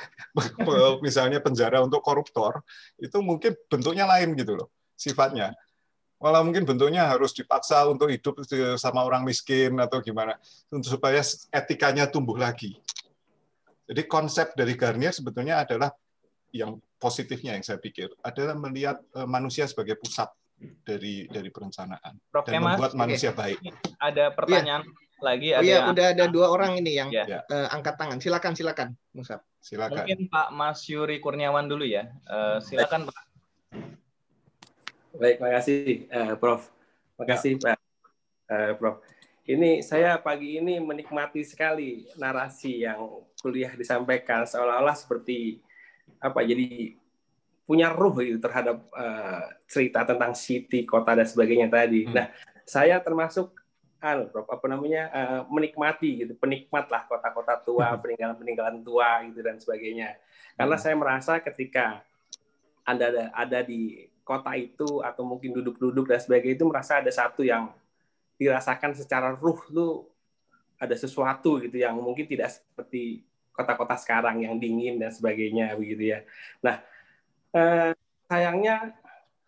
misalnya penjara untuk koruptor itu mungkin bentuknya lain gitu loh sifatnya malah mungkin bentuknya harus dipaksa untuk hidup sama orang miskin atau gimana untuk supaya etikanya tumbuh lagi. Jadi konsep dari Garnier sebetulnya adalah yang positifnya yang saya pikir adalah melihat e, manusia sebagai pusat dari dari perencanaan
Prof. dan Mas, membuat manusia baik. Ada pertanyaan ya. lagi oh ada. Oh iya, yang... udah ada dua orang ini yang ya.
uh, angkat tangan. Silakan, silakan, Musab. Silakan.
Mungkin Pak Mas Yuri Kurniawan dulu
ya. Uh, silakan Pak. Baik, makasih uh, Prof. Makasih ya. Pak uh, Prof. Ini saya pagi ini menikmati sekali narasi yang kuliah disampaikan seolah-olah seperti apa jadi punya ruh gitu terhadap uh, cerita tentang city, kota dan sebagainya tadi. Hmm. Nah, saya termasuk anu Prof, apa namanya uh, menikmati gitu, penikmat lah kota-kota tua, hmm. peninggalan-peninggalan tua gitu dan sebagainya. Karena hmm. saya merasa ketika Anda ada, ada di kota itu atau mungkin duduk-duduk dan sebagainya itu merasa ada satu yang dirasakan secara ruh tuh ada sesuatu gitu yang mungkin tidak seperti kota-kota sekarang yang dingin dan sebagainya begitu ya. Nah, eh, sayangnya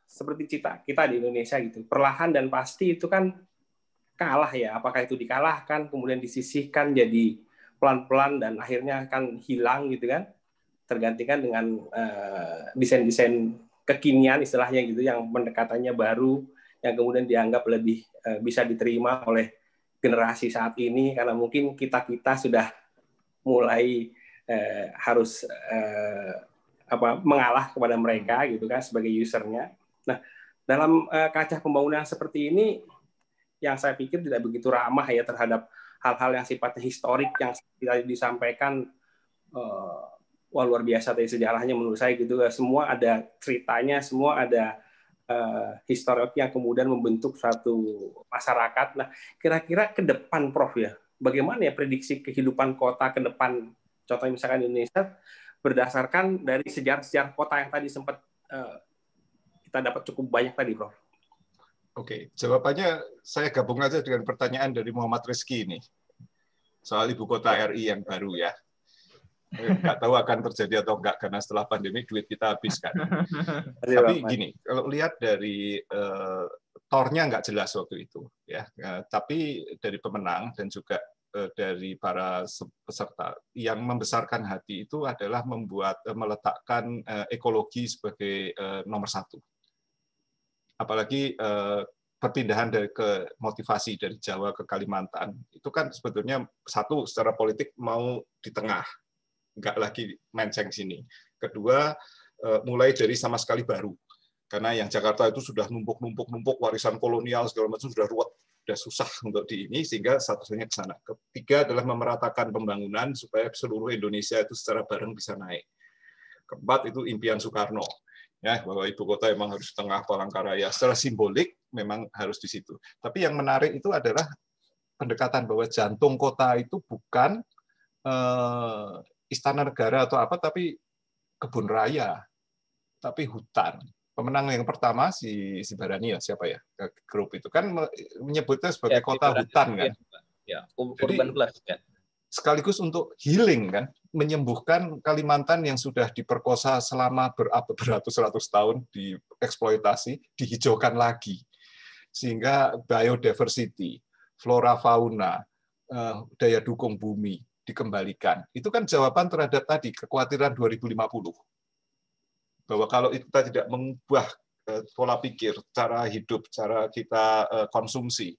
seperti cita kita di Indonesia gitu, perlahan dan pasti itu kan kalah ya. Apakah itu dikalahkan, kemudian disisihkan jadi pelan-pelan dan akhirnya akan hilang gitu kan, tergantikan dengan desain eh, desain-desain kekinian istilahnya gitu yang pendekatannya baru yang kemudian dianggap lebih uh, bisa diterima oleh generasi saat ini karena mungkin kita kita sudah mulai uh, harus uh, apa mengalah kepada mereka gitu kan sebagai usernya. Nah dalam uh, kaca pembangunan seperti ini yang saya pikir tidak begitu ramah ya terhadap hal-hal yang sifatnya historik yang tadi disampaikan uh, wah luar biasa dari sejarahnya menurut saya gitu semua ada ceritanya semua ada uh, eh, historik yang kemudian membentuk satu masyarakat nah kira-kira ke depan prof ya bagaimana ya prediksi kehidupan kota ke depan contohnya misalkan Indonesia berdasarkan dari sejarah-sejarah kota yang tadi sempat uh, kita dapat cukup banyak tadi prof
Oke, jawabannya saya gabung aja dengan pertanyaan dari Muhammad Rizki ini soal ibu kota RI yang baru ya. Eh, nggak tahu akan terjadi atau enggak karena setelah pandemi duit kita habis kan. Iya, tapi gini, kalau lihat dari uh, tornya nggak jelas waktu itu ya. Uh, tapi dari pemenang dan juga uh, dari para peserta yang membesarkan hati itu adalah membuat uh, meletakkan uh, ekologi sebagai uh, nomor satu. Apalagi uh, perpindahan dari ke motivasi dari Jawa ke Kalimantan itu kan sebetulnya satu secara politik mau di tengah nggak lagi menceng sini. Kedua, eh, mulai dari sama sekali baru. Karena yang Jakarta itu sudah numpuk-numpuk-numpuk warisan kolonial segala macam sudah ruwet, sudah susah untuk di ini sehingga satu satunya ke sana. Ketiga adalah memeratakan pembangunan supaya seluruh Indonesia itu secara bareng bisa naik. Keempat itu impian Soekarno ya bahwa ibu kota memang harus tengah Palangkaraya secara simbolik memang harus di situ. Tapi yang menarik itu adalah pendekatan bahwa jantung kota itu bukan eh, istana negara atau apa, tapi kebun raya, tapi hutan. Pemenang yang pertama si si Barani ya siapa ya grup itu kan menyebutnya sebagai ya, kota Barani, hutan kan. Ya, ya. Jadi, plus kan. Sekaligus untuk healing kan, menyembuhkan Kalimantan yang sudah diperkosa selama berapa beratus-ratus tahun dieksploitasi, dihijaukan lagi sehingga biodiversity, flora fauna, eh, daya dukung bumi dikembalikan. Itu kan jawaban terhadap tadi kekhawatiran 2050. Bahwa kalau kita tidak mengubah eh, pola pikir, cara hidup, cara kita eh, konsumsi,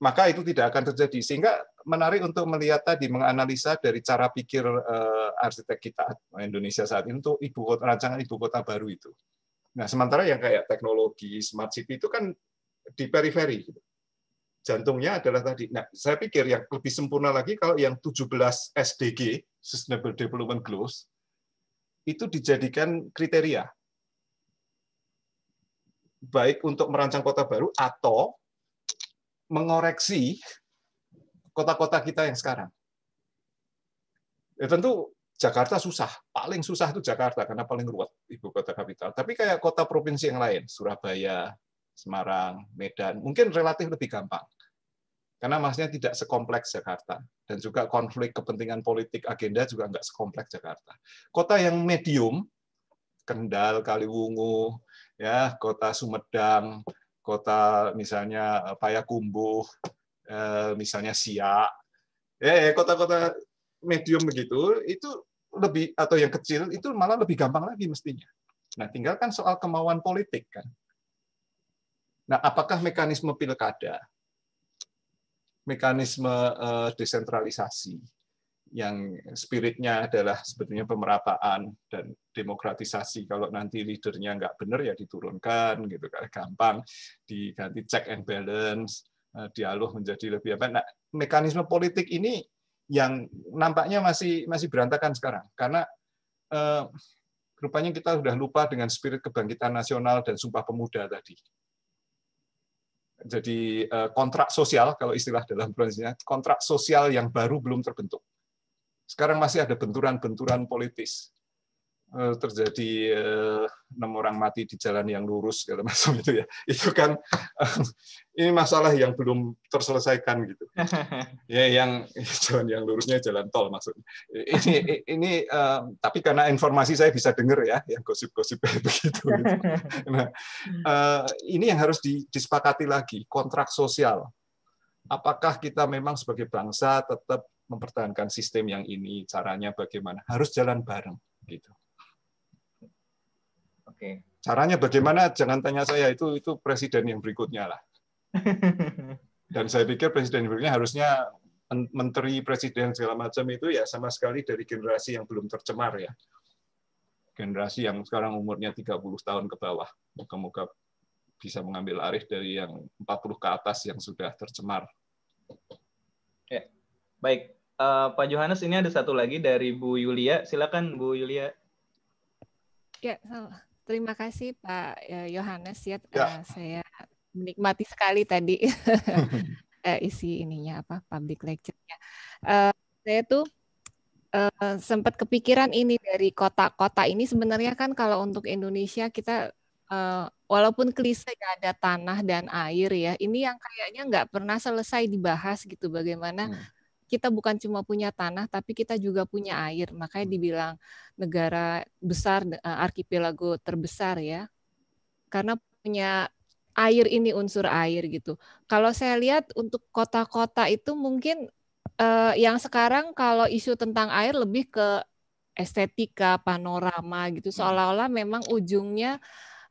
maka itu tidak akan terjadi. Sehingga menarik untuk melihat tadi, menganalisa dari cara pikir eh, arsitek kita Indonesia saat ini untuk ibu kota, rancangan ibu kota baru itu. Nah, sementara yang kayak teknologi smart city itu kan di periferi. Gitu jantungnya adalah tadi. Nah, saya pikir yang lebih sempurna lagi kalau yang 17 SDG Sustainable Development Goals itu dijadikan kriteria baik untuk merancang kota baru atau mengoreksi kota-kota kita yang sekarang. Ya tentu Jakarta susah, paling susah itu Jakarta karena paling ruwet ibu kota kapital. Tapi kayak kota provinsi yang lain, Surabaya, Semarang, Medan, mungkin relatif lebih gampang. Karena masnya tidak sekompleks Jakarta. Dan juga konflik kepentingan politik agenda juga nggak sekompleks Jakarta. Kota yang medium, Kendal, Kaliwungu, ya kota Sumedang, kota misalnya eh, Payakumbuh, eh, misalnya Siak, eh kota-kota medium begitu itu lebih atau yang kecil itu malah lebih gampang lagi mestinya. Nah, tinggalkan soal kemauan politik kan. Nah, apakah mekanisme pilkada mekanisme eh, desentralisasi yang spiritnya adalah sebetulnya pemerataan dan demokratisasi. Kalau nanti leadernya nggak benar ya diturunkan gitu kan gampang diganti check and balance, eh, dialog menjadi lebih apa. Nah, mekanisme politik ini yang nampaknya masih masih berantakan sekarang karena eh, rupanya kita sudah lupa dengan spirit kebangkitan nasional dan sumpah pemuda tadi. Jadi eh, kontrak sosial, kalau istilah dalam Bronsnya, kontrak sosial yang baru belum terbentuk. Sekarang masih ada benturan-benturan politis. Eh, terjadi eh, enam orang mati di jalan yang lurus segala macam itu ya itu kan ini masalah yang belum terselesaikan gitu
ya yang
jalan yang lurusnya jalan tol maksudnya ini ini eh, tapi karena informasi saya bisa dengar ya yang gosip-gosip begitu gitu. nah eh, ini yang harus disepakati lagi kontrak sosial apakah kita memang sebagai bangsa tetap mempertahankan sistem yang ini caranya bagaimana harus jalan bareng gitu Oke. Caranya bagaimana? Jangan tanya saya itu itu presiden yang berikutnya lah. Dan saya pikir presiden yang berikutnya harusnya menteri presiden segala macam itu ya sama sekali dari generasi yang belum tercemar ya. Generasi yang sekarang umurnya 30 tahun ke bawah. Moga-moga bisa mengambil arif dari
yang 40 ke atas yang sudah tercemar. Ya. Baik. Uh, Pak Johannes ini ada satu lagi dari Bu Yulia. Silakan Bu Yulia.
Ya, Terima kasih Pak eh, Yohanes ya, ya. Eh, saya menikmati sekali tadi eh, isi ininya apa public lecture-nya. Uh, saya tuh uh, sempat kepikiran ini dari kota-kota ini sebenarnya kan kalau untuk Indonesia kita uh, walaupun klise ya ada tanah dan air ya, ini yang kayaknya nggak pernah selesai dibahas gitu bagaimana hmm kita bukan cuma punya tanah tapi kita juga punya air makanya hmm. dibilang negara besar eh, arkipelago terbesar ya karena punya air ini unsur air gitu kalau saya lihat untuk kota-kota itu mungkin eh, yang sekarang kalau isu tentang air lebih ke estetika panorama gitu hmm. seolah-olah memang ujungnya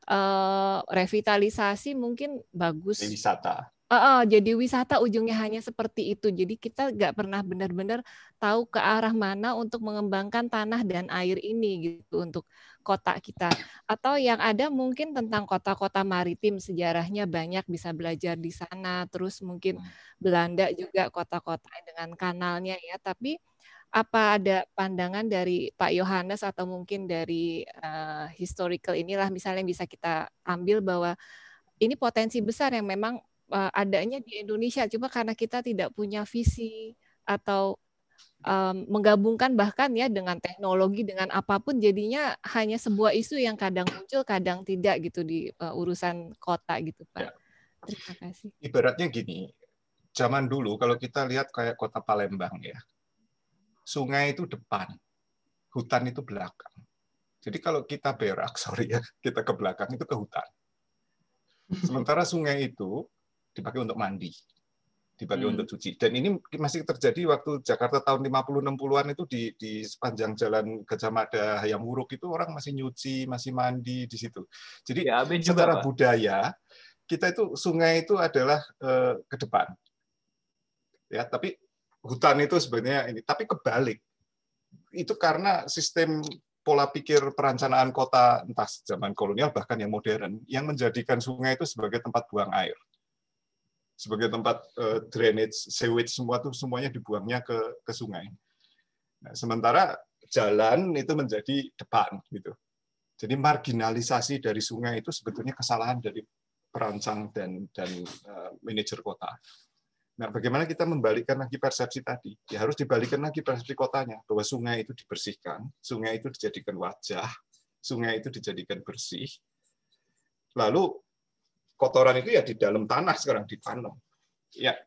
Uh, revitalisasi mungkin bagus wisata Uh, uh, jadi wisata ujungnya hanya seperti itu. Jadi kita nggak pernah benar-benar tahu ke arah mana untuk mengembangkan tanah dan air ini gitu untuk kota kita. Atau yang ada mungkin tentang kota-kota maritim sejarahnya banyak bisa belajar di sana. Terus mungkin hmm. Belanda juga kota-kota dengan kanalnya ya. Tapi apa ada pandangan dari Pak Yohanes atau mungkin dari uh, historical inilah misalnya bisa kita ambil bahwa ini potensi besar yang memang uh, adanya di Indonesia cuma karena kita tidak punya visi atau um, menggabungkan bahkan ya dengan teknologi dengan apapun jadinya hanya sebuah isu yang kadang muncul kadang tidak gitu di uh, urusan kota gitu Pak. Ya. Terima kasih.
Ibaratnya gini, zaman dulu kalau kita lihat kayak kota Palembang ya. Sungai itu depan, hutan itu belakang. Jadi kalau kita berak, sorry ya, kita ke belakang itu ke hutan. Sementara sungai itu dipakai untuk mandi, dipakai hmm. untuk cuci. Dan ini masih terjadi waktu Jakarta tahun 50-60-an itu di, di sepanjang jalan Gajah Mada Hayam Wuruk itu orang masih nyuci, masih mandi di situ. Jadi ya, secara budaya kita itu sungai itu adalah eh, ke depan. Ya, tapi hutan itu sebenarnya ini, tapi kebalik. Itu karena sistem pola pikir perencanaan kota entah zaman kolonial bahkan yang modern yang menjadikan sungai itu sebagai tempat buang air sebagai tempat uh, drainage, sewage semua tuh semuanya dibuangnya ke ke sungai. Nah, sementara jalan itu menjadi depan gitu. Jadi marginalisasi dari sungai itu sebetulnya kesalahan dari perancang dan dan uh, manajer kota. Nah, bagaimana kita membalikkan lagi persepsi tadi? Ya harus dibalikkan lagi persepsi kotanya bahwa sungai itu dibersihkan, sungai itu dijadikan wajah, sungai itu dijadikan bersih. Lalu kotoran itu ya di dalam tanah sekarang ditanam. Ya,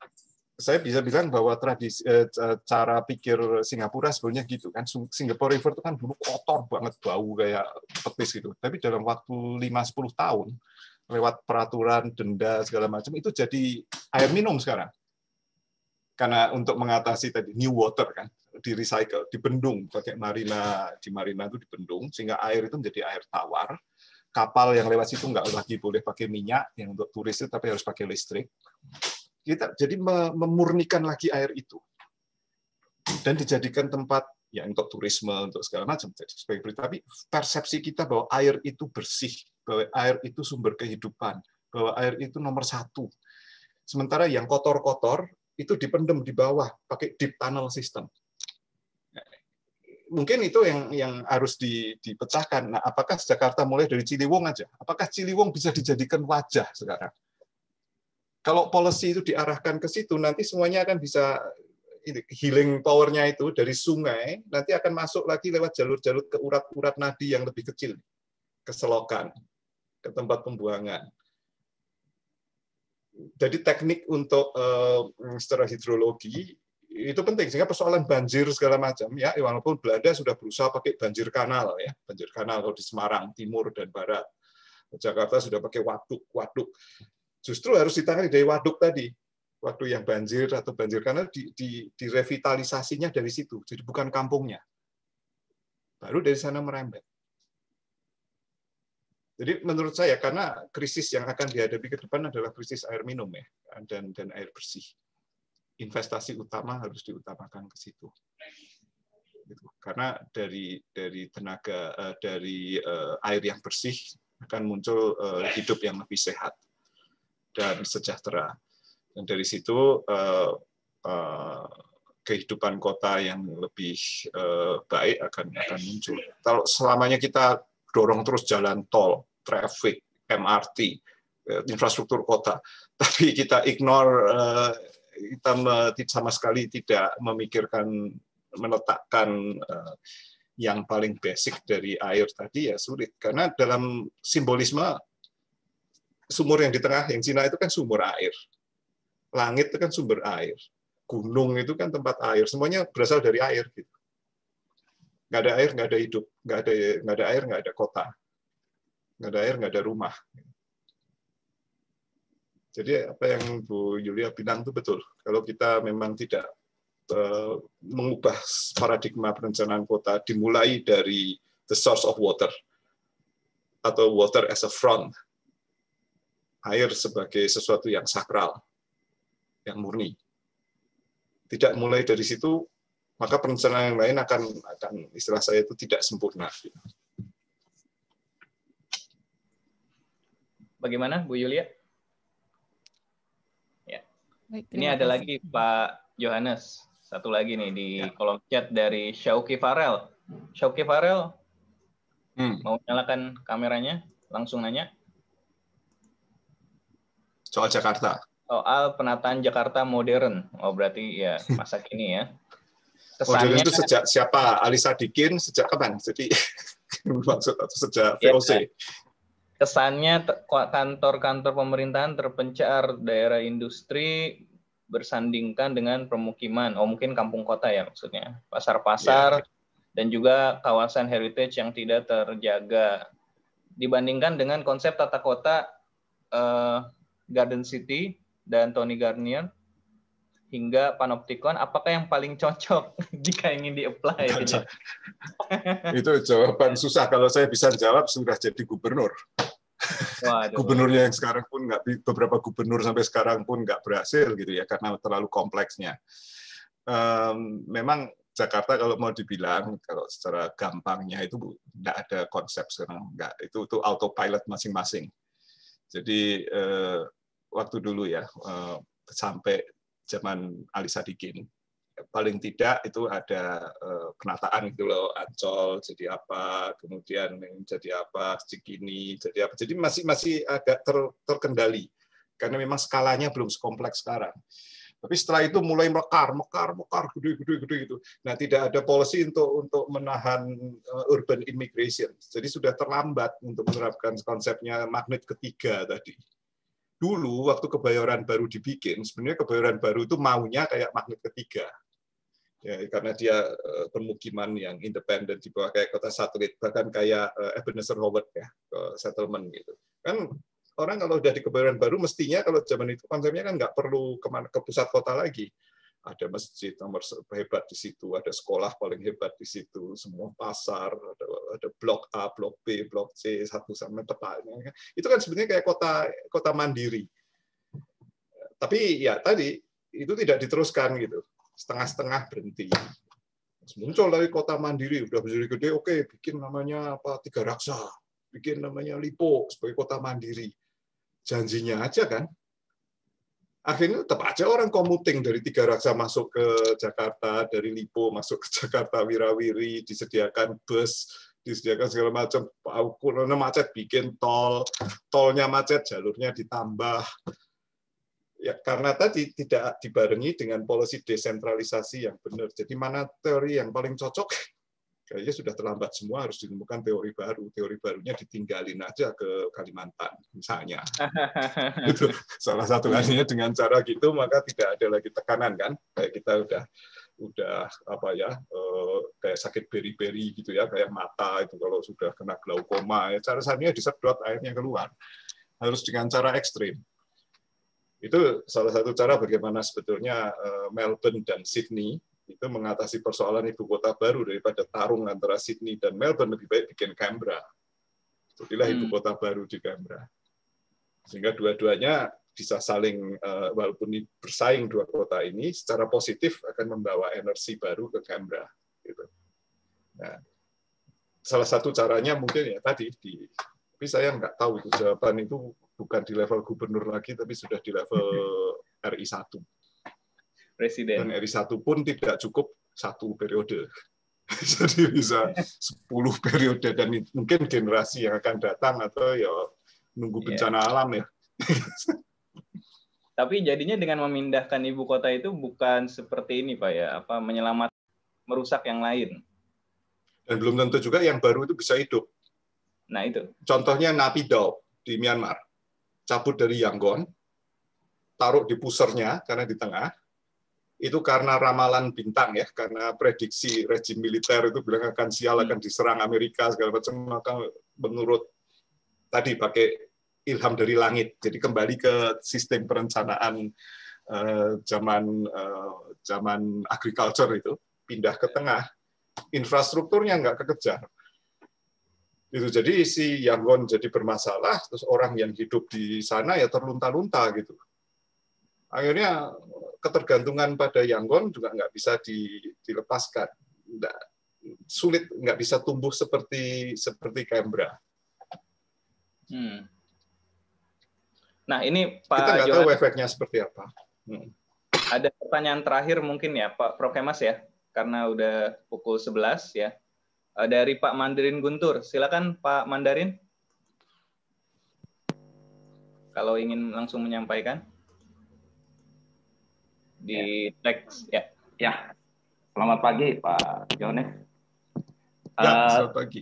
saya bisa bilang bahwa tradisi eh, cara pikir Singapura sebenarnya gitu kan Singapura River itu kan dulu kotor banget bau kayak petis gitu tapi dalam waktu 5-10 tahun lewat peraturan denda segala macam itu jadi air minum sekarang karena untuk mengatasi tadi new water kan di recycle dibendung pakai marina di marina itu dibendung sehingga air itu menjadi air tawar kapal yang lewat situ nggak lagi boleh pakai minyak yang untuk turis itu, tapi harus pakai listrik. Kita jadi memurnikan lagi air itu dan dijadikan tempat ya untuk turisme untuk segala macam jadi tapi persepsi kita bahwa air itu bersih bahwa air itu sumber kehidupan bahwa air itu nomor satu sementara yang kotor-kotor itu dipendem di bawah pakai deep tunnel system mungkin itu yang yang harus di, dipecahkan. Nah, apakah Jakarta mulai dari Ciliwung aja? Apakah Ciliwung bisa dijadikan wajah sekarang? Kalau policy itu diarahkan ke situ, nanti semuanya akan bisa healing powernya itu dari sungai nanti akan masuk lagi lewat jalur-jalur ke urat-urat nadi yang lebih kecil, ke selokan, ke tempat pembuangan. Jadi teknik untuk uh, secara hidrologi itu penting sehingga persoalan banjir segala macam ya walaupun Belanda sudah berusaha pakai banjir kanal ya banjir kanal kalau di Semarang timur dan barat Jakarta sudah pakai waduk waduk justru harus ditangani dari waduk tadi waduk yang banjir atau banjir kanal di, di, direvitalisasinya dari situ jadi bukan kampungnya baru dari sana merembet jadi menurut saya karena krisis yang akan dihadapi ke depan adalah krisis air minum ya dan dan air bersih investasi utama harus diutamakan ke situ. Gitu. Karena dari dari tenaga eh, dari eh, air yang bersih akan muncul eh, hidup yang lebih sehat dan sejahtera. Dan dari situ kehidupan kota yang lebih baik akan akan muncul. Kalau selamanya kita dorong terus jalan tol, traffic, MRT, infrastruktur kota, tapi kita ignore kita sama sekali tidak memikirkan menetapkan eh, yang paling basic dari air tadi ya sulit karena dalam simbolisme sumur yang di tengah yang Cina itu kan sumur air langit itu kan sumber air gunung itu kan tempat air semuanya berasal dari air gitu nggak ada air nggak ada hidup nggak ada nggak ada air nggak ada kota nggak ada air nggak ada rumah jadi apa yang Bu Yulia bilang itu betul. Kalau kita memang tidak eh, mengubah paradigma perencanaan kota dimulai dari the source of water atau water as a front, air sebagai sesuatu yang sakral, yang murni. Tidak mulai dari situ, maka perencanaan yang lain akan akan istilah saya itu tidak sempurna.
Bagaimana Bu Yulia? Baik, Ini ada lagi Pak Johannes. Satu lagi nih di ya. kolom chat dari Shauki Farel. Shauki Farel, hmm. mau nyalakan kameranya? Langsung nanya. Soal Jakarta. Soal penataan Jakarta modern. Oh berarti ya masa kini ya. Kesannya, modern itu sejak
siapa? Alisa Dikin sejak kapan? Jadi maksud atau sejak VOC? Ya,
kesannya kantor-kantor pemerintahan terpencar daerah industri bersandingkan dengan permukiman, oh mungkin kampung kota ya maksudnya, pasar-pasar yeah. dan juga kawasan heritage yang tidak terjaga dibandingkan dengan konsep tata kota uh, Garden City dan Tony Garnier hingga panoptikon apakah yang paling cocok jika ingin di-apply? Gitu?
Itu jawaban susah. Kalau saya bisa jawab, sudah jadi gubernur. Waduh. Gubernurnya yang sekarang pun nggak beberapa gubernur sampai sekarang pun nggak berhasil gitu ya karena terlalu kompleksnya. Um, memang Jakarta kalau mau dibilang kalau secara gampangnya itu tidak ada konsep sekarang nggak itu itu autopilot masing-masing. Jadi eh, waktu dulu ya eh, sampai zaman Ali Sadikin. Paling tidak itu ada eh, penataan gitu loh, Ancol jadi apa, kemudian jadi apa, segini jadi apa. Jadi masih masih agak ter, terkendali karena memang skalanya belum sekompleks sekarang. Tapi setelah itu mulai mekar, mekar, mekar, gede-gede, gede gitu. Nah, tidak ada policy untuk untuk menahan eh, urban immigration. Jadi sudah terlambat untuk menerapkan konsepnya magnet ketiga tadi dulu waktu kebayoran baru dibikin, sebenarnya kebayoran baru itu maunya kayak magnet ketiga. Ya, karena dia uh, permukiman yang independen di bawah kayak kota satelit, bahkan kayak uh, Ebenezer Howard ya, ke settlement gitu. Kan orang kalau sudah di kebayoran baru mestinya kalau zaman itu konsepnya kan nggak perlu kemana, ke pusat kota lagi ada masjid nomor hebat di situ, ada sekolah paling hebat di situ, semua pasar, ada, ada blok A, blok B, blok C, satu sama petanya. Itu kan sebenarnya kayak kota kota mandiri. Tapi ya tadi itu tidak diteruskan gitu, setengah-setengah berhenti. muncul dari kota mandiri, udah menjadi gede, oke bikin namanya apa tiga raksa, bikin namanya Lipo sebagai kota mandiri. Janjinya aja kan, akhirnya tetap aja orang komuting dari Tiga Raksa masuk ke Jakarta, dari Lipo masuk ke Jakarta Wirawiri, disediakan bus, disediakan segala macam. Karena macet bikin tol, tolnya macet, jalurnya ditambah. Ya, karena tadi tidak dibarengi dengan polisi desentralisasi yang benar. Jadi mana teori yang paling cocok? kayaknya sudah terlambat semua harus ditemukan teori baru teori barunya ditinggalin aja ke Kalimantan misalnya itu salah satu lainnya dengan cara gitu maka tidak ada lagi tekanan kan kayak kita udah udah apa ya eh, kayak sakit beri-beri gitu ya kayak mata itu kalau sudah kena glaukoma ya cara caranya disedot airnya keluar harus dengan cara ekstrim itu salah satu cara bagaimana sebetulnya eh, Melbourne dan Sydney itu mengatasi persoalan ibu kota baru daripada tarung antara Sydney dan Melbourne lebih baik bikin Canberra. Jadilah ibu hmm. kota baru di Canberra. Sehingga dua-duanya bisa saling eh, walaupun bersaing dua kota ini secara positif akan membawa energi baru ke Canberra gitu. Nah, salah satu caranya mungkin ya tadi di tapi saya nggak tahu itu jawaban itu bukan di level gubernur lagi tapi sudah di level RI 1 presiden. Dan ri satu pun tidak cukup satu periode. Jadi bisa 10 periode dan mungkin generasi
yang akan datang atau ya nunggu iya. bencana yeah. alam ya. Tapi jadinya dengan memindahkan ibu kota itu bukan seperti ini Pak ya, apa menyelamat merusak yang lain.
Dan belum tentu juga yang baru itu bisa hidup. Nah itu. Contohnya Napi Dao di Myanmar. Cabut dari Yangon, taruh di pusernya karena di tengah, itu karena ramalan bintang ya, karena prediksi rezim militer itu bilang akan sial akan hmm. diserang Amerika segala macam maka menurut tadi pakai ilham dari langit. Jadi kembali ke sistem perencanaan eh, zaman eh, zaman agriculture itu pindah ke tengah, infrastrukturnya nggak kekejar. Itu jadi si Yangon jadi bermasalah, terus orang yang hidup di sana ya terlunta-lunta gitu akhirnya ketergantungan pada Yangon juga nggak bisa dilepaskan. Nggak, sulit nggak bisa tumbuh seperti seperti Canberra.
Hmm. Nah ini Pak kita nggak tahu efeknya seperti apa. Hmm. Ada pertanyaan terakhir mungkin ya Pak Prof Prokemas ya karena udah pukul 11 ya eh, dari Pak Mandarin Guntur. Silakan Pak Mandarin kalau ingin langsung menyampaikan di ya. teks ya. Ya. Selamat
pagi Pak
Jones. Ya, eh, selamat
pagi.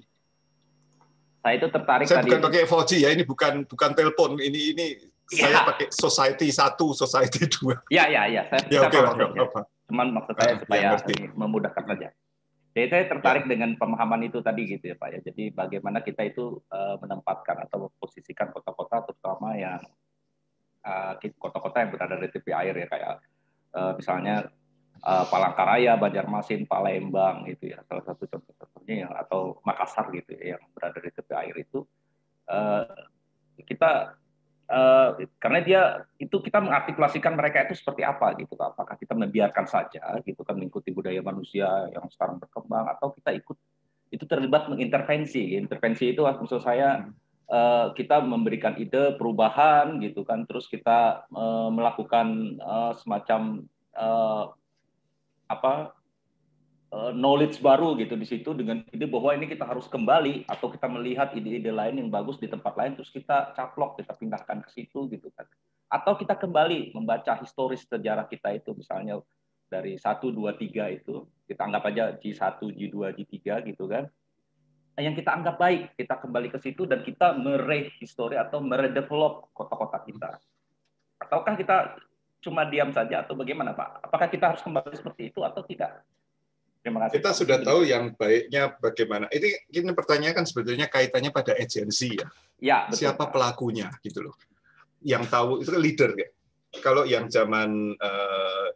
Saya itu
tertarik saya tadi. bukan pakai 4G ya, ini bukan bukan telepon, ini ini ya. saya pakai society 1,
society 2. Ya, ya, ya, saya ya, oke, okay, ya. Cuman maksud saya ah, ya, supaya ya, memudahkan saja. Jadi saya tertarik ya. dengan pemahaman itu tadi gitu ya Pak ya. Jadi bagaimana kita itu uh, menempatkan atau memposisikan kota-kota terutama yang eh, kota-kota yang berada di tepi air ya kayak Eh, misalnya eh, Palangkaraya, Banjarmasin, Palembang itu ya salah satu contoh-contohnya yang atau Makassar gitu ya, yang berada di tepi air itu eh, kita karena dia itu kita mengartikulasikan mereka itu seperti apa gitu apakah kita membiarkan saja gitu kan mengikuti budaya manusia yang sekarang berkembang atau kita ikut itu terlibat mengintervensi intervensi itu maksud saya hmm. Eh, kita memberikan ide perubahan gitu kan terus kita eh, melakukan eh, semacam apa knowledge baru gitu di situ dengan ide bahwa ini kita harus kembali atau kita melihat ide-ide lain yang bagus di tempat lain terus kita caplok kita pindahkan ke situ gitu kan atau kita kembali membaca historis sejarah kita itu misalnya dari satu dua tiga itu kita anggap aja g satu g dua g tiga gitu kan yang kita anggap baik, kita kembali ke situ dan kita merehistori atau meredevelop kota-kota kita. Ataukah kita cuma diam saja atau bagaimana Pak? Apakah kita harus kembali seperti itu atau tidak?
Terima kasih. Kita sudah tahu yang baiknya bagaimana. Ini ini pertanyaan kan sebetulnya kaitannya pada agensi ya. Ya. Betul, Siapa Pak. pelakunya gitu loh. Yang tahu itu kan leader ya. Kalau yang zaman uh,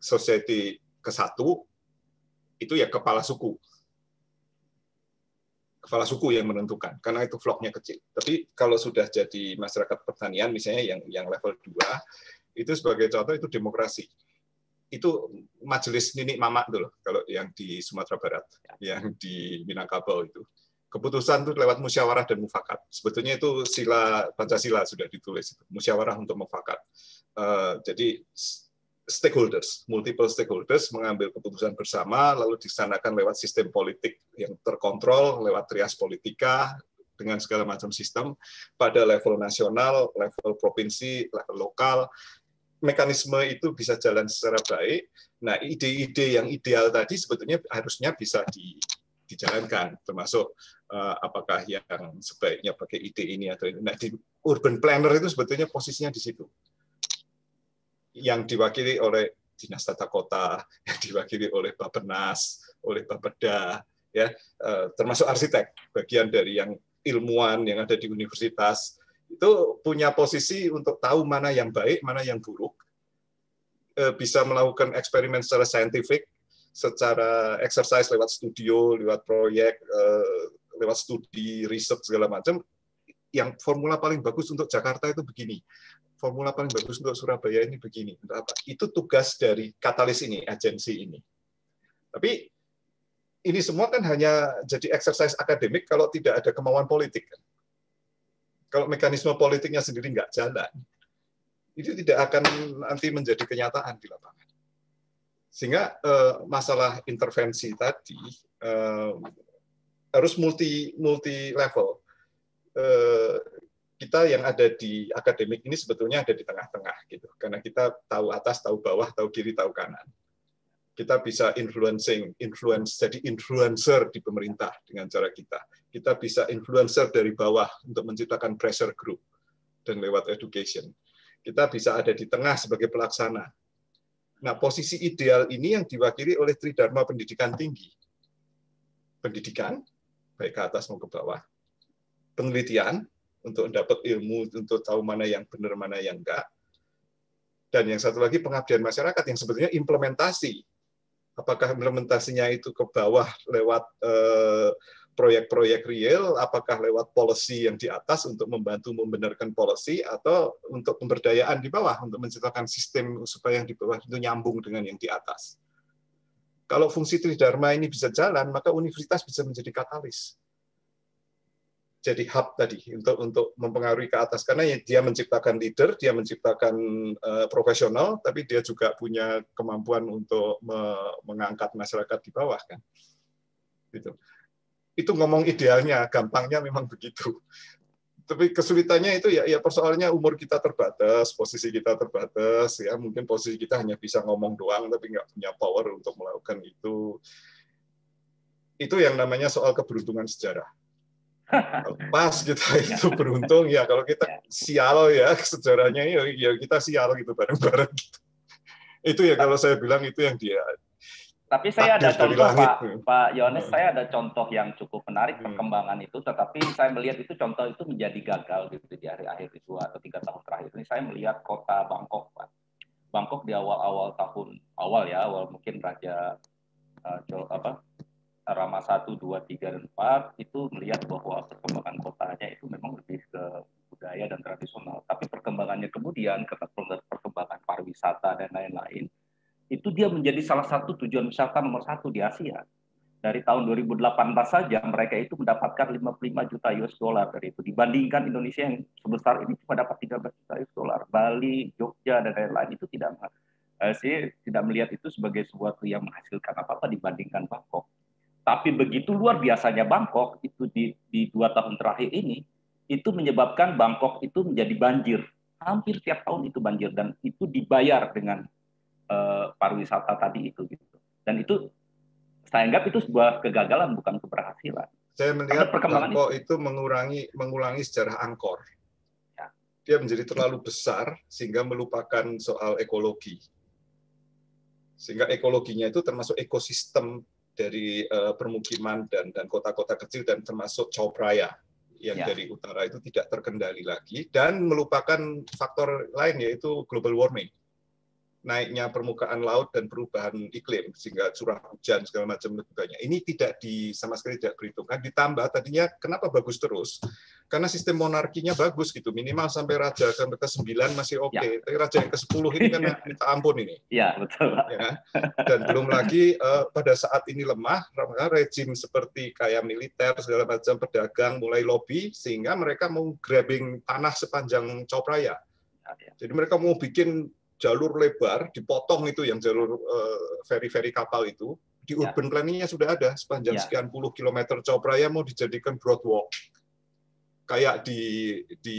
society ke satu itu ya kepala suku kepala suku yang menentukan karena itu vlognya kecil. Tapi kalau sudah jadi masyarakat pertanian misalnya yang yang level 2 itu sebagai contoh itu demokrasi. Itu majelis Nini mamak dulu kalau yang di Sumatera Barat, ya. yang di Minangkabau itu. Keputusan itu lewat musyawarah dan mufakat. Sebetulnya itu sila Pancasila sudah ditulis musyawarah untuk mufakat. Uh, jadi stakeholders, multiple stakeholders mengambil keputusan bersama, lalu disanakan lewat sistem politik yang terkontrol, lewat trias politika, dengan segala macam sistem, pada level nasional, level provinsi, level lokal, mekanisme itu bisa jalan secara baik. Nah, ide-ide yang ideal tadi sebetulnya harusnya bisa di, dijalankan, termasuk uh, apakah yang sebaiknya pakai ide ini atau ini. Nah, di urban planner itu sebetulnya posisinya di situ yang diwakili oleh dinas tata kota, yang diwakili oleh Bapenas, oleh Bapeda, ya eh, termasuk arsitek, bagian dari yang ilmuwan yang ada di universitas itu punya posisi untuk tahu mana yang baik, mana yang buruk, eh, bisa melakukan eksperimen secara saintifik, secara exercise lewat studio, lewat proyek, eh, lewat studi, riset segala macam. Yang formula paling bagus untuk Jakarta itu begini formula paling bagus untuk Surabaya ini begini. Untuk apa? Itu tugas dari katalis ini, agensi ini. Tapi ini semua kan hanya jadi exercise akademik kalau tidak ada kemauan politik. Kalau mekanisme politiknya sendiri nggak jalan, itu tidak akan nanti menjadi kenyataan di lapangan. Sehingga eh, masalah intervensi tadi eh, harus multi multi level. Eh, kita yang ada di akademik ini sebetulnya ada di tengah-tengah gitu karena kita tahu atas tahu bawah tahu kiri tahu kanan kita bisa influencing influence jadi influencer di pemerintah dengan cara kita kita bisa influencer dari bawah untuk menciptakan pressure group dan lewat education kita bisa ada di tengah sebagai pelaksana nah posisi ideal ini yang diwakili oleh tridharma pendidikan tinggi pendidikan baik ke atas maupun ke bawah penelitian untuk dapat ilmu, untuk tahu mana yang benar, mana yang enggak. Dan yang satu lagi pengabdian masyarakat yang sebetulnya implementasi. Apakah implementasinya itu ke bawah lewat proyek eh, proyek-proyek real, apakah lewat polisi yang di atas untuk membantu membenarkan polisi, atau untuk pemberdayaan di bawah, untuk menciptakan sistem supaya yang di bawah itu nyambung dengan yang di atas. Kalau fungsi tridharma ini bisa jalan, maka universitas bisa menjadi katalis jadi hub tadi untuk untuk mempengaruhi ke atas karena ya dia menciptakan leader, dia menciptakan uh, profesional, tapi dia juga punya kemampuan untuk me mengangkat masyarakat di bawah kan. Gitu. Itu ngomong idealnya, gampangnya memang begitu. Tapi kesulitannya itu ya, ya persoalannya umur kita terbatas, posisi kita terbatas, ya mungkin posisi kita hanya bisa ngomong doang, tapi nggak punya power untuk melakukan itu. Itu yang namanya soal keberuntungan sejarah pas kita gitu, ya. itu beruntung ya kalau kita ya. sial ya sejarahnya ya, ya kita sial gitu bareng-bareng gitu. itu ya kalau saya bilang itu yang dia
tapi saya ada contoh Pak Pak Yones saya ada contoh yang cukup menarik hmm. perkembangan itu tetapi saya melihat itu contoh itu menjadi gagal gitu di hari akhir itu atau tiga tahun terakhir ini saya melihat kota Bangkok Pak Bangkok di awal-awal tahun awal ya awal mungkin raja uh, apa Rama 1, 2, 3, dan 4 itu melihat bahwa perkembangan kotanya itu memang lebih ke budaya dan tradisional. Tapi perkembangannya kemudian, karena perkembangan pariwisata dan lain-lain, itu dia menjadi salah satu tujuan wisata nomor satu di Asia. Dari tahun 2018 saja mereka itu mendapatkan 55 juta US dollar dari itu. Dibandingkan Indonesia yang sebesar ini cuma dapat 13 juta US dollar. Bali, Jogja, dan lain-lain itu tidak eh, saya tidak melihat itu sebagai sesuatu yang menghasilkan apa-apa dibandingkan Bangkok. Tapi begitu luar biasanya Bangkok itu di, di dua tahun terakhir ini, itu menyebabkan Bangkok itu menjadi banjir. Hampir tiap tahun itu banjir dan itu dibayar dengan uh, pariwisata tadi itu gitu. Dan itu saya anggap itu sebuah kegagalan bukan keberhasilan.
Saya melihat Bangkok itu mengurangi mengulangi sejarah angkor. Ya. Dia menjadi terlalu besar sehingga melupakan soal ekologi. Sehingga ekologinya itu termasuk ekosistem dari uh, permukiman dan dan kota-kota kecil dan termasuk Chao yang ya. dari utara itu tidak terkendali lagi dan melupakan faktor lain yaitu global warming naiknya permukaan laut dan perubahan iklim sehingga curah hujan segala macam lebih banyak. Ini tidak di sama sekali tidak diperhitungkan. Nah, ditambah tadinya kenapa bagus terus? Karena sistem monarkinya bagus gitu. Minimal sampai raja sampai ke sembilan masih oke. Okay. Ya. Tapi raja yang ke sepuluh ini kan ya. minta ampun ini. Iya, betul. Ya. Dan belum lagi uh, pada saat ini lemah rezim seperti kayak militer segala macam pedagang mulai lobby sehingga mereka mau grabbing tanah sepanjang Copraya. Ya, ya. Jadi mereka mau bikin jalur lebar dipotong itu yang jalur ferry eh, ferry uh, kapal itu di ya. urban planningnya sudah ada sepanjang ya. sekian puluh kilometer Copraya mau dijadikan broadwalk kayak di di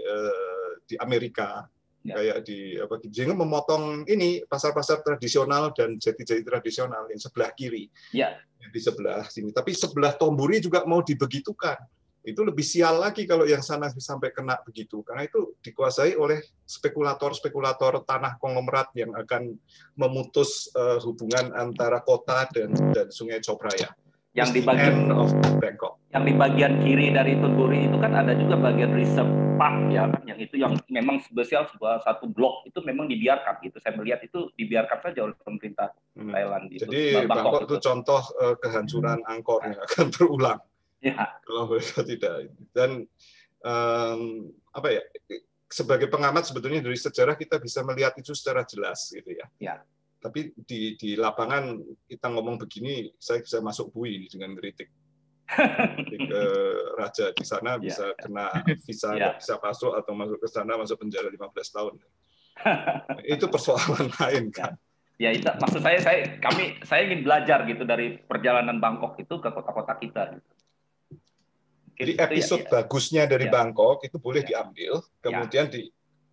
uh, di Amerika ya. kayak di apa sehingga memotong ini pasar-pasar tradisional dan jati-jati tradisional yang sebelah kiri ya. di sebelah sini tapi sebelah Tomburi juga mau dibegitukan itu lebih sial lagi kalau yang sana sampai kena begitu karena itu dikuasai oleh spekulator-spekulator tanah konglomerat yang akan memutus uh, hubungan antara kota
dan dan Sungai Cobraya. Yang di bagian of Bangkok. Yang di bagian kiri dari Tunburi itu kan ada juga bagian reserve park ya kan, yang itu yang memang spesial sebuah satu blok itu memang dibiarkan gitu. Saya melihat itu dibiarkan saja oleh pemerintah hmm. Thailand hmm. gitu. Jadi Bangkok, Bangkok itu, itu
contoh uh, kehancuran hmm. angkor yang akan berulang
ya. kalau mereka tidak
dan um, apa ya sebagai pengamat sebetulnya dari sejarah kita bisa melihat itu secara jelas gitu ya. ya. Tapi di di lapangan kita ngomong begini, saya bisa masuk bui dengan kritik. ke raja di sana iya. bisa kena visa ya. bisa masuk atau masuk ke sana masuk penjara 15 tahun. itu persoalan lain
kan. Ya, ya itu maksud saya saya kami saya ingin belajar gitu dari perjalanan Bangkok itu ke kota-kota kita gitu. Jadi ya, episode
ya, ya. bagusnya dari ya.
Bangkok itu boleh ya. diambil, ya. kemudian ya. di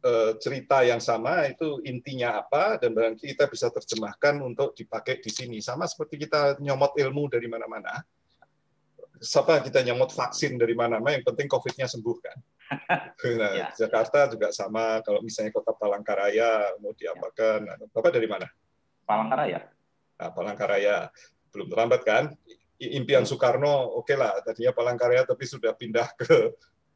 uh, cerita yang
sama itu intinya apa dan barangkali kita bisa terjemahkan untuk dipakai di sini. Sama seperti kita nyomot ilmu dari mana-mana. Siapa kita nyomot vaksin dari mana-mana, yang penting COVID-nya sembuh kan. Nah, ya. Jakarta juga sama. Kalau misalnya kota Palangkaraya mau diapakan, ya. Bapak dari mana? Palangkaraya. Nah, Palangkaraya belum terlambat kan? impian hmm. Soekarno oke okay lah tadinya Palangkaraya tapi sudah pindah
ke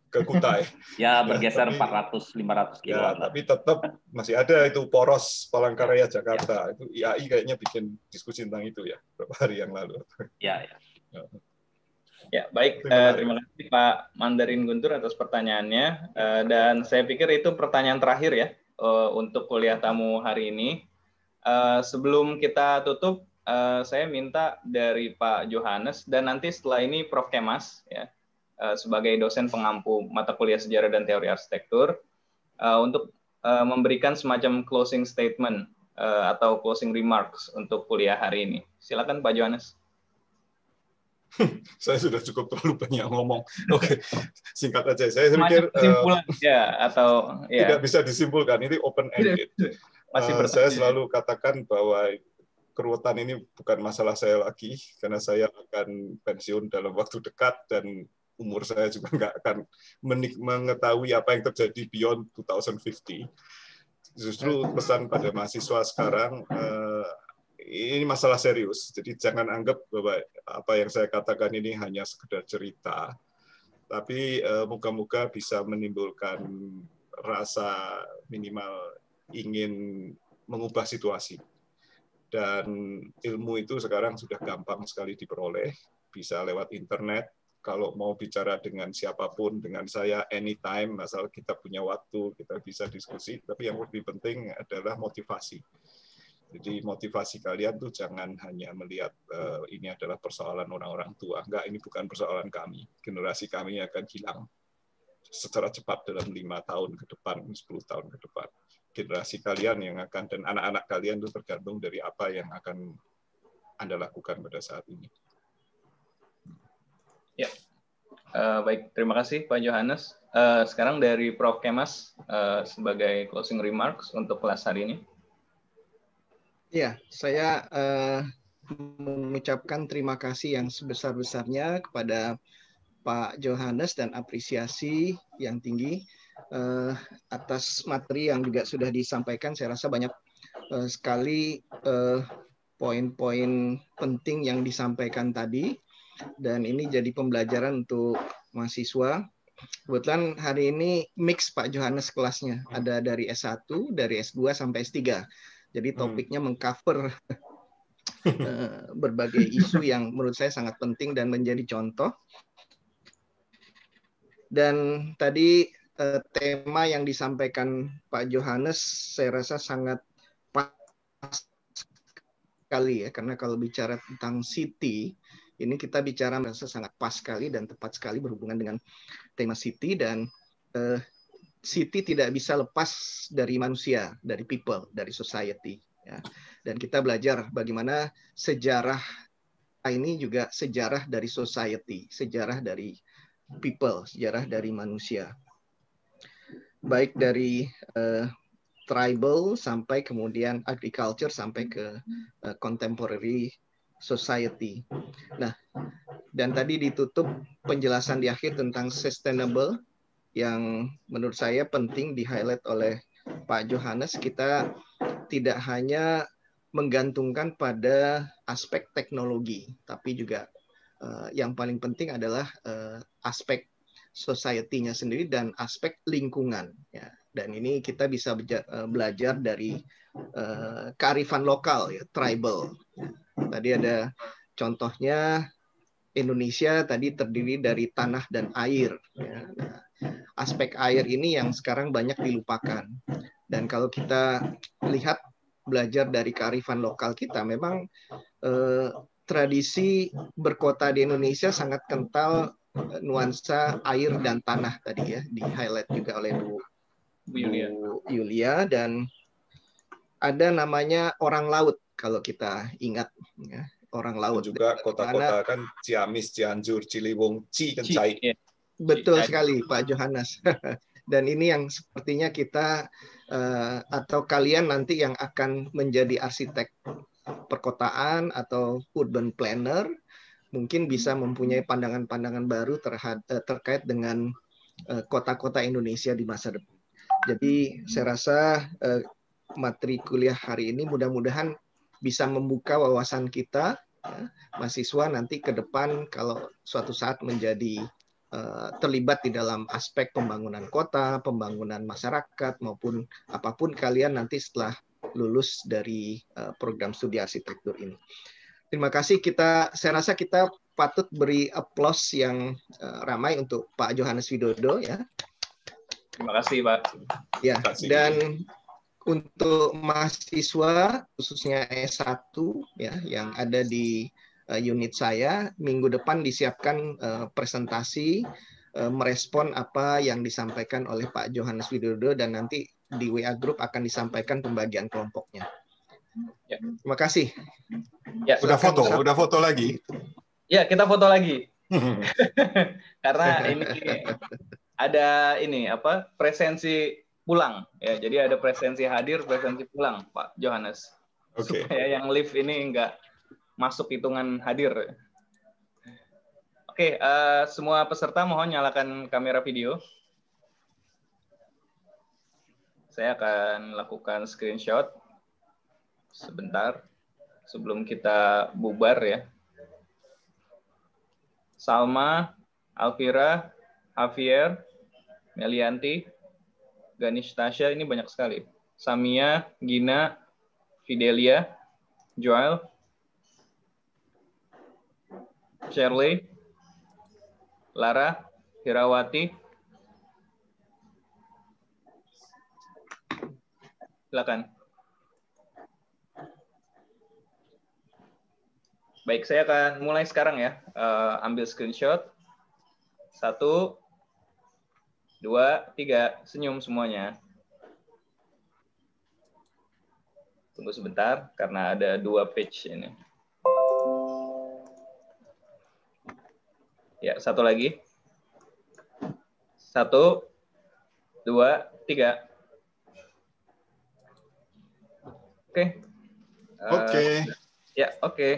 ke Kutai. ya bergeser ya, 400 500 kilo. Ya,
tapi tetap masih ada itu poros Palangkaraya ya, Jakarta. Ya. Itu IAI kayaknya bikin diskusi tentang itu ya beberapa hari yang lalu.
Ya, ya. ya. ya baik. Terima, uh, terima kasih Pak Mandarin Guntur atas pertanyaannya. Uh, dan saya pikir itu pertanyaan terakhir ya uh, untuk kuliah tamu hari ini. Uh, sebelum kita tutup, Eh, saya minta dari Pak Johannes dan nanti setelah ini Prof Kemas ya uh, sebagai dosen pengampu mata kuliah sejarah dan teori arsitektur uh, untuk uh, memberikan semacam closing statement uh, atau closing remarks untuk kuliah hari ini. Silakan Pak Johannes.
saya sudah cukup terlalu banyak ngomong. Oke, singkat aja. Saya pikir kesimpulan uh, ya atau ya. tidak bisa disimpulkan. Ini open ended.
Masih uh, saya selalu
katakan bahwa keruwetan ini bukan masalah saya lagi karena saya akan pensiun dalam waktu dekat dan umur saya juga nggak akan mengetahui apa yang terjadi beyond 2050. Justru pesan pada mahasiswa sekarang eh, ini masalah serius. Jadi jangan anggap bahwa apa yang saya katakan ini hanya sekedar cerita. Tapi muka eh, moga-moga bisa menimbulkan rasa minimal ingin mengubah situasi dan ilmu itu sekarang sudah gampang sekali diperoleh, bisa lewat internet. Kalau mau bicara dengan siapapun, dengan saya anytime, asal kita punya waktu, kita bisa diskusi. Tapi yang lebih penting adalah motivasi. Jadi motivasi kalian tuh jangan hanya melihat uh, ini adalah persoalan orang-orang tua. Enggak, ini bukan persoalan kami. Generasi kami akan hilang secara cepat dalam lima tahun ke depan, 10 tahun ke depan generasi kalian yang akan dan anak-anak kalian itu tergantung dari apa yang akan Anda lakukan
pada saat ini. Ya, uh, baik. Terima kasih Pak Johannes. Uh, sekarang dari Prof. Kemas uh, sebagai closing remarks untuk kelas hari ini.
Ya, saya uh, mengucapkan terima kasih yang sebesar-besarnya kepada Pak Johannes dan apresiasi yang tinggi uh, atas materi yang juga sudah disampaikan. Saya rasa banyak uh, sekali eh, poin-poin penting yang disampaikan tadi dan ini jadi pembelajaran untuk mahasiswa. Kebetulan hari ini mix Pak Johannes kelasnya. Ada dari S1, dari S2 sampai S3. Jadi hmm. topiknya mengcover berbagai isu yang menurut saya sangat penting dan menjadi contoh. Dan tadi tema yang disampaikan Pak Johannes saya rasa sangat pas sekali ya karena kalau bicara tentang city ini kita bicara merasa sangat pas sekali dan tepat sekali berhubungan dengan tema city dan uh, city tidak bisa lepas dari manusia, dari people, dari society. Ya. Dan kita belajar bagaimana sejarah ini juga sejarah dari society, sejarah dari people, sejarah dari manusia baik dari uh, tribal sampai kemudian agriculture sampai ke uh, contemporary society. Nah, dan tadi ditutup penjelasan di akhir tentang sustainable yang menurut saya penting di highlight oleh Pak Johannes kita tidak hanya menggantungkan pada aspek teknologi, tapi juga uh, yang paling penting adalah uh, aspek society-nya sendiri dan aspek lingkungan ya dan ini kita bisa eh, belajar dari uh, kearifan lokal ya tribal tadi ada contohnya Indonesia tadi terdiri dari tanah dan air ya. nah, aspek air ini yang sekarang banyak dilupakan dan kalau kita lihat belajar dari kearifan lokal kita memang eh, tradisi berkota di Indonesia sangat kental nuansa air dan tanah tadi ya di highlight juga oleh Bu, Yulia. Bu Yulia dan ada namanya orang laut kalau kita ingat ya orang
laut juga kota-kota kan Ciamis, Cianjur, Ciliwung, Ci, kan iya. Betul
sekali Pak Johannes. Dan ini yang sepertinya kita uh, atau kalian nanti yang akan menjadi arsitek perkotaan atau urban planner mungkin bisa hmm. mempunyai pandangan-pandangan baru terhad, eh, terkait dengan eh, kota-kota Indonesia di masa depan. Jadi hmm. saya rasa eh, materi kuliah hari ini mudah-mudahan bisa membuka wawasan kita ya, mahasiswa nanti ke depan kalau suatu saat menjadi terlibat di dalam aspek pembangunan kota, pembangunan masyarakat maupun apapun kalian nanti setelah lulus dari program studi arsitektur ini terima kasih kita saya rasa kita patut beri aplaus yang uh, ramai untuk Pak Johannes Widodo ya.
Terima kasih Pak.
Ya, kasih. dan untuk mahasiswa khususnya S1 ya yang ada di uh, unit saya minggu depan disiapkan uh, presentasi uh, merespon apa yang disampaikan oleh Pak Johannes Widodo dan nanti di WA group akan disampaikan pembagian kelompoknya. Ya. Terima kasih.
Ya, udah foto, sudah foto lagi. Ya, kita foto lagi. Karena ini ada ini apa? presensi pulang ya. Jadi ada presensi hadir, presensi pulang, Pak Johannes. Okay. Supaya yang live ini enggak masuk hitungan hadir. Oke, okay, uh, eh, semua peserta mohon nyalakan kamera video. Saya akan lakukan screenshot sebentar sebelum kita bubar ya. Salma, Alvira, Javier, Melianti, Ganesh Tasya ini banyak sekali. Samia, Gina, Fidelia, Joel, Shirley, Lara, Hirawati. Silakan. Baik, saya akan mulai sekarang ya. Uh, ambil screenshot. Satu, dua, tiga. Senyum semuanya. Tunggu sebentar, karena ada dua page ini. Ya, satu lagi. Satu, dua, tiga. Oke. Okay. Eh, oke. Okay. ya, oke. Okay.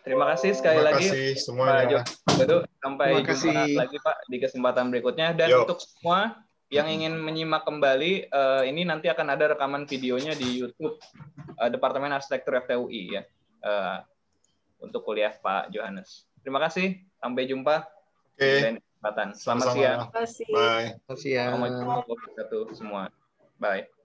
Terima kasih sekali Terima kasih lagi semuanya. Pak Jo. Sampai Terima kasih. jumpa lagi Pak di kesempatan berikutnya dan Yo. untuk semua yang mm-hmm. ingin menyimak kembali uh, ini nanti akan ada rekaman videonya di YouTube uh, Departemen Arsitektur FTUI ya uh, untuk kuliah Pak Johannes. Terima kasih, sampai jumpa. Oke. Okay. Selamat Sama -sama. siang. Terima kasih. Bye. Selamat siang. Assalamualaikum semua. Bye.